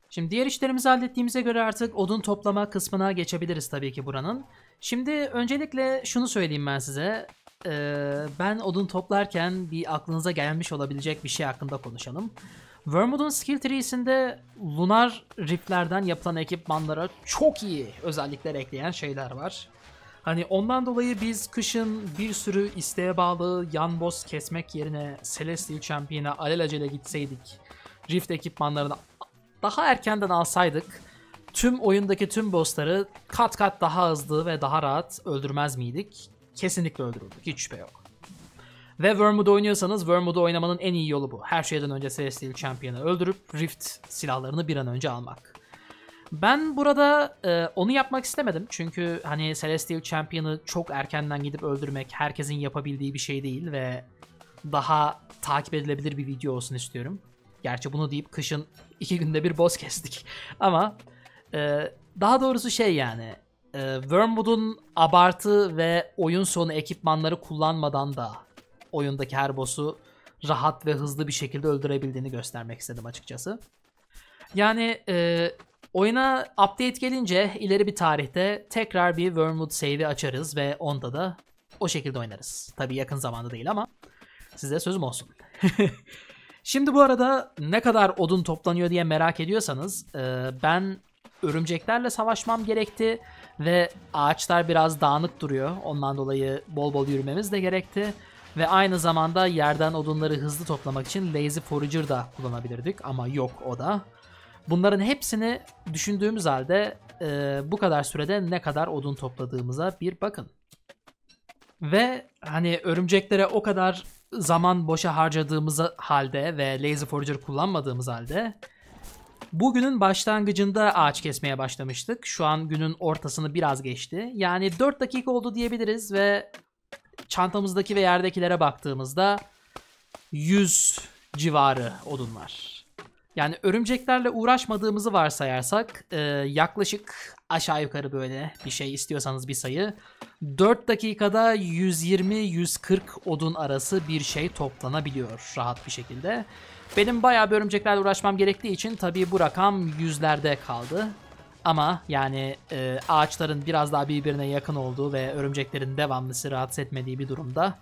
Şimdi diğer işlerimizi hallettiğimize göre artık odun toplama kısmına geçebiliriz tabii ki buranın. Şimdi öncelikle şunu söyleyeyim ben size. Ee, ben odun toplarken bir aklınıza gelmiş olabilecek bir şey hakkında konuşalım. Wormwood'un skill tree'sinde lunar riflerden yapılan ekipmanlara çok iyi özellikler ekleyen şeyler var. Hani ondan dolayı biz kışın bir sürü isteğe bağlı yan boss kesmek yerine Celestial Champion'a alelacele gitseydik. Rift ekipmanlarını daha erkenden alsaydık tüm oyundaki tüm bossları kat kat daha hızlı ve daha rahat öldürmez miydik? Kesinlikle öldürürdük. Hiç şüphe yok. Ve Wormwood oynuyorsanız Wormwood'u oynamanın en iyi yolu bu. Her şeyden önce Celestial Champion'ı öldürüp Rift silahlarını bir an önce almak. Ben burada e, onu yapmak istemedim. Çünkü hani Celestial Champion'ı çok erkenden gidip öldürmek herkesin yapabildiği bir şey değil ve daha takip edilebilir bir video olsun istiyorum. Gerçi bunu deyip kışın iki günde bir boss kestik. Ama e, daha doğrusu şey yani e, Wormwood'un abartı ve oyun sonu ekipmanları kullanmadan da oyundaki her boss'u rahat ve hızlı bir şekilde öldürebildiğini göstermek istedim açıkçası. Yani e, Oyuna update gelince ileri bir tarihte tekrar bir Wormwood save'i açarız ve onda da o şekilde oynarız. Tabii yakın zamanda değil ama size sözüm olsun. Şimdi bu arada ne kadar odun toplanıyor diye merak ediyorsanız e, ben örümceklerle savaşmam gerekti ve ağaçlar biraz dağınık duruyor. Ondan dolayı bol bol yürümemiz de gerekti. Ve aynı zamanda yerden odunları hızlı toplamak için Lazy Forager da kullanabilirdik ama yok o da. Bunların hepsini düşündüğümüz halde e, bu kadar sürede ne kadar odun topladığımıza bir bakın. Ve hani örümceklere o kadar zaman boşa harcadığımız halde ve Lazy Forager kullanmadığımız halde bugünün başlangıcında ağaç kesmeye başlamıştık. Şu an günün ortasını biraz geçti. Yani 4 dakika oldu diyebiliriz ve çantamızdaki ve yerdekilere baktığımızda 100 civarı odun var. Yani örümceklerle uğraşmadığımızı varsayarsak e, yaklaşık aşağı yukarı böyle bir şey istiyorsanız bir sayı. 4 dakikada 120-140 odun arası bir şey toplanabiliyor rahat bir şekilde. Benim bayağı bir örümceklerle uğraşmam gerektiği için tabii bu rakam yüzlerde kaldı. Ama yani e, ağaçların biraz daha birbirine yakın olduğu ve örümceklerin devamlısı rahatsız etmediği bir durumda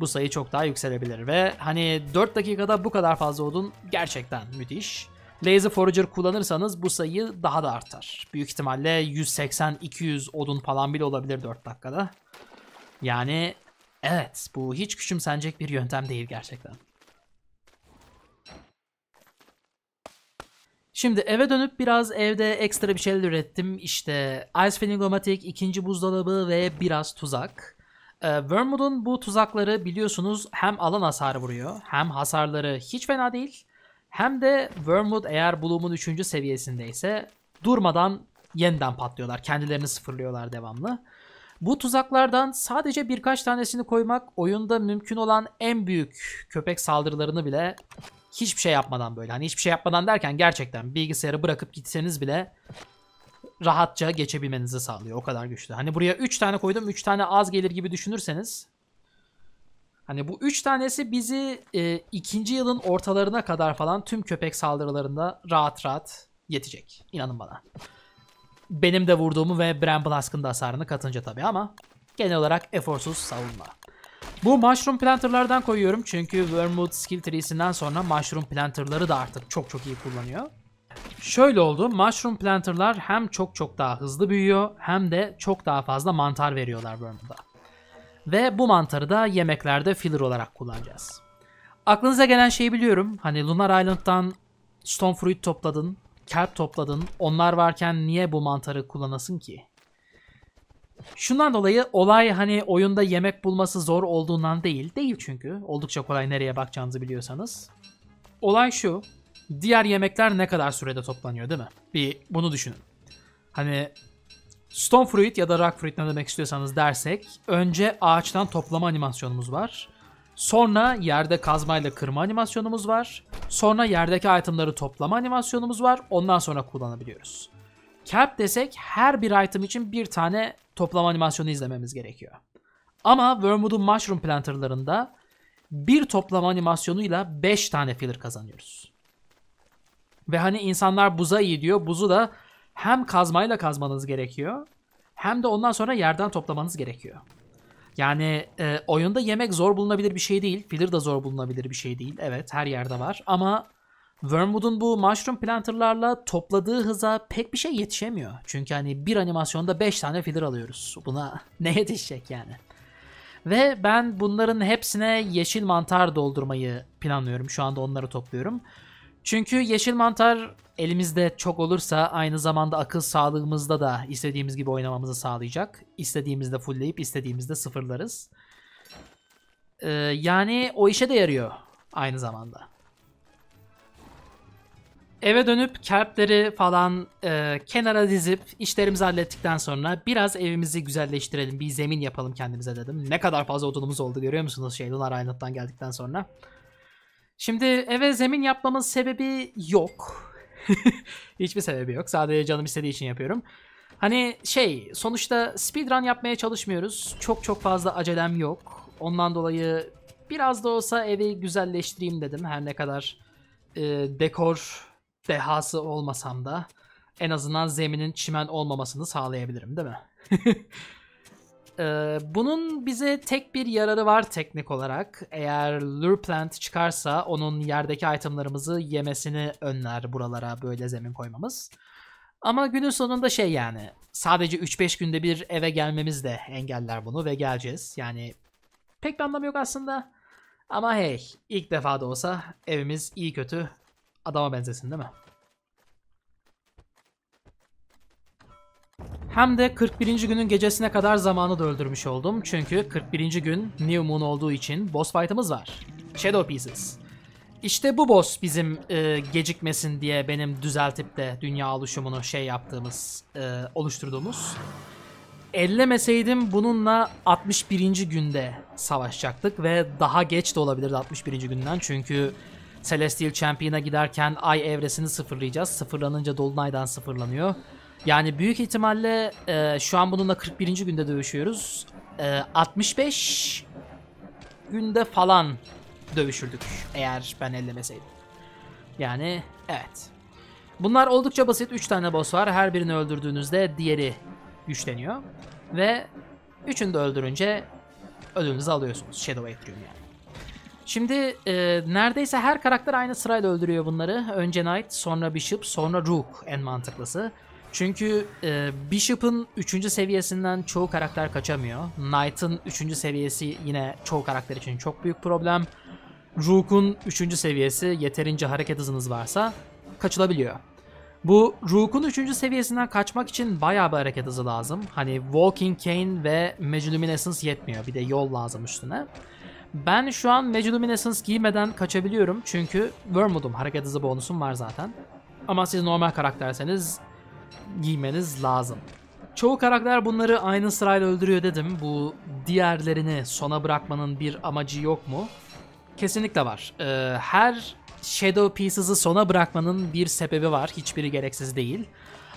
bu sayı çok daha yükselebilir ve hani 4 dakikada bu kadar fazla odun gerçekten müthiş. Lazy Forager kullanırsanız bu sayı daha da artar. Büyük ihtimalle 180-200 odun falan bile olabilir 4 dakikada. Yani evet bu hiç küçümsenecek bir yöntem değil gerçekten. Şimdi eve dönüp biraz evde ekstra bir şeyler ürettim. İşte Ice Feniglomatic, ikinci buzdolabı ve biraz tuzak. E, ee, Wormwood'un bu tuzakları biliyorsunuz hem alan hasarı vuruyor hem hasarları hiç fena değil. Hem de Wormwood eğer Bloom'un 3. seviyesindeyse durmadan yeniden patlıyorlar. Kendilerini sıfırlıyorlar devamlı. Bu tuzaklardan sadece birkaç tanesini koymak oyunda mümkün olan en büyük köpek saldırılarını bile hiçbir şey yapmadan böyle. Hani hiçbir şey yapmadan derken gerçekten bilgisayarı bırakıp gitseniz bile rahatça geçebilmenizi sağlıyor. O kadar güçlü. Hani buraya 3 tane koydum. 3 tane az gelir gibi düşünürseniz Hani bu üç tanesi bizi e, ikinci yılın ortalarına kadar falan tüm köpek saldırılarında rahat rahat yetecek. İnanın bana. Benim de vurduğumu ve Bram Blask'ın da hasarını katınca tabii ama genel olarak eforsuz savunma. Bu Mushroom Planter'lardan koyuyorum çünkü Wormwood skill tree'sinden sonra Mushroom Planter'ları da artık çok çok iyi kullanıyor. Şöyle oldu. Mushroom planterlar hem çok çok daha hızlı büyüyor hem de çok daha fazla mantar veriyorlar Worm'da. Ve bu mantarı da yemeklerde filler olarak kullanacağız. Aklınıza gelen şeyi biliyorum. Hani Lunar Island'dan Stone Fruit topladın, kelp topladın. Onlar varken niye bu mantarı kullanasın ki? Şundan dolayı olay hani oyunda yemek bulması zor olduğundan değil. Değil çünkü. Oldukça kolay nereye bakacağınızı biliyorsanız. Olay şu diğer yemekler ne kadar sürede toplanıyor değil mi? Bir bunu düşünün. Hani stone fruit ya da rock fruit ne demek istiyorsanız dersek önce ağaçtan toplama animasyonumuz var. Sonra yerde kazmayla kırma animasyonumuz var. Sonra yerdeki itemları toplama animasyonumuz var. Ondan sonra kullanabiliyoruz. Cap desek her bir item için bir tane toplama animasyonu izlememiz gerekiyor. Ama Wormwood'un Mushroom Planter'larında bir toplama animasyonuyla 5 tane filler kazanıyoruz. Ve hani insanlar buza iyi diyor. Buzu da hem kazmayla kazmanız gerekiyor hem de ondan sonra yerden toplamanız gerekiyor. Yani e, oyunda yemek zor bulunabilir bir şey değil. Filler de zor bulunabilir bir şey değil. Evet her yerde var ama Wormwood'un bu mushroom planterlarla topladığı hıza pek bir şey yetişemiyor. Çünkü hani bir animasyonda 5 tane filler alıyoruz. Buna ne yetişecek yani? Ve ben bunların hepsine yeşil mantar doldurmayı planlıyorum. Şu anda onları topluyorum. Çünkü yeşil mantar elimizde çok olursa aynı zamanda akıl sağlığımızda da istediğimiz gibi oynamamızı sağlayacak. İstediğimizde fullleyip istediğimizde sıfırlarız. Ee, yani o işe de yarıyor aynı zamanda. Eve dönüp kerpleri falan e, kenara dizip işlerimizi hallettikten sonra biraz evimizi güzelleştirelim. Bir zemin yapalım kendimize dedim. Ne kadar fazla odunumuz oldu görüyor musunuz şey Lunar Island'dan geldikten sonra. Şimdi eve zemin yapmamın sebebi yok. Hiçbir sebebi yok. Sadece canım istediği için yapıyorum. Hani şey sonuçta speedrun yapmaya çalışmıyoruz. Çok çok fazla acelem yok. Ondan dolayı biraz da olsa evi güzelleştireyim dedim. Her ne kadar e, dekor dehası olmasam da en azından zeminin çimen olmamasını sağlayabilirim değil mi? Ee, bunun bize tek bir yararı var teknik olarak. Eğer Lure Plant çıkarsa onun yerdeki itemlarımızı yemesini önler buralara böyle zemin koymamız. Ama günün sonunda şey yani sadece 3-5 günde bir eve gelmemiz de engeller bunu ve geleceğiz. Yani pek bir anlamı yok aslında. Ama hey ilk defa da olsa evimiz iyi kötü adama benzesin değil mi? Hem de 41. günün gecesine kadar zamanı da öldürmüş oldum. Çünkü 41. gün New Moon olduğu için boss fight'ımız var. Shadow Pieces. İşte bu boss bizim e, gecikmesin diye benim düzeltip de dünya oluşumunu şey yaptığımız, e, oluşturduğumuz. Ellemeseydim bununla 61. günde savaşacaktık ve daha geç de olabilirdi 61. günden çünkü Celestial Champion'a giderken ay evresini sıfırlayacağız. Sıfırlanınca Dolunay'dan sıfırlanıyor. Yani büyük ihtimalle e, şu an bununla 41. günde dövüşüyoruz. E, 65 günde falan dövüşürdük eğer ben ellemeseydim. Yani evet. Bunlar oldukça basit 3 tane boss var. Her birini öldürdüğünüzde diğeri güçleniyor. Ve üçünü de öldürünce ödülünüzü alıyorsunuz. Shadow Atrium yani. Şimdi e, neredeyse her karakter aynı sırayla öldürüyor bunları. Önce Knight, sonra Bishop, sonra Rook en mantıklısı. Çünkü e, Bishop'ın 3. seviyesinden çoğu karakter kaçamıyor. Knight'ın 3. seviyesi yine çoğu karakter için çok büyük problem. Rook'un 3. seviyesi yeterince hareket hızınız varsa kaçılabiliyor. Bu Rook'un 3. seviyesinden kaçmak için bayağı bir hareket hızı lazım. Hani Walking Cane ve Megaluminescence yetmiyor. Bir de yol lazım üstüne. Ben şu an Megaluminescence giymeden kaçabiliyorum. Çünkü Wormwood'um hareket hızı bonusum var zaten. Ama siz normal karakterseniz giymeniz lazım. Çoğu karakter bunları aynı sırayla öldürüyor dedim. Bu diğerlerini sona bırakmanın bir amacı yok mu? Kesinlikle var. Ee, her Shadow Pieces'ı sona bırakmanın bir sebebi var. Hiçbiri gereksiz değil.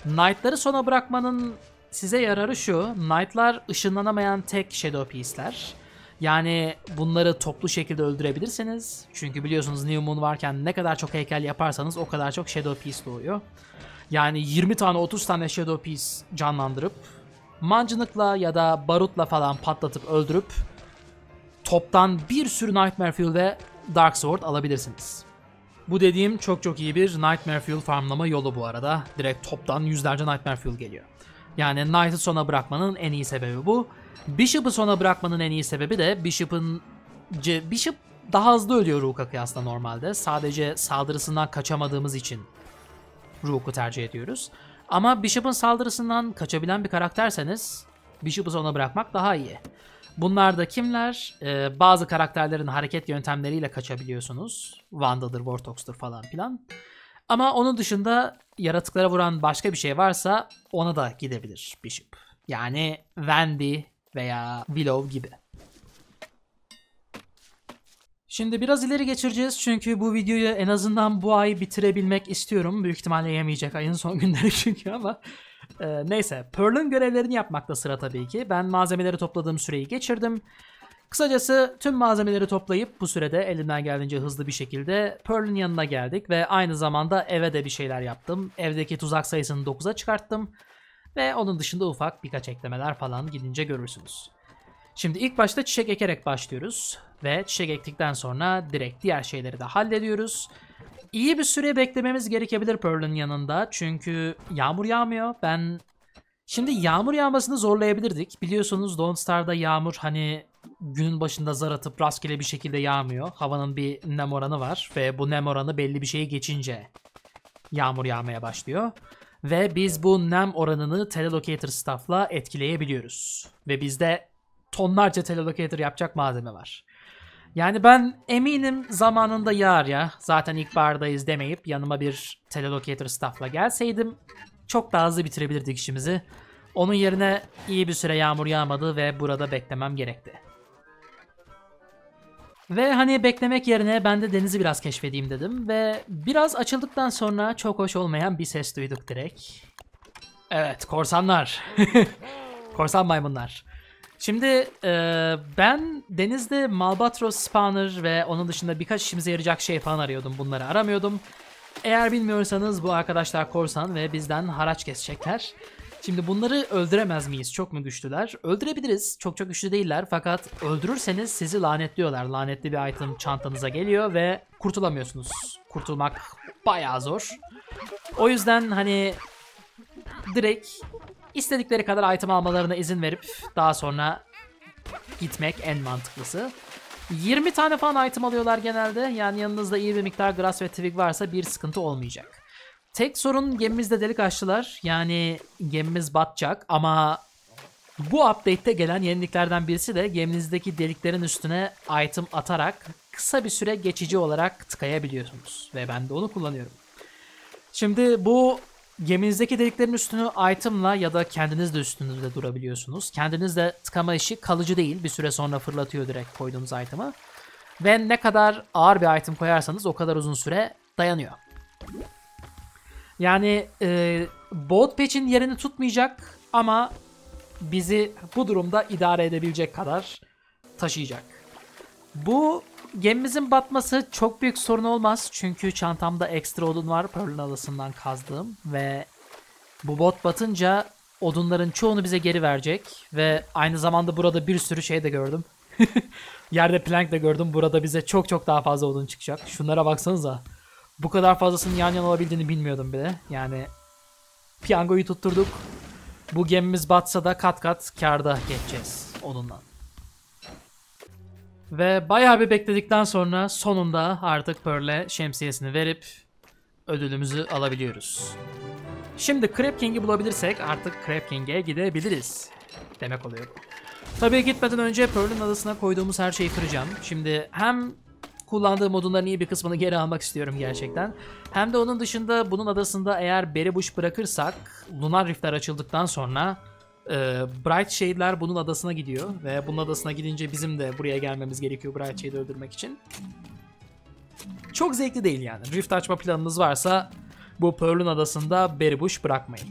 Knight'ları sona bırakmanın size yararı şu. Knight'lar ışınlanamayan tek Shadow Piece'ler. Yani bunları toplu şekilde öldürebilirsiniz. Çünkü biliyorsunuz New Moon varken ne kadar çok heykel yaparsanız o kadar çok Shadow Piece doğuyor. Yani 20 tane 30 tane Shadow Piece canlandırıp mancınıkla ya da barutla falan patlatıp öldürüp toptan bir sürü Nightmare Fuel'de Dark Sword alabilirsiniz. Bu dediğim çok çok iyi bir Nightmare Fuel farmlama yolu bu arada. Direkt toptan yüzlerce Nightmare Fuel geliyor. Yani Knight'ı sona bırakmanın en iyi sebebi bu. Bishop'ı sona bırakmanın en iyi sebebi de Bishop'ın... Bishop daha hızlı ölüyor Rook'a kıyasla normalde. Sadece saldırısından kaçamadığımız için Rook'u tercih ediyoruz. Ama Bishop'ın saldırısından kaçabilen bir karakterseniz Bishop'u sona bırakmak daha iyi. Bunlar da kimler? Ee, bazı karakterlerin hareket yöntemleriyle kaçabiliyorsunuz. Vanda'dır, Vortox'tur falan filan. Ama onun dışında yaratıklara vuran başka bir şey varsa ona da gidebilir Bishop. Yani Wendy veya Willow gibi. Şimdi biraz ileri geçireceğiz çünkü bu videoyu en azından bu ay bitirebilmek istiyorum. Büyük ihtimalle yemeyecek ayın son günleri çünkü ama. Ee, neyse Pearl'ın görevlerini yapmakta sıra tabii ki. Ben malzemeleri topladığım süreyi geçirdim. Kısacası tüm malzemeleri toplayıp bu sürede elimden geldiğince hızlı bir şekilde Pearl'ın yanına geldik ve aynı zamanda eve de bir şeyler yaptım. Evdeki tuzak sayısını 9'a çıkarttım ve onun dışında ufak birkaç eklemeler falan gidince görürsünüz. Şimdi ilk başta çiçek ekerek başlıyoruz. Ve çiçek ektikten sonra direkt diğer şeyleri de hallediyoruz. İyi bir süre beklememiz gerekebilir Pearl'ın yanında. Çünkü yağmur yağmıyor. Ben Şimdi yağmur yağmasını zorlayabilirdik. Biliyorsunuz Don't Star'da yağmur hani günün başında zar atıp rastgele bir şekilde yağmıyor. Havanın bir nem oranı var ve bu nem oranı belli bir şeye geçince yağmur yağmaya başlıyor. Ve biz bu nem oranını telelocator staff'la etkileyebiliyoruz. Ve bizde tonlarca telelocator yapacak malzeme var. Yani ben eminim zamanında yağar ya. Zaten ilk bardayız demeyip yanıma bir telelocator staffla gelseydim çok daha hızlı bitirebilirdik işimizi. Onun yerine iyi bir süre yağmur yağmadı ve burada beklemem gerekti. Ve hani beklemek yerine ben de denizi biraz keşfedeyim dedim ve biraz açıldıktan sonra çok hoş olmayan bir ses duyduk direkt. Evet korsanlar. Korsan maymunlar. Şimdi e, ben denizde Malbatros Spawner ve onun dışında birkaç işimize yarayacak şey falan arıyordum. Bunları aramıyordum. Eğer bilmiyorsanız bu arkadaşlar korsan ve bizden haraç kesecekler. Şimdi bunları öldüremez miyiz? Çok mu güçlüler? Öldürebiliriz. Çok çok güçlü değiller fakat öldürürseniz sizi lanetliyorlar. Lanetli bir item çantanıza geliyor ve kurtulamıyorsunuz. Kurtulmak bayağı zor. O yüzden hani direkt İstedikleri kadar item almalarına izin verip daha sonra gitmek en mantıklısı. 20 tane falan item alıyorlar genelde. Yani yanınızda iyi bir miktar grass ve twig varsa bir sıkıntı olmayacak. Tek sorun gemimizde delik açtılar. Yani gemimiz batacak ama bu update'te gelen yeniliklerden birisi de geminizdeki deliklerin üstüne item atarak kısa bir süre geçici olarak tıkayabiliyorsunuz. Ve ben de onu kullanıyorum. Şimdi bu Geminizdeki deliklerin üstünü itemla ya da kendiniz de üstünüzde durabiliyorsunuz. Kendiniz de tıkama işi kalıcı değil. Bir süre sonra fırlatıyor direkt koyduğunuz item'ı. Ve ne kadar ağır bir item koyarsanız o kadar uzun süre dayanıyor. Yani e, bot patch'in yerini tutmayacak ama bizi bu durumda idare edebilecek kadar taşıyacak. Bu Gemimizin batması çok büyük sorun olmaz. Çünkü çantamda ekstra odun var. Pearl'ın adasından kazdığım. Ve bu bot batınca odunların çoğunu bize geri verecek. Ve aynı zamanda burada bir sürü şey de gördüm. Yerde plank de gördüm. Burada bize çok çok daha fazla odun çıkacak. Şunlara baksanıza. Bu kadar fazlasının yan yana olabildiğini bilmiyordum bile. Yani piyangoyu tutturduk. Bu gemimiz batsa da kat kat karda geçeceğiz odundan. Ve bayağı bir bekledikten sonra sonunda artık Pearl'e şemsiyesini verip ödülümüzü alabiliyoruz. Şimdi Crab King'i bulabilirsek artık Crab King'e gidebiliriz demek oluyor. Tabii gitmeden önce Pearl'ün adasına koyduğumuz her şeyi kıracağım. Şimdi hem kullandığım modunların iyi bir kısmını geri almak istiyorum gerçekten. Hem de onun dışında bunun adasında eğer Beribush bırakırsak Lunar Rift'ler açıldıktan sonra ee, Bright Shade'ler bunun adasına gidiyor ve bunun adasına gidince bizim de buraya gelmemiz gerekiyor Bright Shade'i öldürmek için. Çok zevkli değil yani. Rift açma planınız varsa bu Pearl'ün adasında Beribuş bırakmayın.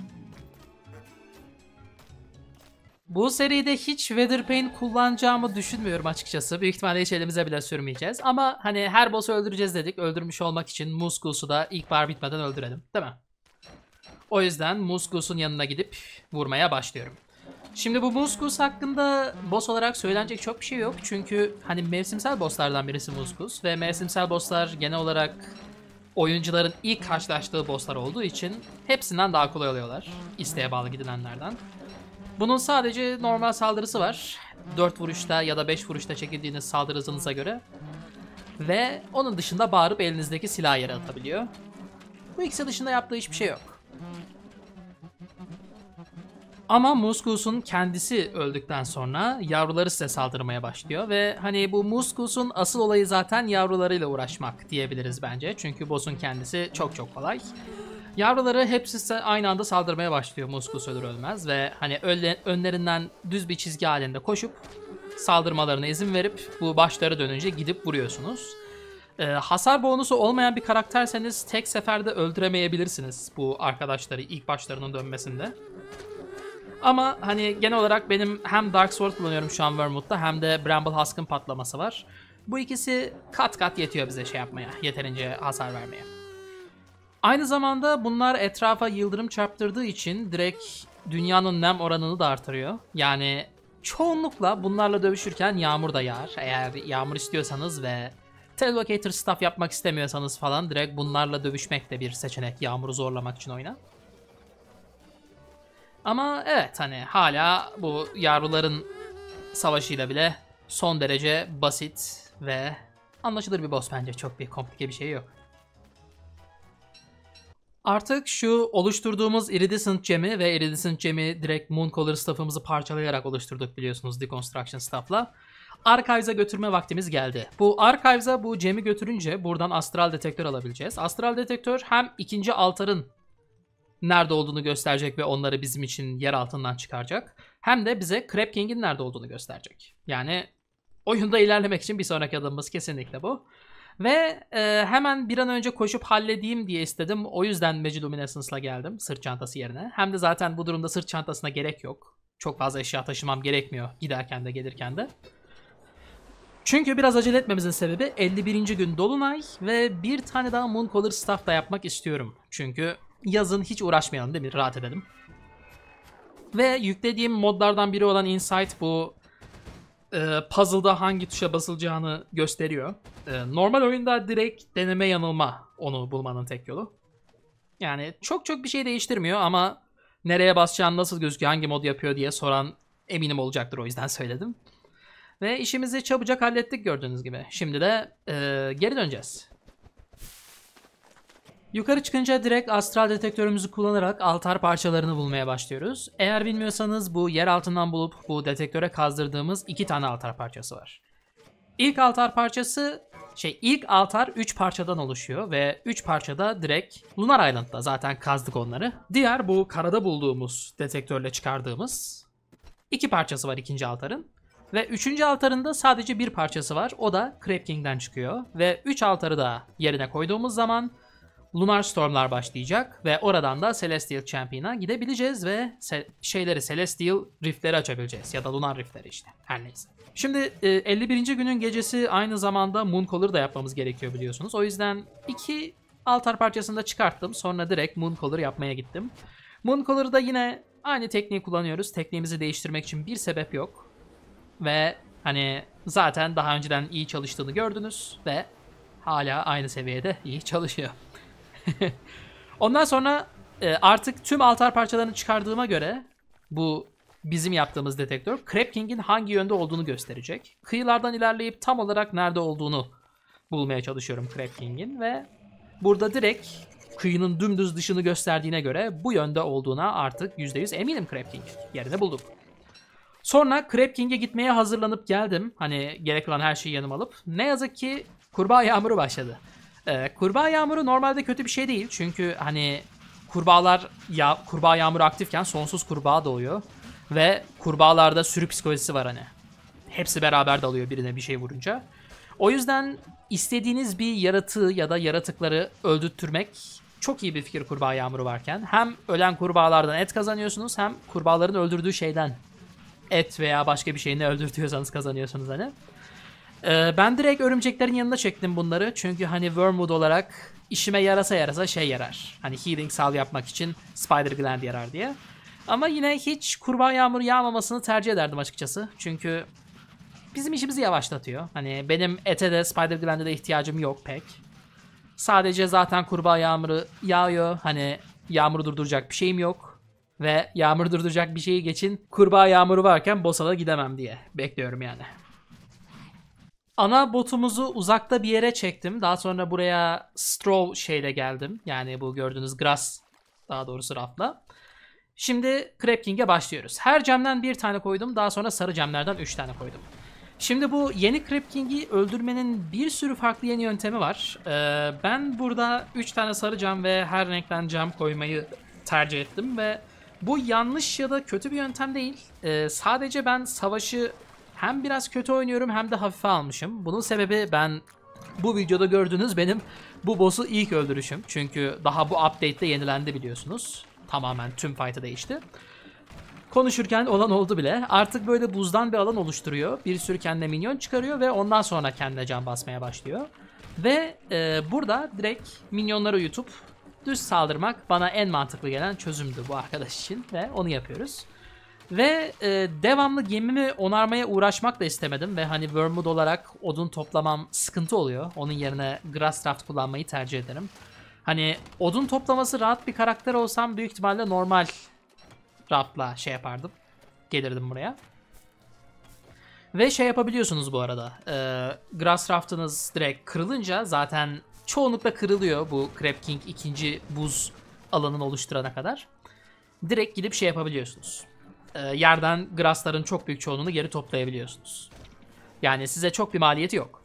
Bu seride hiç Weatherpain kullanacağımı düşünmüyorum açıkçası. Büyük ihtimalle hiç elimize bile sürmeyeceğiz. Ama hani her boss'u öldüreceğiz dedik. Öldürmüş olmak için Muskus'u da ilk bar bitmeden öldürelim. Değil mi? O yüzden Muskus'un yanına gidip vurmaya başlıyorum. Şimdi bu Muskus hakkında boss olarak söylenecek çok bir şey yok. Çünkü hani mevsimsel bosslardan birisi Muskus ve mevsimsel bosslar genel olarak oyuncuların ilk karşılaştığı bosslar olduğu için hepsinden daha kolay oluyorlar. isteğe bağlı gidilenlerden. Bunun sadece normal saldırısı var. 4 vuruşta ya da 5 vuruşta çekildiğiniz saldırı hızınıza göre. Ve onun dışında bağırıp elinizdeki silahı yere atabiliyor. Bu ikisi dışında yaptığı hiçbir şey yok. Ama Muskus'un kendisi öldükten sonra yavruları size saldırmaya başlıyor ve hani bu Muskus'un asıl olayı zaten yavrularıyla uğraşmak diyebiliriz bence. Çünkü boss'un kendisi çok çok kolay. Yavruları hepsi size aynı anda saldırmaya başlıyor Muskus ölür ölmez ve hani önlerinden düz bir çizgi halinde koşup saldırmalarına izin verip bu başları dönünce gidip vuruyorsunuz. E, hasar bonusu olmayan bir karakterseniz tek seferde öldüremeyebilirsiniz bu arkadaşları ilk başlarının dönmesinde. Ama hani genel olarak benim hem Dark Sword kullanıyorum şu an Wormwood'da hem de Bramble Husk'ın patlaması var. Bu ikisi kat kat yetiyor bize şey yapmaya, yeterince hasar vermeye. Aynı zamanda bunlar etrafa yıldırım çarptırdığı için direkt dünyanın nem oranını da artırıyor. Yani çoğunlukla bunlarla dövüşürken yağmur da yağar. Eğer yağmur istiyorsanız ve telelocator staff yapmak istemiyorsanız falan direkt bunlarla dövüşmek de bir seçenek yağmuru zorlamak için oyna. Ama evet hani hala bu yavruların savaşıyla bile son derece basit ve anlaşılır bir boss bence. Çok bir komplike bir şey yok. Artık şu oluşturduğumuz Iridescent Gem'i ve Iridescent Gem'i direkt Mooncaller staff'ımızı parçalayarak oluşturduk biliyorsunuz Deconstruction staff'la. Archives'a götürme vaktimiz geldi. Bu Archives'a bu Gem'i götürünce buradan Astral Detektör alabileceğiz. Astral Detektör hem ikinci altarın nerede olduğunu gösterecek ve onları bizim için yer altından çıkaracak. Hem de bize Crab King'in nerede olduğunu gösterecek. Yani oyunda ilerlemek için bir sonraki adımımız kesinlikle bu. Ve e, hemen bir an önce koşup halledeyim diye istedim. O yüzden Magic geldim sırt çantası yerine. Hem de zaten bu durumda sırt çantasına gerek yok. Çok fazla eşya taşımam gerekmiyor giderken de gelirken de. Çünkü biraz acele etmemizin sebebi 51. gün Dolunay ve bir tane daha Mooncaller Staff da yapmak istiyorum. Çünkü yazın hiç uğraşmayalım değil mi? Rahat edelim. Ve yüklediğim modlardan biri olan Insight bu e, puzzle'da hangi tuşa basılacağını gösteriyor. E, normal oyunda direkt deneme yanılma onu bulmanın tek yolu. Yani çok çok bir şey değiştirmiyor ama nereye basacağını nasıl gözüküyor hangi mod yapıyor diye soran eminim olacaktır o yüzden söyledim. Ve işimizi çabucak hallettik gördüğünüz gibi. Şimdi de e, geri döneceğiz. Yukarı çıkınca direkt astral detektörümüzü kullanarak altar parçalarını bulmaya başlıyoruz. Eğer bilmiyorsanız bu yer altından bulup bu detektöre kazdırdığımız iki tane altar parçası var. İlk altar parçası şey ilk altar 3 parçadan oluşuyor ve 3 parçada direkt Lunar Island'da zaten kazdık onları. Diğer bu karada bulduğumuz detektörle çıkardığımız iki parçası var ikinci altarın. Ve üçüncü altarında sadece bir parçası var. O da Crab King'den çıkıyor. Ve üç altarı da yerine koyduğumuz zaman Lunar Storm'lar başlayacak ve oradan da Celestial Champion'a gidebileceğiz ve se şeyleri Celestial Rift'leri açabileceğiz ya da Lunar Rift'leri işte her neyse. Şimdi e, 51. günün gecesi aynı zamanda Mooncaller da yapmamız gerekiyor biliyorsunuz. O yüzden iki altar parçasını da çıkarttım. Sonra direkt Mooncaller yapmaya gittim. Mooncolor'da yine aynı tekniği kullanıyoruz. Tekniğimizi değiştirmek için bir sebep yok. Ve hani zaten daha önceden iyi çalıştığını gördünüz ve hala aynı seviyede iyi çalışıyor. Ondan sonra e, artık tüm altar parçalarını çıkardığıma göre bu bizim yaptığımız detektör Crab King'in hangi yönde olduğunu gösterecek. Kıyılardan ilerleyip tam olarak nerede olduğunu bulmaya çalışıyorum Crab King'in ve burada direkt kıyının dümdüz dışını gösterdiğine göre bu yönde olduğuna artık %100 eminim Crab King. Yerini bulduk. Sonra Crab King'e gitmeye hazırlanıp geldim. Hani gerek olan her şeyi yanıma alıp. Ne yazık ki kurbağa yağmuru başladı. Ee, kurbağa yağmuru normalde kötü bir şey değil. Çünkü hani kurbağalar ya kurbağa yağmuru aktifken sonsuz kurbağa doğuyor. Ve kurbağalarda sürü psikolojisi var hani. Hepsi beraber dalıyor birine bir şey vurunca. O yüzden istediğiniz bir yaratığı ya da yaratıkları öldürtmek çok iyi bir fikir kurbağa yağmuru varken. Hem ölen kurbağalardan et kazanıyorsunuz hem kurbağaların öldürdüğü şeyden et veya başka bir şeyini öldürtüyorsanız kazanıyorsunuz hani. Ee, ben direkt örümceklerin yanına çektim bunları. Çünkü hani Wormwood olarak işime yarasa yarasa şey yarar. Hani healing sal yapmak için Spider Gland yarar diye. Ama yine hiç kurbağa yağmuru yağmamasını tercih ederdim açıkçası. Çünkü bizim işimizi yavaşlatıyor. Hani benim ete de Spider Gland'e de ihtiyacım yok pek. Sadece zaten kurbağa yağmuru yağıyor. Hani yağmuru durduracak bir şeyim yok. Ve yağmur durduracak bir şeyi geçin kurbağa yağmuru varken bosada gidemem diye bekliyorum yani. Ana botumuzu uzakta bir yere çektim. Daha sonra buraya straw şeyle geldim. Yani bu gördüğünüz grass daha doğrusu rafla. Şimdi Crab King'e başlıyoruz. Her camdan bir tane koydum. Daha sonra sarı camlardan üç tane koydum. Şimdi bu yeni Crab King'i öldürmenin bir sürü farklı yeni yöntemi var. Ee, ben burada üç tane sarı cam ve her renkten cam koymayı tercih ettim ve bu yanlış ya da kötü bir yöntem değil. Ee, sadece ben savaşı hem biraz kötü oynuyorum hem de hafife almışım. Bunun sebebi ben bu videoda gördüğünüz benim bu boss'u ilk öldürüşüm. Çünkü daha bu update'de yenilendi biliyorsunuz. Tamamen tüm fight'ı değişti. Konuşurken olan oldu bile. Artık böyle buzdan bir alan oluşturuyor. Bir sürü kendine minyon çıkarıyor ve ondan sonra kendine can basmaya başlıyor. Ve e, burada direkt minyonları yutup düz saldırmak bana en mantıklı gelen çözümdü bu arkadaş için ve onu yapıyoruz. Ve e, devamlı gemimi onarmaya uğraşmak da istemedim ve hani Wormwood olarak odun toplamam sıkıntı oluyor. Onun yerine grass Grasscraft kullanmayı tercih ederim. Hani odun toplaması rahat bir karakter olsam büyük ihtimalle normal rahatla şey yapardım. Gelirdim buraya. Ve şey yapabiliyorsunuz bu arada. E, grass raftınız direkt kırılınca zaten çoğunlukla kırılıyor bu Crab King ikinci buz alanını oluşturana kadar. Direkt gidip şey yapabiliyorsunuz e, yerden grassların çok büyük çoğunluğunu geri toplayabiliyorsunuz. Yani size çok bir maliyeti yok.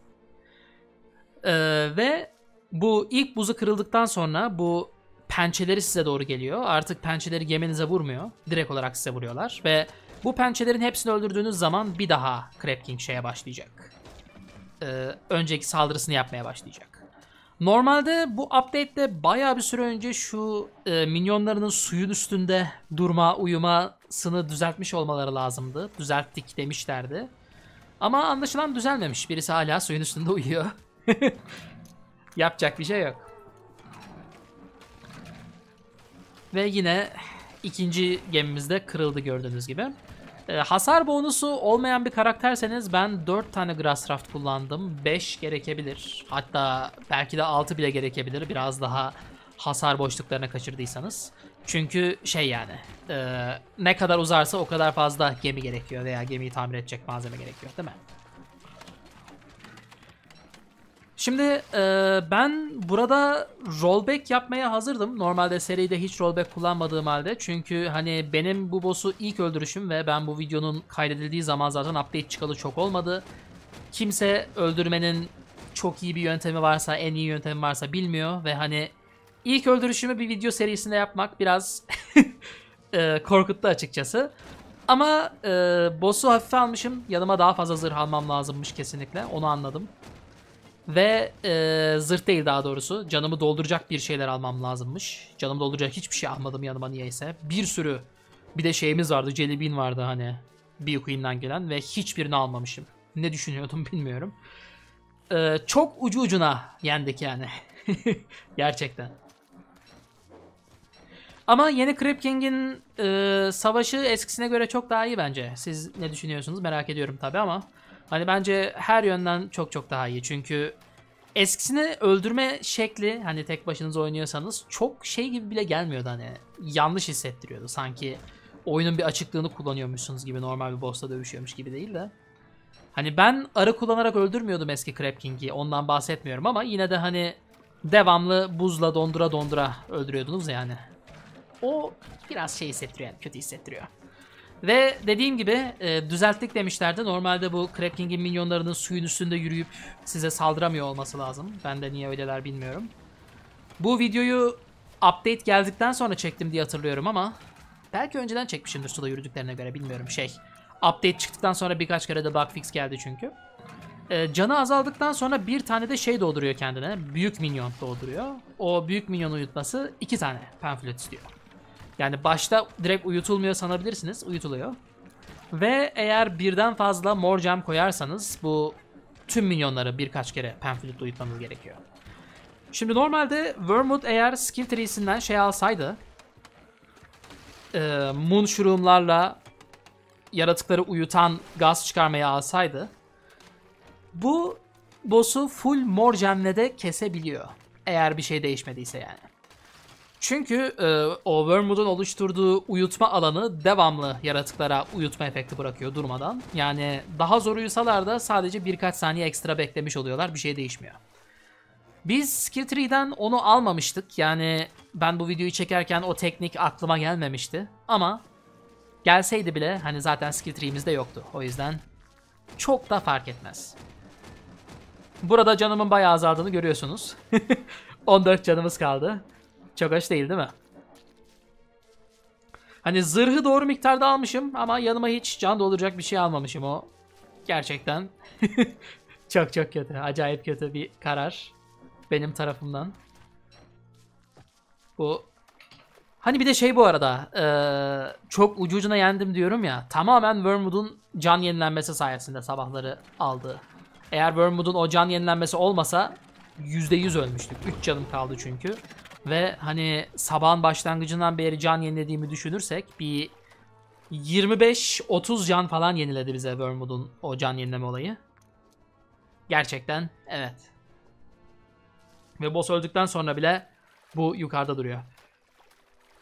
E, ve bu ilk buzu kırıldıktan sonra bu pençeleri size doğru geliyor. Artık pençeleri geminize vurmuyor. Direkt olarak size vuruyorlar ve bu pençelerin hepsini öldürdüğünüz zaman bir daha Crab King şeye başlayacak. Ee, önceki saldırısını yapmaya başlayacak. Normalde bu update'de bayağı bir süre önce şu e, minyonlarının suyun üstünde durma, uyuma sını düzeltmiş olmaları lazımdı. Düzelttik demişlerdi. Ama anlaşılan düzelmemiş. Birisi hala suyun üstünde uyuyor. Yapacak bir şey yok. Ve yine ikinci gemimizde kırıldı gördüğünüz gibi. E, hasar bonusu olmayan bir karakterseniz ben 4 tane Grassraft kullandım. 5 gerekebilir. Hatta belki de 6 bile gerekebilir. Biraz daha hasar boşluklarına kaçırdıysanız. Çünkü şey yani e, ne kadar uzarsa o kadar fazla gemi gerekiyor veya gemiyi tamir edecek malzeme gerekiyor değil mi? Şimdi e, ben burada rollback yapmaya hazırdım. Normalde seride hiç rollback kullanmadığım halde. Çünkü hani benim bu boss'u ilk öldürüşüm ve ben bu videonun kaydedildiği zaman zaten update çıkalı çok olmadı. Kimse öldürmenin çok iyi bir yöntemi varsa, en iyi yöntemi varsa bilmiyor ve hani İlk öldürüşümü bir video serisinde yapmak biraz e, korkuttu açıkçası. Ama e, boss'u hafife almışım. Yanıma daha fazla zırh almam lazımmış kesinlikle. Onu anladım. Ve e, zırh değil daha doğrusu. Canımı dolduracak bir şeyler almam lazımmış. Canımı dolduracak hiçbir şey almadım yanıma niyeyse. Bir sürü bir de şeyimiz vardı. Jelly vardı hani. bir Queen'den gelen ve hiçbirini almamışım. Ne düşünüyordum bilmiyorum. E, çok ucu ucuna yendik yani. Gerçekten. Ama yeni Crip King'in e, savaşı eskisine göre çok daha iyi bence. Siz ne düşünüyorsunuz merak ediyorum tabi ama. Hani bence her yönden çok çok daha iyi. Çünkü eskisini öldürme şekli hani tek başınıza oynuyorsanız çok şey gibi bile gelmiyordu hani. Yanlış hissettiriyordu sanki oyunun bir açıklığını kullanıyormuşsunuz gibi normal bir boss'la dövüşüyormuş gibi değil de. Hani ben arı kullanarak öldürmüyordum eski Crab King'i ondan bahsetmiyorum ama yine de hani devamlı buzla dondura dondura öldürüyordunuz yani o biraz şey hissettiriyor yani kötü hissettiriyor. Ve dediğim gibi e, düzelttik demişlerdi. Normalde bu Crab King'in minyonlarının suyun üstünde yürüyüp size saldıramıyor olması lazım. Ben de niye öyleler bilmiyorum. Bu videoyu update geldikten sonra çektim diye hatırlıyorum ama belki önceden çekmişimdir suda yürüdüklerine göre bilmiyorum şey. Update çıktıktan sonra birkaç kere de bug fix geldi çünkü. E, canı azaldıktan sonra bir tane de şey dolduruyor kendine. Büyük minyon dolduruyor. O büyük minyonu uyutması iki tane pamflet istiyor. Yani başta direkt uyutulmuyor sanabilirsiniz. Uyutuluyor. Ve eğer birden fazla mor cam koyarsanız bu tüm minyonları birkaç kere penflütle uyutmanız gerekiyor. Şimdi normalde Wormwood eğer skill tree'sinden şey alsaydı e, Moon şurumlarla yaratıkları uyutan gaz çıkarmayı alsaydı bu boss'u full mor camle de kesebiliyor. Eğer bir şey değişmediyse yani. Çünkü e, o oluşturduğu uyutma alanı devamlı yaratıklara uyutma efekti bırakıyor durmadan. Yani daha zor uyusalar da sadece birkaç saniye ekstra beklemiş oluyorlar. Bir şey değişmiyor. Biz Skill Tree'den onu almamıştık. Yani ben bu videoyu çekerken o teknik aklıma gelmemişti. Ama gelseydi bile hani zaten Skill Tree'imizde yoktu. O yüzden çok da fark etmez. Burada canımın bayağı azaldığını görüyorsunuz. 14 canımız kaldı. Çok hoş değil değil mi? Hani zırhı doğru miktarda almışım ama yanıma hiç can dolduracak bir şey almamışım o. Gerçekten. çok çok kötü. Acayip kötü bir karar. Benim tarafımdan. Bu Hani bir de şey bu arada e, çok ucu ucuna yendim diyorum ya tamamen Wormwood'un can yenilenmesi sayesinde sabahları aldı. Eğer Wormwood'un o can yenilenmesi olmasa %100 ölmüştük. 3 canım kaldı çünkü. Ve hani sabahın başlangıcından beri can yenilediğimi düşünürsek bir 25-30 can falan yeniledi bize Wormwood'un o can yenileme olayı. Gerçekten evet. Ve boss öldükten sonra bile bu yukarıda duruyor.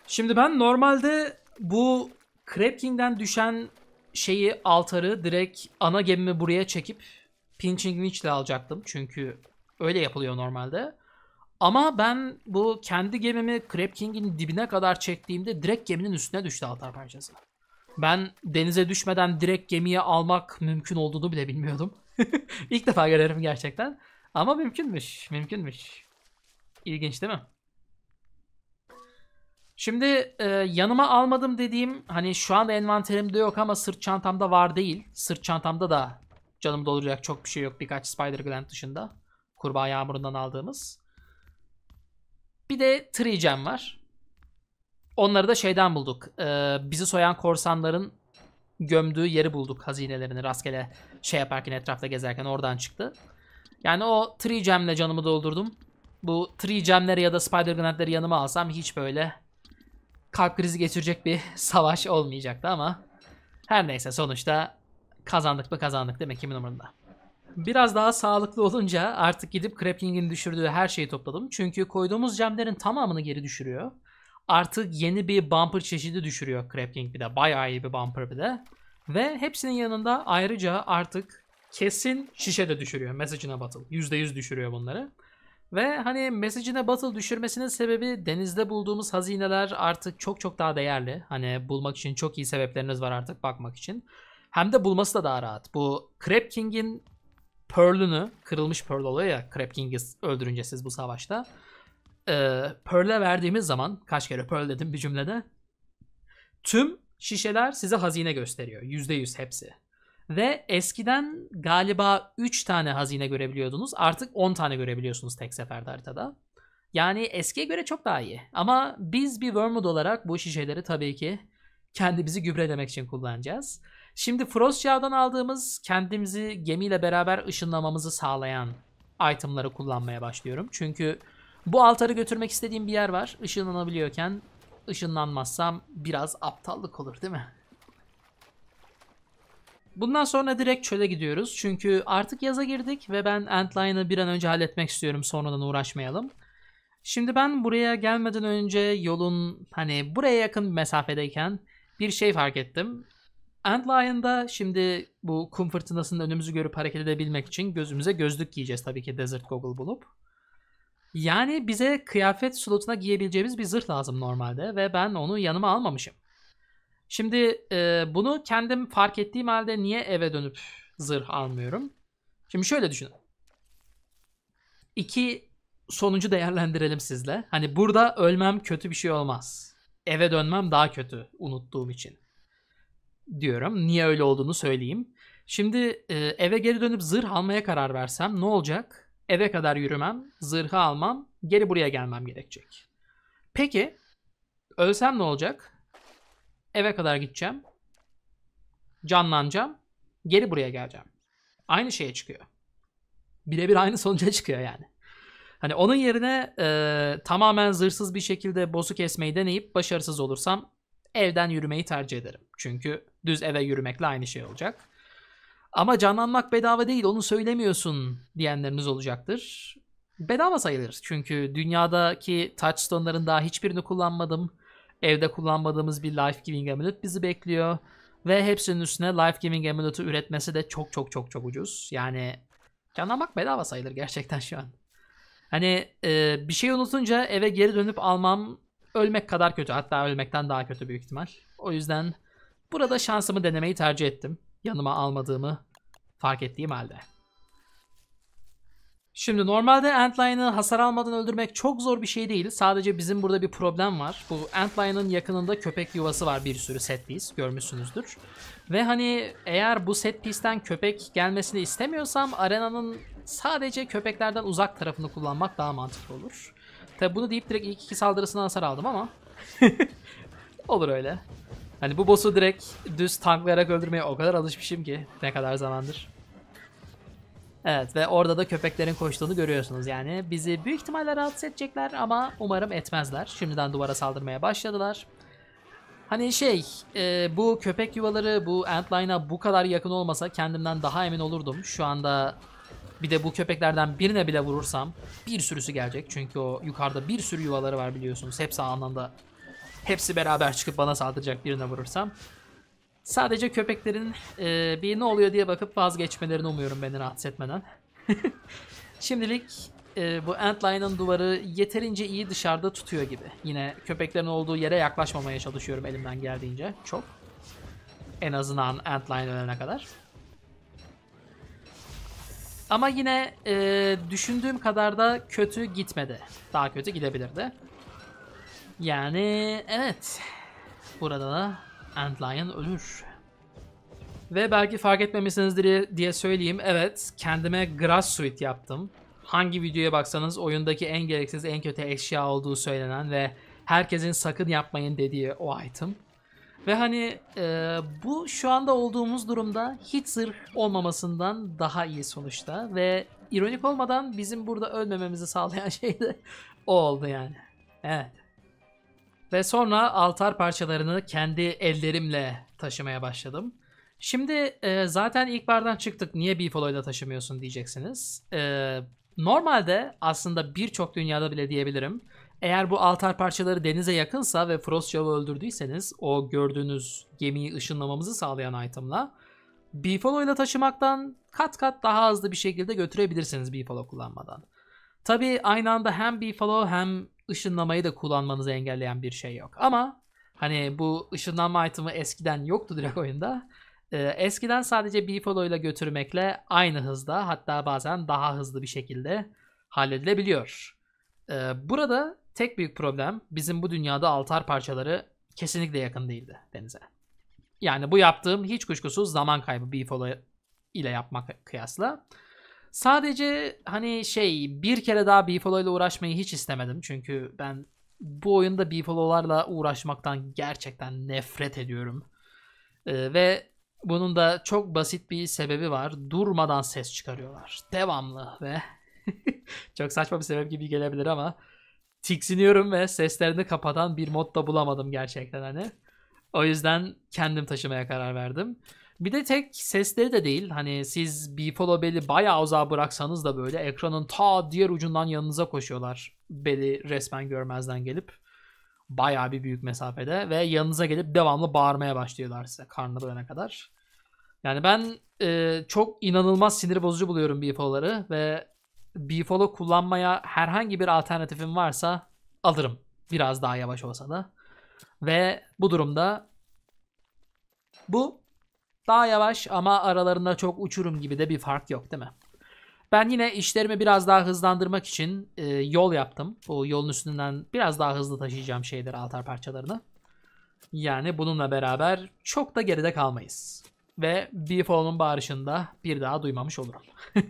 Şimdi ben normalde bu Crab King'den düşen şeyi altarı direkt ana gemimi buraya çekip Pinching Witch'le alacaktım. Çünkü öyle yapılıyor normalde. Ama ben bu kendi gemimi Crab King'in dibine kadar çektiğimde direkt geminin üstüne düştü altar parçası. Ben denize düşmeden direkt gemiye almak mümkün olduğunu bile bilmiyordum. İlk defa görerim gerçekten. Ama mümkünmüş, mümkünmüş. İlginç değil mi? Şimdi e, yanıma almadım dediğim hani şu anda envanterimde yok ama sırt çantamda var değil. Sırt çantamda da canım dolduracak çok bir şey yok birkaç Spider Gland dışında. Kurbağa yağmurundan aldığımız. Bir de Trigen var. Onları da şeyden bulduk. Ee, bizi soyan korsanların gömdüğü yeri bulduk hazinelerini rastgele şey yaparken etrafta gezerken oradan çıktı. Yani o Trigem'le canımı doldurdum. Bu Trigem'leri ya da Spider Grenad'leri yanıma alsam hiç böyle kalp krizi geçirecek bir savaş olmayacaktı ama her neyse sonuçta kazandık mı kazandık demek kimin umurunda. Biraz daha sağlıklı olunca artık gidip Krapling'in düşürdüğü her şeyi topladım. Çünkü koyduğumuz camların tamamını geri düşürüyor. Artık yeni bir bumper çeşidi düşürüyor Krapling bir de. Bayağı iyi bir bumper bir de. Ve hepsinin yanında ayrıca artık kesin şişe de düşürüyor. Message'ine battle. %100 düşürüyor bunları. Ve hani Message'ine battle düşürmesinin sebebi denizde bulduğumuz hazineler artık çok çok daha değerli. Hani bulmak için çok iyi sebepleriniz var artık bakmak için. Hem de bulması da daha rahat. Bu Crab King'in Pearl'ünü, kırılmış Pearl oluyor ya Crab King'i öldürünce siz bu savaşta. Ee, Pearl'e verdiğimiz zaman, kaç kere Pearl dedim bir cümlede. Tüm şişeler size hazine gösteriyor. %100 hepsi. Ve eskiden galiba 3 tane hazine görebiliyordunuz. Artık 10 tane görebiliyorsunuz tek seferde haritada. Yani eskiye göre çok daha iyi. Ama biz bir Wormwood olarak bu şişeleri tabii ki kendimizi gübrelemek için kullanacağız. Şimdi Frost Çağ'dan aldığımız kendimizi gemiyle beraber ışınlamamızı sağlayan itemları kullanmaya başlıyorum. Çünkü bu altarı götürmek istediğim bir yer var. Işınlanabiliyorken ışınlanmazsam biraz aptallık olur değil mi? Bundan sonra direkt çöle gidiyoruz. Çünkü artık yaza girdik ve ben Antline'ı bir an önce halletmek istiyorum. Sonradan uğraşmayalım. Şimdi ben buraya gelmeden önce yolun hani buraya yakın bir mesafedeyken bir şey fark ettim. Antline'da şimdi bu kum fırtınasının önümüzü görüp hareket edebilmek için gözümüze gözlük giyeceğiz tabii ki Desert Goggle bulup. Yani bize kıyafet slotuna giyebileceğimiz bir zırh lazım normalde ve ben onu yanıma almamışım. Şimdi e, bunu kendim fark ettiğim halde niye eve dönüp zırh almıyorum? Şimdi şöyle düşünün. İki sonucu değerlendirelim sizle. Hani burada ölmem kötü bir şey olmaz. Eve dönmem daha kötü unuttuğum için diyorum. Niye öyle olduğunu söyleyeyim. Şimdi e, eve geri dönüp zırh almaya karar versem ne olacak? Eve kadar yürümem, zırhı almam, geri buraya gelmem gerekecek. Peki ölsem ne olacak? Eve kadar gideceğim. Canlanacağım. Geri buraya geleceğim. Aynı şeye çıkıyor. Birebir aynı sonuca çıkıyor yani. Hani onun yerine e, tamamen zırhsız bir şekilde bosu kesmeyi deneyip başarısız olursam evden yürümeyi tercih ederim. Çünkü Düz eve yürümekle aynı şey olacak. Ama canlanmak bedava değil onu söylemiyorsun diyenleriniz olacaktır. Bedava sayılır çünkü dünyadaki touchstone'ların daha hiçbirini kullanmadım. Evde kullanmadığımız bir life giving amulet bizi bekliyor. Ve hepsinin üstüne life giving amulet'ı üretmesi de çok çok çok çok ucuz. Yani canlanmak bedava sayılır gerçekten şu an. Hani e, bir şey unutunca eve geri dönüp almam ölmek kadar kötü. Hatta ölmekten daha kötü büyük ihtimal. O yüzden Burada şansımı denemeyi tercih ettim. Yanıma almadığımı fark ettiğim halde. Şimdi normalde Antline'ı hasar almadan öldürmek çok zor bir şey değil. Sadece bizim burada bir problem var. Bu Antline'ın yakınında köpek yuvası var bir sürü set piece görmüşsünüzdür. Ve hani eğer bu set piece'ten köpek gelmesini istemiyorsam arenanın sadece köpeklerden uzak tarafını kullanmak daha mantıklı olur. Tabi bunu deyip direkt ilk iki saldırısından hasar aldım ama olur öyle. Hani bu boss'u direkt düz tanklayarak öldürmeye o kadar alışmışım ki ne kadar zamandır. Evet ve orada da köpeklerin koştuğunu görüyorsunuz yani. Bizi büyük ihtimalle rahatsız edecekler ama umarım etmezler. Şimdiden duvara saldırmaya başladılar. Hani şey e, bu köpek yuvaları bu antline'a bu kadar yakın olmasa kendimden daha emin olurdum. Şu anda bir de bu köpeklerden birine bile vurursam bir sürüsü gelecek. Çünkü o yukarıda bir sürü yuvaları var biliyorsunuz. Hepsi anlamda hepsi beraber çıkıp bana saldıracak birine vurursam. Sadece köpeklerin e, bir ne oluyor diye bakıp vazgeçmelerini umuyorum beni rahatsız etmeden. Şimdilik e, bu antline'ın duvarı yeterince iyi dışarıda tutuyor gibi. Yine köpeklerin olduğu yere yaklaşmamaya çalışıyorum elimden geldiğince çok. En azından Antlion ölene kadar. Ama yine e, düşündüğüm kadar da kötü gitmedi. Daha kötü gidebilirdi. Yani evet. Burada da Antlion ölür. Ve belki fark etmemişsinizdir diye, diye söyleyeyim. Evet kendime grass suit yaptım. Hangi videoya baksanız oyundaki en gereksiz en kötü eşya olduğu söylenen ve herkesin sakın yapmayın dediği o item. Ve hani e, bu şu anda olduğumuz durumda hiç zırh olmamasından daha iyi sonuçta. Ve ironik olmadan bizim burada ölmememizi sağlayan şey de o oldu yani. Evet. Ve sonra altar parçalarını kendi ellerimle taşımaya başladım. Şimdi e, zaten ilk bardan çıktık niye Bifolo'yla taşımıyorsun diyeceksiniz. E, normalde aslında birçok dünyada bile diyebilirim. Eğer bu altar parçaları denize yakınsa ve Frostjaw'ı öldürdüyseniz o gördüğünüz gemiyi ışınlamamızı sağlayan itemla Bifolo ile taşımaktan kat kat daha hızlı bir şekilde götürebilirsiniz Bifolo kullanmadan. Tabi aynı anda hem Bifolo hem ışınlamayı da kullanmanızı engelleyen bir şey yok. Ama hani bu ışınlanma item'ı eskiden yoktu direkt oyunda. Ee, eskiden sadece B-Follow ile götürmekle aynı hızda hatta bazen daha hızlı bir şekilde halledilebiliyor. Ee, burada tek büyük problem bizim bu dünyada altar parçaları kesinlikle yakın değildi denize. Yani bu yaptığım hiç kuşkusuz zaman kaybı B-Follow ile yapmak kıyasla. Sadece hani şey bir kere daha Beefalo ile uğraşmayı hiç istemedim. Çünkü ben bu oyunda Beefalo'larla uğraşmaktan gerçekten nefret ediyorum. Ee, ve bunun da çok basit bir sebebi var. Durmadan ses çıkarıyorlar. Devamlı ve çok saçma bir sebep gibi gelebilir ama tiksiniyorum ve seslerini kapatan bir mod da bulamadım gerçekten hani. O yüzden kendim taşımaya karar verdim. Bir de tek sesleri de değil. Hani siz Bifolo Bell'i bayağı uzağa bıraksanız da böyle ekranın ta diğer ucundan yanınıza koşuyorlar. Bell'i resmen görmezden gelip. Bayağı bir büyük mesafede ve yanınıza gelip devamlı bağırmaya başlıyorlar size karnı doyana kadar. Yani ben e, çok inanılmaz sinir bozucu buluyorum Bifolo'ları ve Bifolo kullanmaya herhangi bir alternatifim varsa alırım. Biraz daha yavaş olsa da. Ve bu durumda bu daha yavaş ama aralarında çok uçurum gibi de bir fark yok değil mi? Ben yine işlerimi biraz daha hızlandırmak için e, yol yaptım. Bu yolun üstünden biraz daha hızlı taşıyacağım şeyleri, altar parçalarını. Yani bununla beraber çok da geride kalmayız. Ve Beefall'un bağırışında bir daha duymamış olurum.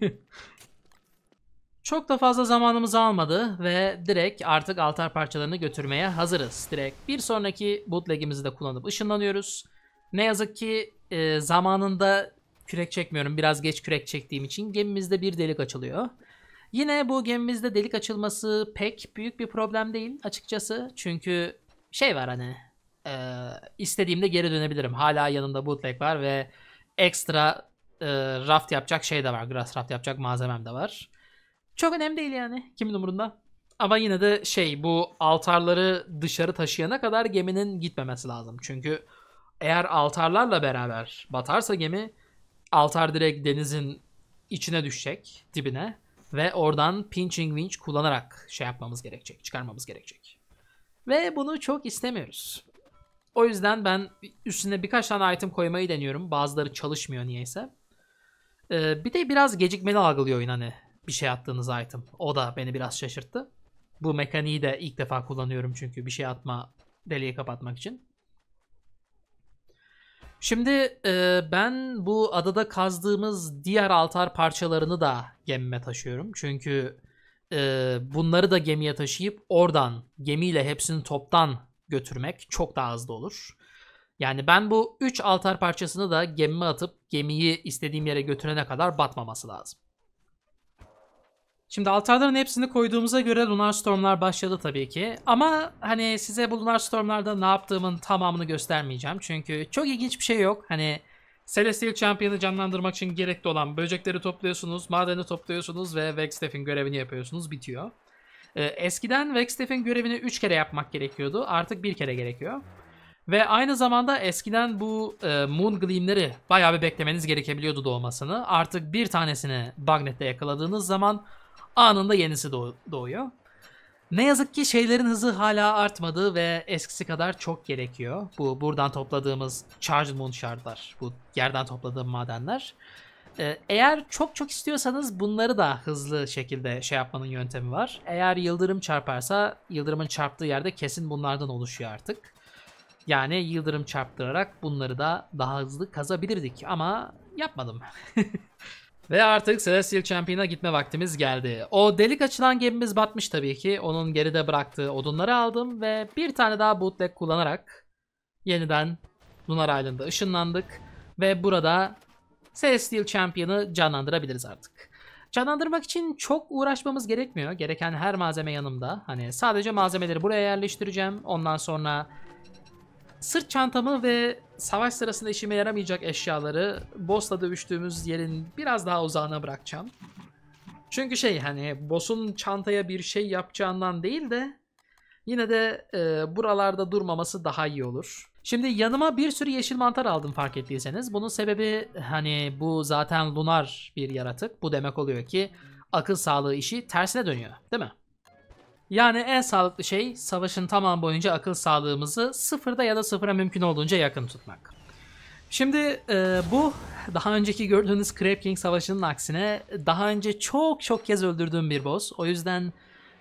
Çok da fazla zamanımız almadı ve direkt artık altar parçalarını götürmeye hazırız. Direkt bir sonraki bootlegimizi de kullanıp ışınlanıyoruz. Ne yazık ki e, zamanında kürek çekmiyorum. Biraz geç kürek çektiğim için gemimizde bir delik açılıyor. Yine bu gemimizde delik açılması pek büyük bir problem değil açıkçası. Çünkü şey var hani e, istediğimde geri dönebilirim. Hala yanımda bootleg var ve ekstra e, raft yapacak şey de var. Grass raft yapacak malzemem de var. Çok önemli değil yani kimin umurunda. Ama yine de şey bu altarları dışarı taşıyana kadar geminin gitmemesi lazım. Çünkü eğer altarlarla beraber batarsa gemi altar direkt denizin içine düşecek dibine ve oradan pinching winch kullanarak şey yapmamız gerekecek, çıkarmamız gerekecek. Ve bunu çok istemiyoruz. O yüzden ben üstüne birkaç tane item koymayı deniyorum. Bazıları çalışmıyor niyeyse. Ee, bir de biraz gecikmeli algılıyor oyun hani bir şey attığınız item. O da beni biraz şaşırttı. Bu mekaniği de ilk defa kullanıyorum çünkü bir şey atma deliği kapatmak için. Şimdi e, ben bu adada kazdığımız diğer altar parçalarını da gemime taşıyorum. Çünkü e, bunları da gemiye taşıyıp oradan gemiyle hepsini toptan götürmek çok daha hızlı olur. Yani ben bu 3 altar parçasını da gemime atıp gemiyi istediğim yere götürene kadar batmaması lazım. Şimdi altarların hepsini koyduğumuza göre Lunar Storm'lar başladı tabii ki. Ama hani size bu Lunar Storm'larda ne yaptığımın tamamını göstermeyeceğim. Çünkü çok ilginç bir şey yok. Hani Celestial Champion'ı canlandırmak için gerekli olan böcekleri topluyorsunuz, madeni topluyorsunuz ve Vextef'in görevini yapıyorsunuz. Bitiyor. Ee, eskiden Vextef'in görevini 3 kere yapmak gerekiyordu. Artık 1 kere gerekiyor. Ve aynı zamanda eskiden bu e, Moon Gleam'leri bayağı bir beklemeniz gerekebiliyordu doğmasını. Artık bir tanesini Bagnet'te yakaladığınız zaman Anında yenisi doğ- doğuyor. Ne yazık ki şeylerin hızı hala artmadı ve eskisi kadar çok gerekiyor. Bu buradan topladığımız charged moon shardlar, bu yerden topladığım madenler. Ee, eğer çok çok istiyorsanız bunları da hızlı şekilde şey yapmanın yöntemi var. Eğer yıldırım çarparsa yıldırımın çarptığı yerde kesin bunlardan oluşuyor artık. Yani yıldırım çarptırarak bunları da daha hızlı kazabilirdik ama yapmadım. Ve artık Celestial Champion'a gitme vaktimiz geldi. O delik açılan gemimiz batmış tabii ki. Onun geride bıraktığı odunları aldım ve bir tane daha bootleg kullanarak yeniden Lunar Island'a ışınlandık. Ve burada Celestial Champion'ı canlandırabiliriz artık. Canlandırmak için çok uğraşmamız gerekmiyor. Gereken her malzeme yanımda. Hani sadece malzemeleri buraya yerleştireceğim. Ondan sonra Sırt çantamı ve savaş sırasında işime yaramayacak eşyaları boss'la dövüştüğümüz yerin biraz daha uzağına bırakacağım. Çünkü şey hani boss'un çantaya bir şey yapacağından değil de yine de e, buralarda durmaması daha iyi olur. Şimdi yanıma bir sürü yeşil mantar aldım fark ettiyseniz. Bunun sebebi hani bu zaten lunar bir yaratık. Bu demek oluyor ki akıl sağlığı işi tersine dönüyor değil mi? Yani en sağlıklı şey savaşın tamam boyunca akıl sağlığımızı sıfırda ya da sıfıra mümkün olduğunca yakın tutmak. Şimdi e, bu daha önceki gördüğünüz Crab King savaşının aksine daha önce çok çok kez öldürdüğüm bir boss. O yüzden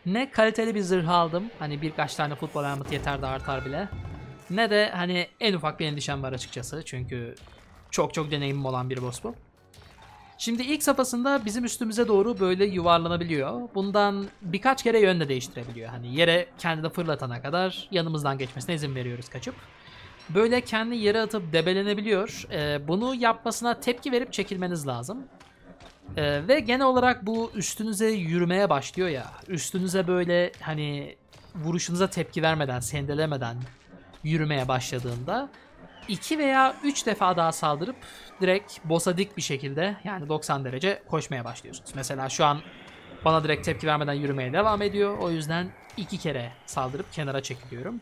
ne kaliteli bir zırh aldım. Hani birkaç tane futbol armut yeter de artar bile. Ne de hani en ufak bir endişem var açıkçası. Çünkü çok çok deneyimim olan bir boss bu. Şimdi ilk safhasında bizim üstümüze doğru böyle yuvarlanabiliyor. Bundan birkaç kere yön değiştirebiliyor. Hani yere kendini fırlatana kadar yanımızdan geçmesine izin veriyoruz kaçıp. Böyle kendi yere atıp debelenebiliyor. Ee, bunu yapmasına tepki verip çekilmeniz lazım. Ee, ve genel olarak bu üstünüze yürümeye başlıyor ya. Üstünüze böyle hani vuruşunuza tepki vermeden, sendelemeden yürümeye başladığında iki veya üç defa daha saldırıp direkt boss'a dik bir şekilde yani 90 derece koşmaya başlıyorsunuz. Mesela şu an bana direkt tepki vermeden yürümeye devam ediyor. O yüzden iki kere saldırıp kenara çekiliyorum.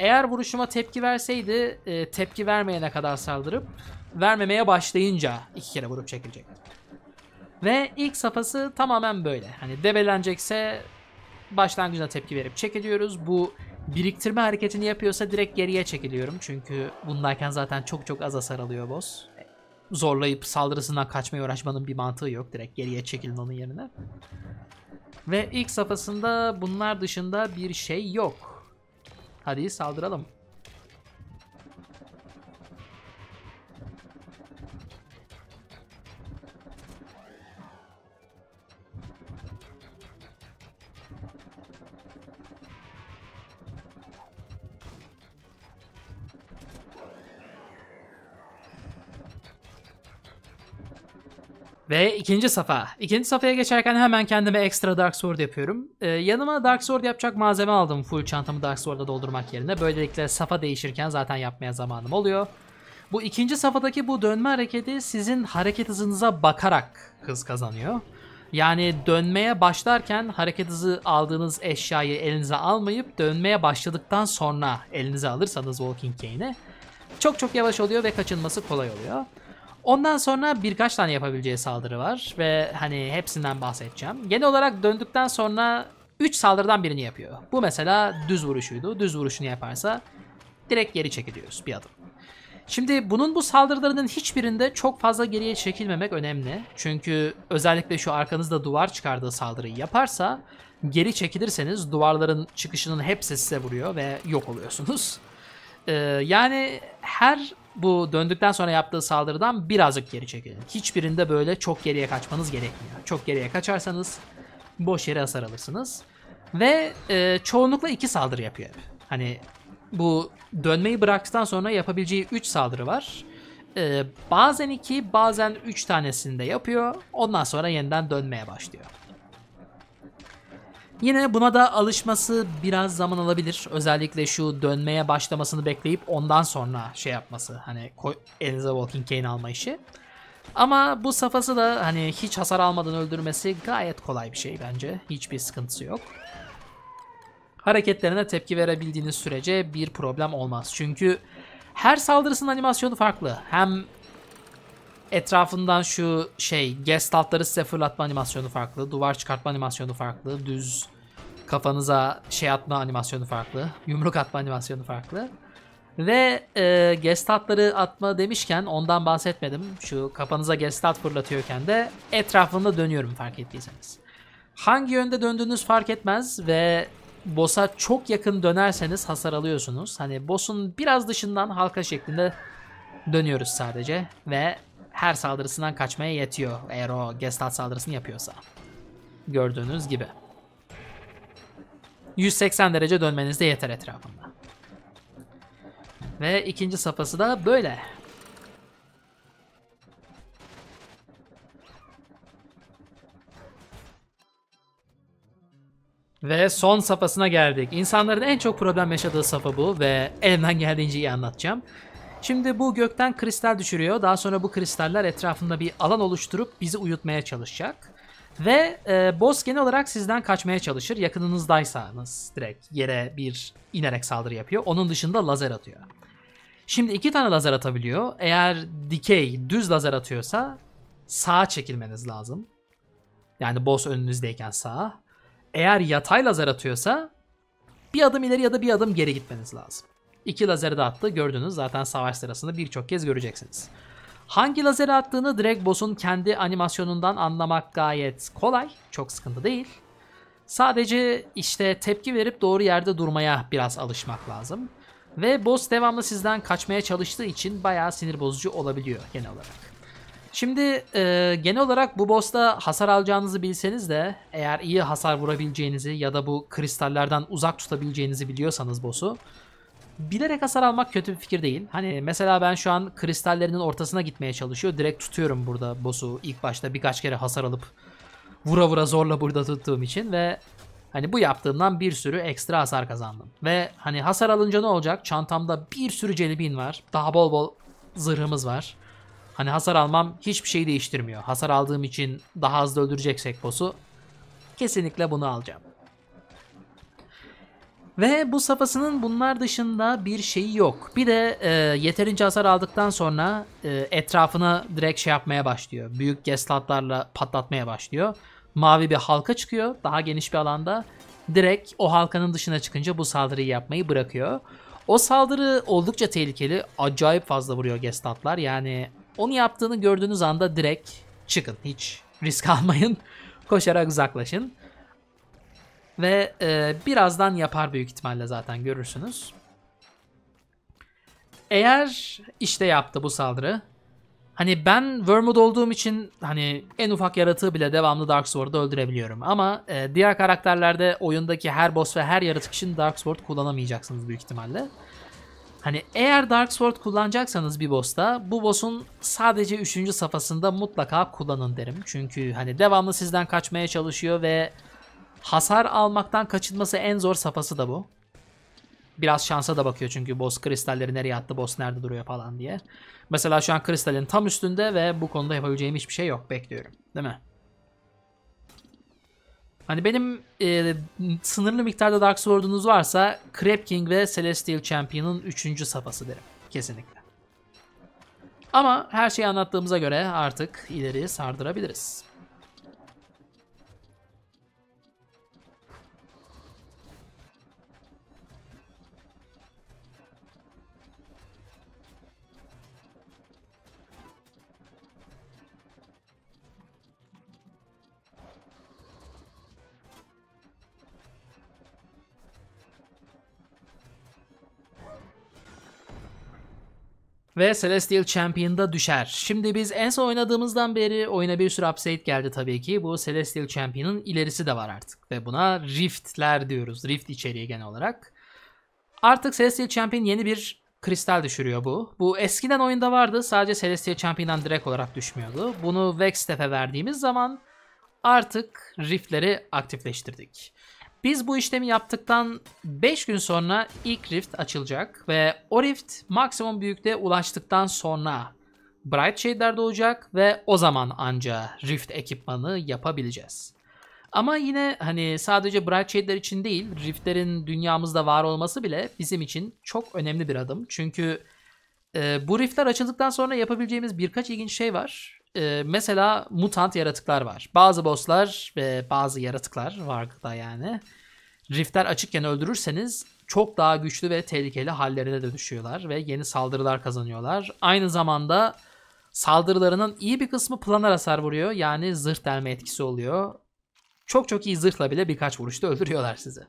Eğer vuruşuma tepki verseydi e, tepki vermeyene kadar saldırıp vermemeye başlayınca iki kere vurup çekilecek. Ve ilk safhası tamamen böyle. Hani debelenecekse başlangıcına tepki verip çekiliyoruz. Bu biriktirme hareketini yapıyorsa direkt geriye çekiliyorum. Çünkü bundayken zaten çok çok az hasar alıyor boss zorlayıp saldırısından kaçmaya uğraşmanın bir mantığı yok. Direkt geriye çekilin onun yerine. Ve ilk safhasında bunlar dışında bir şey yok. Hadi saldıralım. Ve ikinci safa. İkinci safaya geçerken hemen kendime ekstra Dark Sword yapıyorum. Ee, yanıma Dark Sword yapacak malzeme aldım full çantamı Dark Sword'a doldurmak yerine. Böylelikle safa değişirken zaten yapmaya zamanım oluyor. Bu ikinci safadaki bu dönme hareketi sizin hareket hızınıza bakarak hız kazanıyor. Yani dönmeye başlarken hareket hızı aldığınız eşyayı elinize almayıp dönmeye başladıktan sonra elinize alırsanız Walking Cane'i çok çok yavaş oluyor ve kaçınması kolay oluyor. Ondan sonra birkaç tane yapabileceği saldırı var ve hani hepsinden bahsedeceğim. Genel olarak döndükten sonra 3 saldırıdan birini yapıyor. Bu mesela düz vuruşuydu. Düz vuruşunu yaparsa direkt geri çekiliyoruz bir adım. Şimdi bunun bu saldırılarının hiçbirinde çok fazla geriye çekilmemek önemli. Çünkü özellikle şu arkanızda duvar çıkardığı saldırıyı yaparsa geri çekilirseniz duvarların çıkışının hepsi size vuruyor ve yok oluyorsunuz. Ee, yani her bu döndükten sonra yaptığı saldırıdan birazcık geri çekilin. Hiçbirinde böyle çok geriye kaçmanız gerekmiyor. Çok geriye kaçarsanız boş yere hasar alırsınız. Ve e, çoğunlukla iki saldırı yapıyor Hani bu dönmeyi bıraktıktan sonra yapabileceği 3 saldırı var. Ee, bazen 2 bazen 3 tanesini de yapıyor. Ondan sonra yeniden dönmeye başlıyor. Yine buna da alışması biraz zaman alabilir. Özellikle şu dönmeye başlamasını bekleyip ondan sonra şey yapması. Hani elinize Walking Cane alma işi. Ama bu safası da hani hiç hasar almadan öldürmesi gayet kolay bir şey bence. Hiçbir sıkıntısı yok. Hareketlerine tepki verebildiğiniz sürece bir problem olmaz. Çünkü her saldırısının animasyonu farklı. Hem etrafından şu şey gestaltları size fırlatma animasyonu farklı. Duvar çıkartma animasyonu farklı. Düz kafanıza şey atma animasyonu farklı. Yumruk atma animasyonu farklı. Ve e, gestaltları atma demişken ondan bahsetmedim. Şu kafanıza gestalt fırlatıyorken de etrafında dönüyorum fark ettiyseniz. Hangi yönde döndüğünüz fark etmez ve boss'a çok yakın dönerseniz hasar alıyorsunuz. Hani boss'un biraz dışından halka şeklinde dönüyoruz sadece ve her saldırısından kaçmaya yetiyor eğer o Gestalt saldırısını yapıyorsa. Gördüğünüz gibi. 180 derece dönmeniz de yeter etrafında. Ve ikinci safhası da böyle. Ve son safhasına geldik. İnsanların en çok problem yaşadığı safa bu ve elimden geldiğince iyi anlatacağım. Şimdi bu gökten kristal düşürüyor. Daha sonra bu kristaller etrafında bir alan oluşturup bizi uyutmaya çalışacak. Ve e, boss genel olarak sizden kaçmaya çalışır. Yakınınızdaysanız direkt yere bir inerek saldırı yapıyor. Onun dışında lazer atıyor. Şimdi iki tane lazer atabiliyor. Eğer dikey düz lazer atıyorsa sağa çekilmeniz lazım. Yani boss önünüzdeyken sağa. Eğer yatay lazer atıyorsa bir adım ileri ya da bir adım geri gitmeniz lazım. İki lazeri de attı gördünüz zaten savaş sırasında birçok kez göreceksiniz. Hangi lazeri attığını Drag Boss'un kendi animasyonundan anlamak gayet kolay. Çok sıkıntı değil. Sadece işte tepki verip doğru yerde durmaya biraz alışmak lazım. Ve boss devamlı sizden kaçmaya çalıştığı için bayağı sinir bozucu olabiliyor genel olarak. Şimdi e, genel olarak bu boss'ta hasar alacağınızı bilseniz de eğer iyi hasar vurabileceğinizi ya da bu kristallerden uzak tutabileceğinizi biliyorsanız boss'u Bilerek hasar almak kötü bir fikir değil. Hani mesela ben şu an kristallerinin ortasına gitmeye çalışıyor. Direkt tutuyorum burada boss'u ilk başta birkaç kere hasar alıp vura vura zorla burada tuttuğum için ve hani bu yaptığımdan bir sürü ekstra hasar kazandım. Ve hani hasar alınca ne olacak? Çantamda bir sürü celibin var. Daha bol bol zırhımız var. Hani hasar almam hiçbir şey değiştirmiyor. Hasar aldığım için daha hızlı öldüreceksek boss'u kesinlikle bunu alacağım. Ve bu safhasının bunlar dışında bir şeyi yok. Bir de e, yeterince hasar aldıktan sonra e, etrafına direkt şey yapmaya başlıyor. Büyük geslatlarla patlatmaya başlıyor. Mavi bir halka çıkıyor daha geniş bir alanda. Direkt o halkanın dışına çıkınca bu saldırıyı yapmayı bırakıyor. O saldırı oldukça tehlikeli. Acayip fazla vuruyor gestatlar. Yani onu yaptığını gördüğünüz anda direkt çıkın. Hiç risk almayın. Koşarak uzaklaşın. Ve e, birazdan yapar büyük ihtimalle zaten görürsünüz. Eğer işte yaptı bu saldırı. Hani ben Wormwood olduğum için hani en ufak yaratığı bile devamlı Dark Sword'u öldürebiliyorum. Ama e, diğer karakterlerde oyundaki her boss ve her yaratık için Dark Sword kullanamayacaksınız büyük ihtimalle. Hani eğer Dark Sword kullanacaksanız bir boss'ta bu boss'un sadece 3. safhasında mutlaka kullanın derim. Çünkü hani devamlı sizden kaçmaya çalışıyor ve Hasar almaktan kaçınması en zor safhası da bu. Biraz şansa da bakıyor çünkü boss kristalleri nereye attı, boss nerede duruyor falan diye. Mesela şu an kristalin tam üstünde ve bu konuda yapabileceğim hiçbir şey yok. Bekliyorum. Değil mi? Hani benim e, sınırlı miktarda Dark Sword'unuz varsa Crab King ve Celestial Champion'ın 3. safhası derim. Kesinlikle. Ama her şeyi anlattığımıza göre artık ileri sardırabiliriz. ve Celestial Champion'da düşer. Şimdi biz en son oynadığımızdan beri oyuna bir sürü update geldi tabii ki. Bu Celestial Champion'ın ilerisi de var artık ve buna Rift'ler diyoruz. Rift içeriği genel olarak. Artık Celestial Champion yeni bir kristal düşürüyor bu. Bu eskiden oyunda vardı. Sadece Celestial Champion'dan direkt olarak düşmüyordu. Bunu Vextep'e verdiğimiz zaman artık Rift'leri aktifleştirdik. Biz bu işlemi yaptıktan 5 gün sonra ilk rift açılacak ve o rift maksimum büyüklüğe ulaştıktan sonra Bright Shader olacak ve o zaman anca rift ekipmanı yapabileceğiz. Ama yine hani sadece Bright Shader için değil, Rift'lerin dünyamızda var olması bile bizim için çok önemli bir adım. Çünkü e, bu Rift'ler açıldıktan sonra yapabileceğimiz birkaç ilginç şey var e, mesela mutant yaratıklar var. Bazı bosslar ve bazı yaratıklar var da yani. Riftler açıkken öldürürseniz çok daha güçlü ve tehlikeli hallerine dönüşüyorlar ve yeni saldırılar kazanıyorlar. Aynı zamanda saldırılarının iyi bir kısmı planar hasar vuruyor. Yani zırh delme etkisi oluyor. Çok çok iyi zırhla bile birkaç vuruşta öldürüyorlar sizi.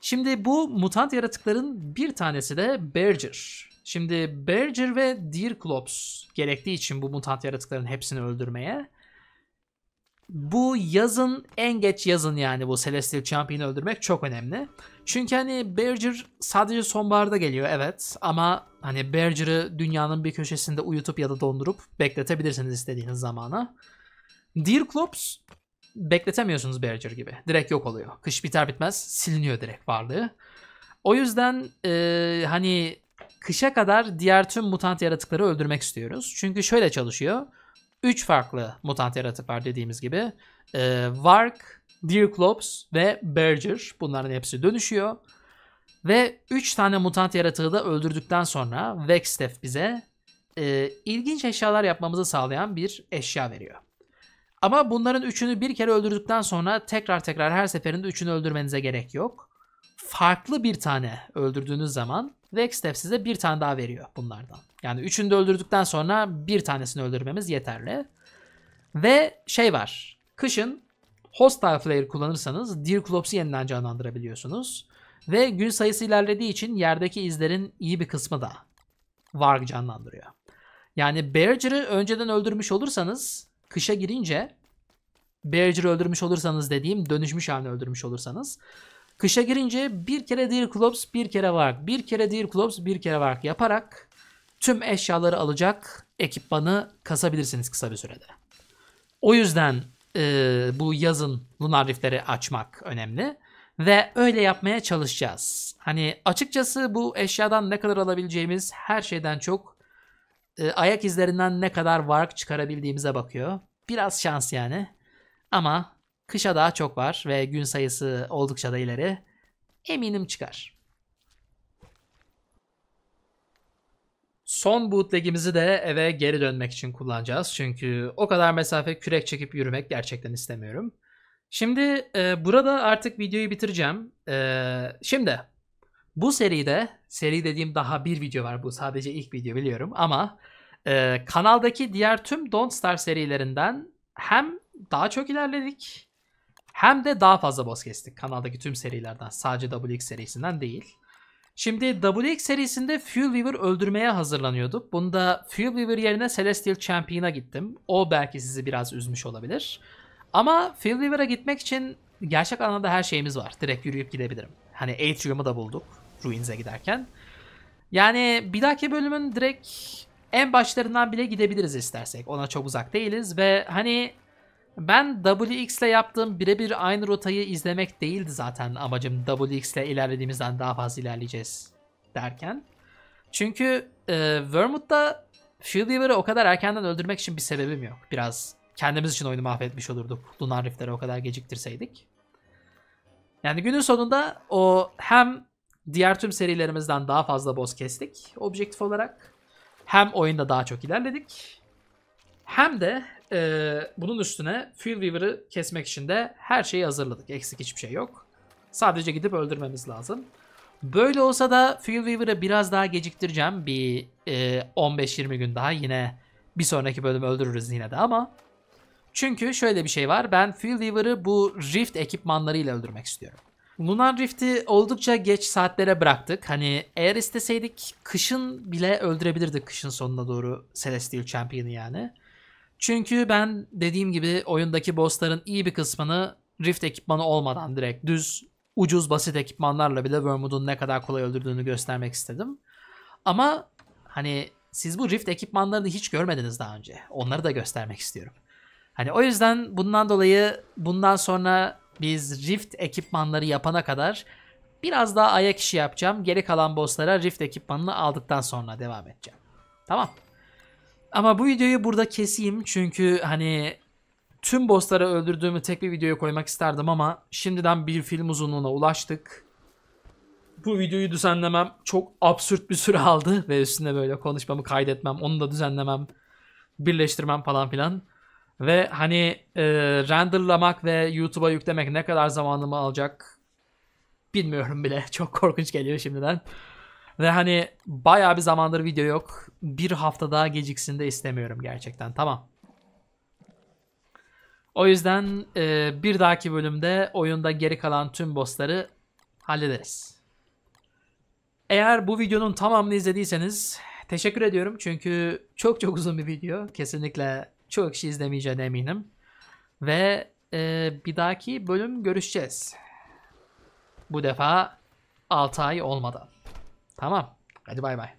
Şimdi bu mutant yaratıkların bir tanesi de Berger. Şimdi Berger ve Dirklops gerektiği için bu mutant yaratıkların hepsini öldürmeye. Bu yazın en geç yazın yani bu Celestial Champion'ı öldürmek çok önemli. Çünkü hani Berger sadece sonbaharda geliyor evet ama hani Berger'ı dünyanın bir köşesinde uyutup ya da dondurup bekletebilirsiniz istediğiniz zamana. Dirklops bekletemiyorsunuz Berger gibi. Direkt yok oluyor. Kış biter bitmez siliniyor direkt varlığı. O yüzden e, hani kışa kadar diğer tüm mutant yaratıkları öldürmek istiyoruz. Çünkü şöyle çalışıyor. 3 farklı mutant yaratık var dediğimiz gibi. Ee, Vark, Deerclops ve Berger. Bunların hepsi dönüşüyor. Ve 3 tane mutant yaratığı da öldürdükten sonra Vextef bize e, ilginç eşyalar yapmamızı sağlayan bir eşya veriyor. Ama bunların üçünü bir kere öldürdükten sonra tekrar tekrar her seferinde üçünü öldürmenize gerek yok. Farklı bir tane öldürdüğünüz zaman Vextep size bir tane daha veriyor bunlardan. Yani üçünü de öldürdükten sonra bir tanesini öldürmemiz yeterli. Ve şey var. Kışın Hostile Flare kullanırsanız Dirklops'u yeniden canlandırabiliyorsunuz. Ve gün sayısı ilerlediği için yerdeki izlerin iyi bir kısmı da Varg canlandırıyor. Yani Berger'ı önceden öldürmüş olursanız kışa girince Berger'ı öldürmüş olursanız dediğim dönüşmüş halini öldürmüş olursanız Kışa girince bir kere Dear Clubs bir kere var. Bir kere Dear Clubs bir kere var yaparak tüm eşyaları alacak ekipmanı kasabilirsiniz kısa bir sürede. O yüzden e, bu yazın Lunar Rift'leri açmak önemli. Ve öyle yapmaya çalışacağız. Hani açıkçası bu eşyadan ne kadar alabileceğimiz her şeyden çok e, ayak izlerinden ne kadar vark çıkarabildiğimize bakıyor. Biraz şans yani. Ama Kışa daha çok var ve gün sayısı oldukça da ileri. Eminim çıkar. Son bootlegimizi de eve geri dönmek için kullanacağız. Çünkü o kadar mesafe kürek çekip yürümek gerçekten istemiyorum. Şimdi e, burada artık videoyu bitireceğim. E, şimdi bu seride, seri dediğim daha bir video var bu sadece ilk video biliyorum ama e, kanaldaki diğer tüm Don't Star serilerinden hem daha çok ilerledik hem de daha fazla boss kestik kanaldaki tüm serilerden. Sadece WX serisinden değil. Şimdi WX serisinde Fuel Weaver öldürmeye hazırlanıyorduk. Bunda Fuel Weaver yerine Celestial Champion'a gittim. O belki sizi biraz üzmüş olabilir. Ama Fuel Weaver'a gitmek için gerçek anlamda her şeyimiz var. Direkt yürüyüp gidebilirim. Hani Atrium'u da bulduk Ruins'e giderken. Yani bir dahaki bölümün direkt en başlarından bile gidebiliriz istersek. Ona çok uzak değiliz ve hani ben WX ile yaptığım birebir aynı rotayı izlemek değildi zaten amacım WX ile ilerlediğimizden daha fazla ilerleyeceğiz derken. Çünkü e, Vermouth'da Shield Weaver'ı o kadar erkenden öldürmek için bir sebebim yok. Biraz kendimiz için oyunu mahvetmiş olurduk. Lunar Rift'leri o kadar geciktirseydik. Yani günün sonunda o hem diğer tüm serilerimizden daha fazla boss kestik objektif olarak. Hem oyunda daha çok ilerledik hem de e, bunun üstüne Fuel Weaver'ı kesmek için de her şeyi hazırladık. Eksik hiçbir şey yok. Sadece gidip öldürmemiz lazım. Böyle olsa da Fuel Weaver'ı biraz daha geciktireceğim. Bir e, 15-20 gün daha yine bir sonraki bölüm öldürürüz yine de ama. Çünkü şöyle bir şey var. Ben Fuel Weaver'ı bu Rift ekipmanlarıyla öldürmek istiyorum. Lunar Rift'i oldukça geç saatlere bıraktık. Hani eğer isteseydik kışın bile öldürebilirdik kışın sonuna doğru Celestial Champion'ı yani. Çünkü ben dediğim gibi oyundaki bossların iyi bir kısmını Rift ekipmanı olmadan direkt düz ucuz basit ekipmanlarla bile Wormwood'un ne kadar kolay öldürdüğünü göstermek istedim. Ama hani siz bu Rift ekipmanlarını hiç görmediniz daha önce. Onları da göstermek istiyorum. Hani o yüzden bundan dolayı bundan sonra biz Rift ekipmanları yapana kadar biraz daha ayak işi yapacağım. Geri kalan bosslara Rift ekipmanını aldıktan sonra devam edeceğim. Tamam. Ama bu videoyu burada keseyim çünkü hani tüm bossları öldürdüğümü tek bir videoya koymak isterdim ama şimdiden bir film uzunluğuna ulaştık. Bu videoyu düzenlemem çok absürt bir süre aldı ve üstünde böyle konuşmamı kaydetmem, onu da düzenlemem, birleştirmem falan filan. Ve hani e, renderlamak ve YouTube'a yüklemek ne kadar zamanımı alacak bilmiyorum bile. Çok korkunç geliyor şimdiden. Ve hani bayağı bir zamandır video yok. Bir hafta daha geciksin de istemiyorum gerçekten. Tamam. O yüzden e, bir dahaki bölümde oyunda geri kalan tüm bossları hallederiz. Eğer bu videonun tamamını izlediyseniz teşekkür ediyorum. Çünkü çok çok uzun bir video. Kesinlikle çok kişi izlemeyeceğine eminim. Ve e, bir dahaki bölüm görüşeceğiz. Bu defa 6 ay olmadan. Tamam. Hadi bay bay.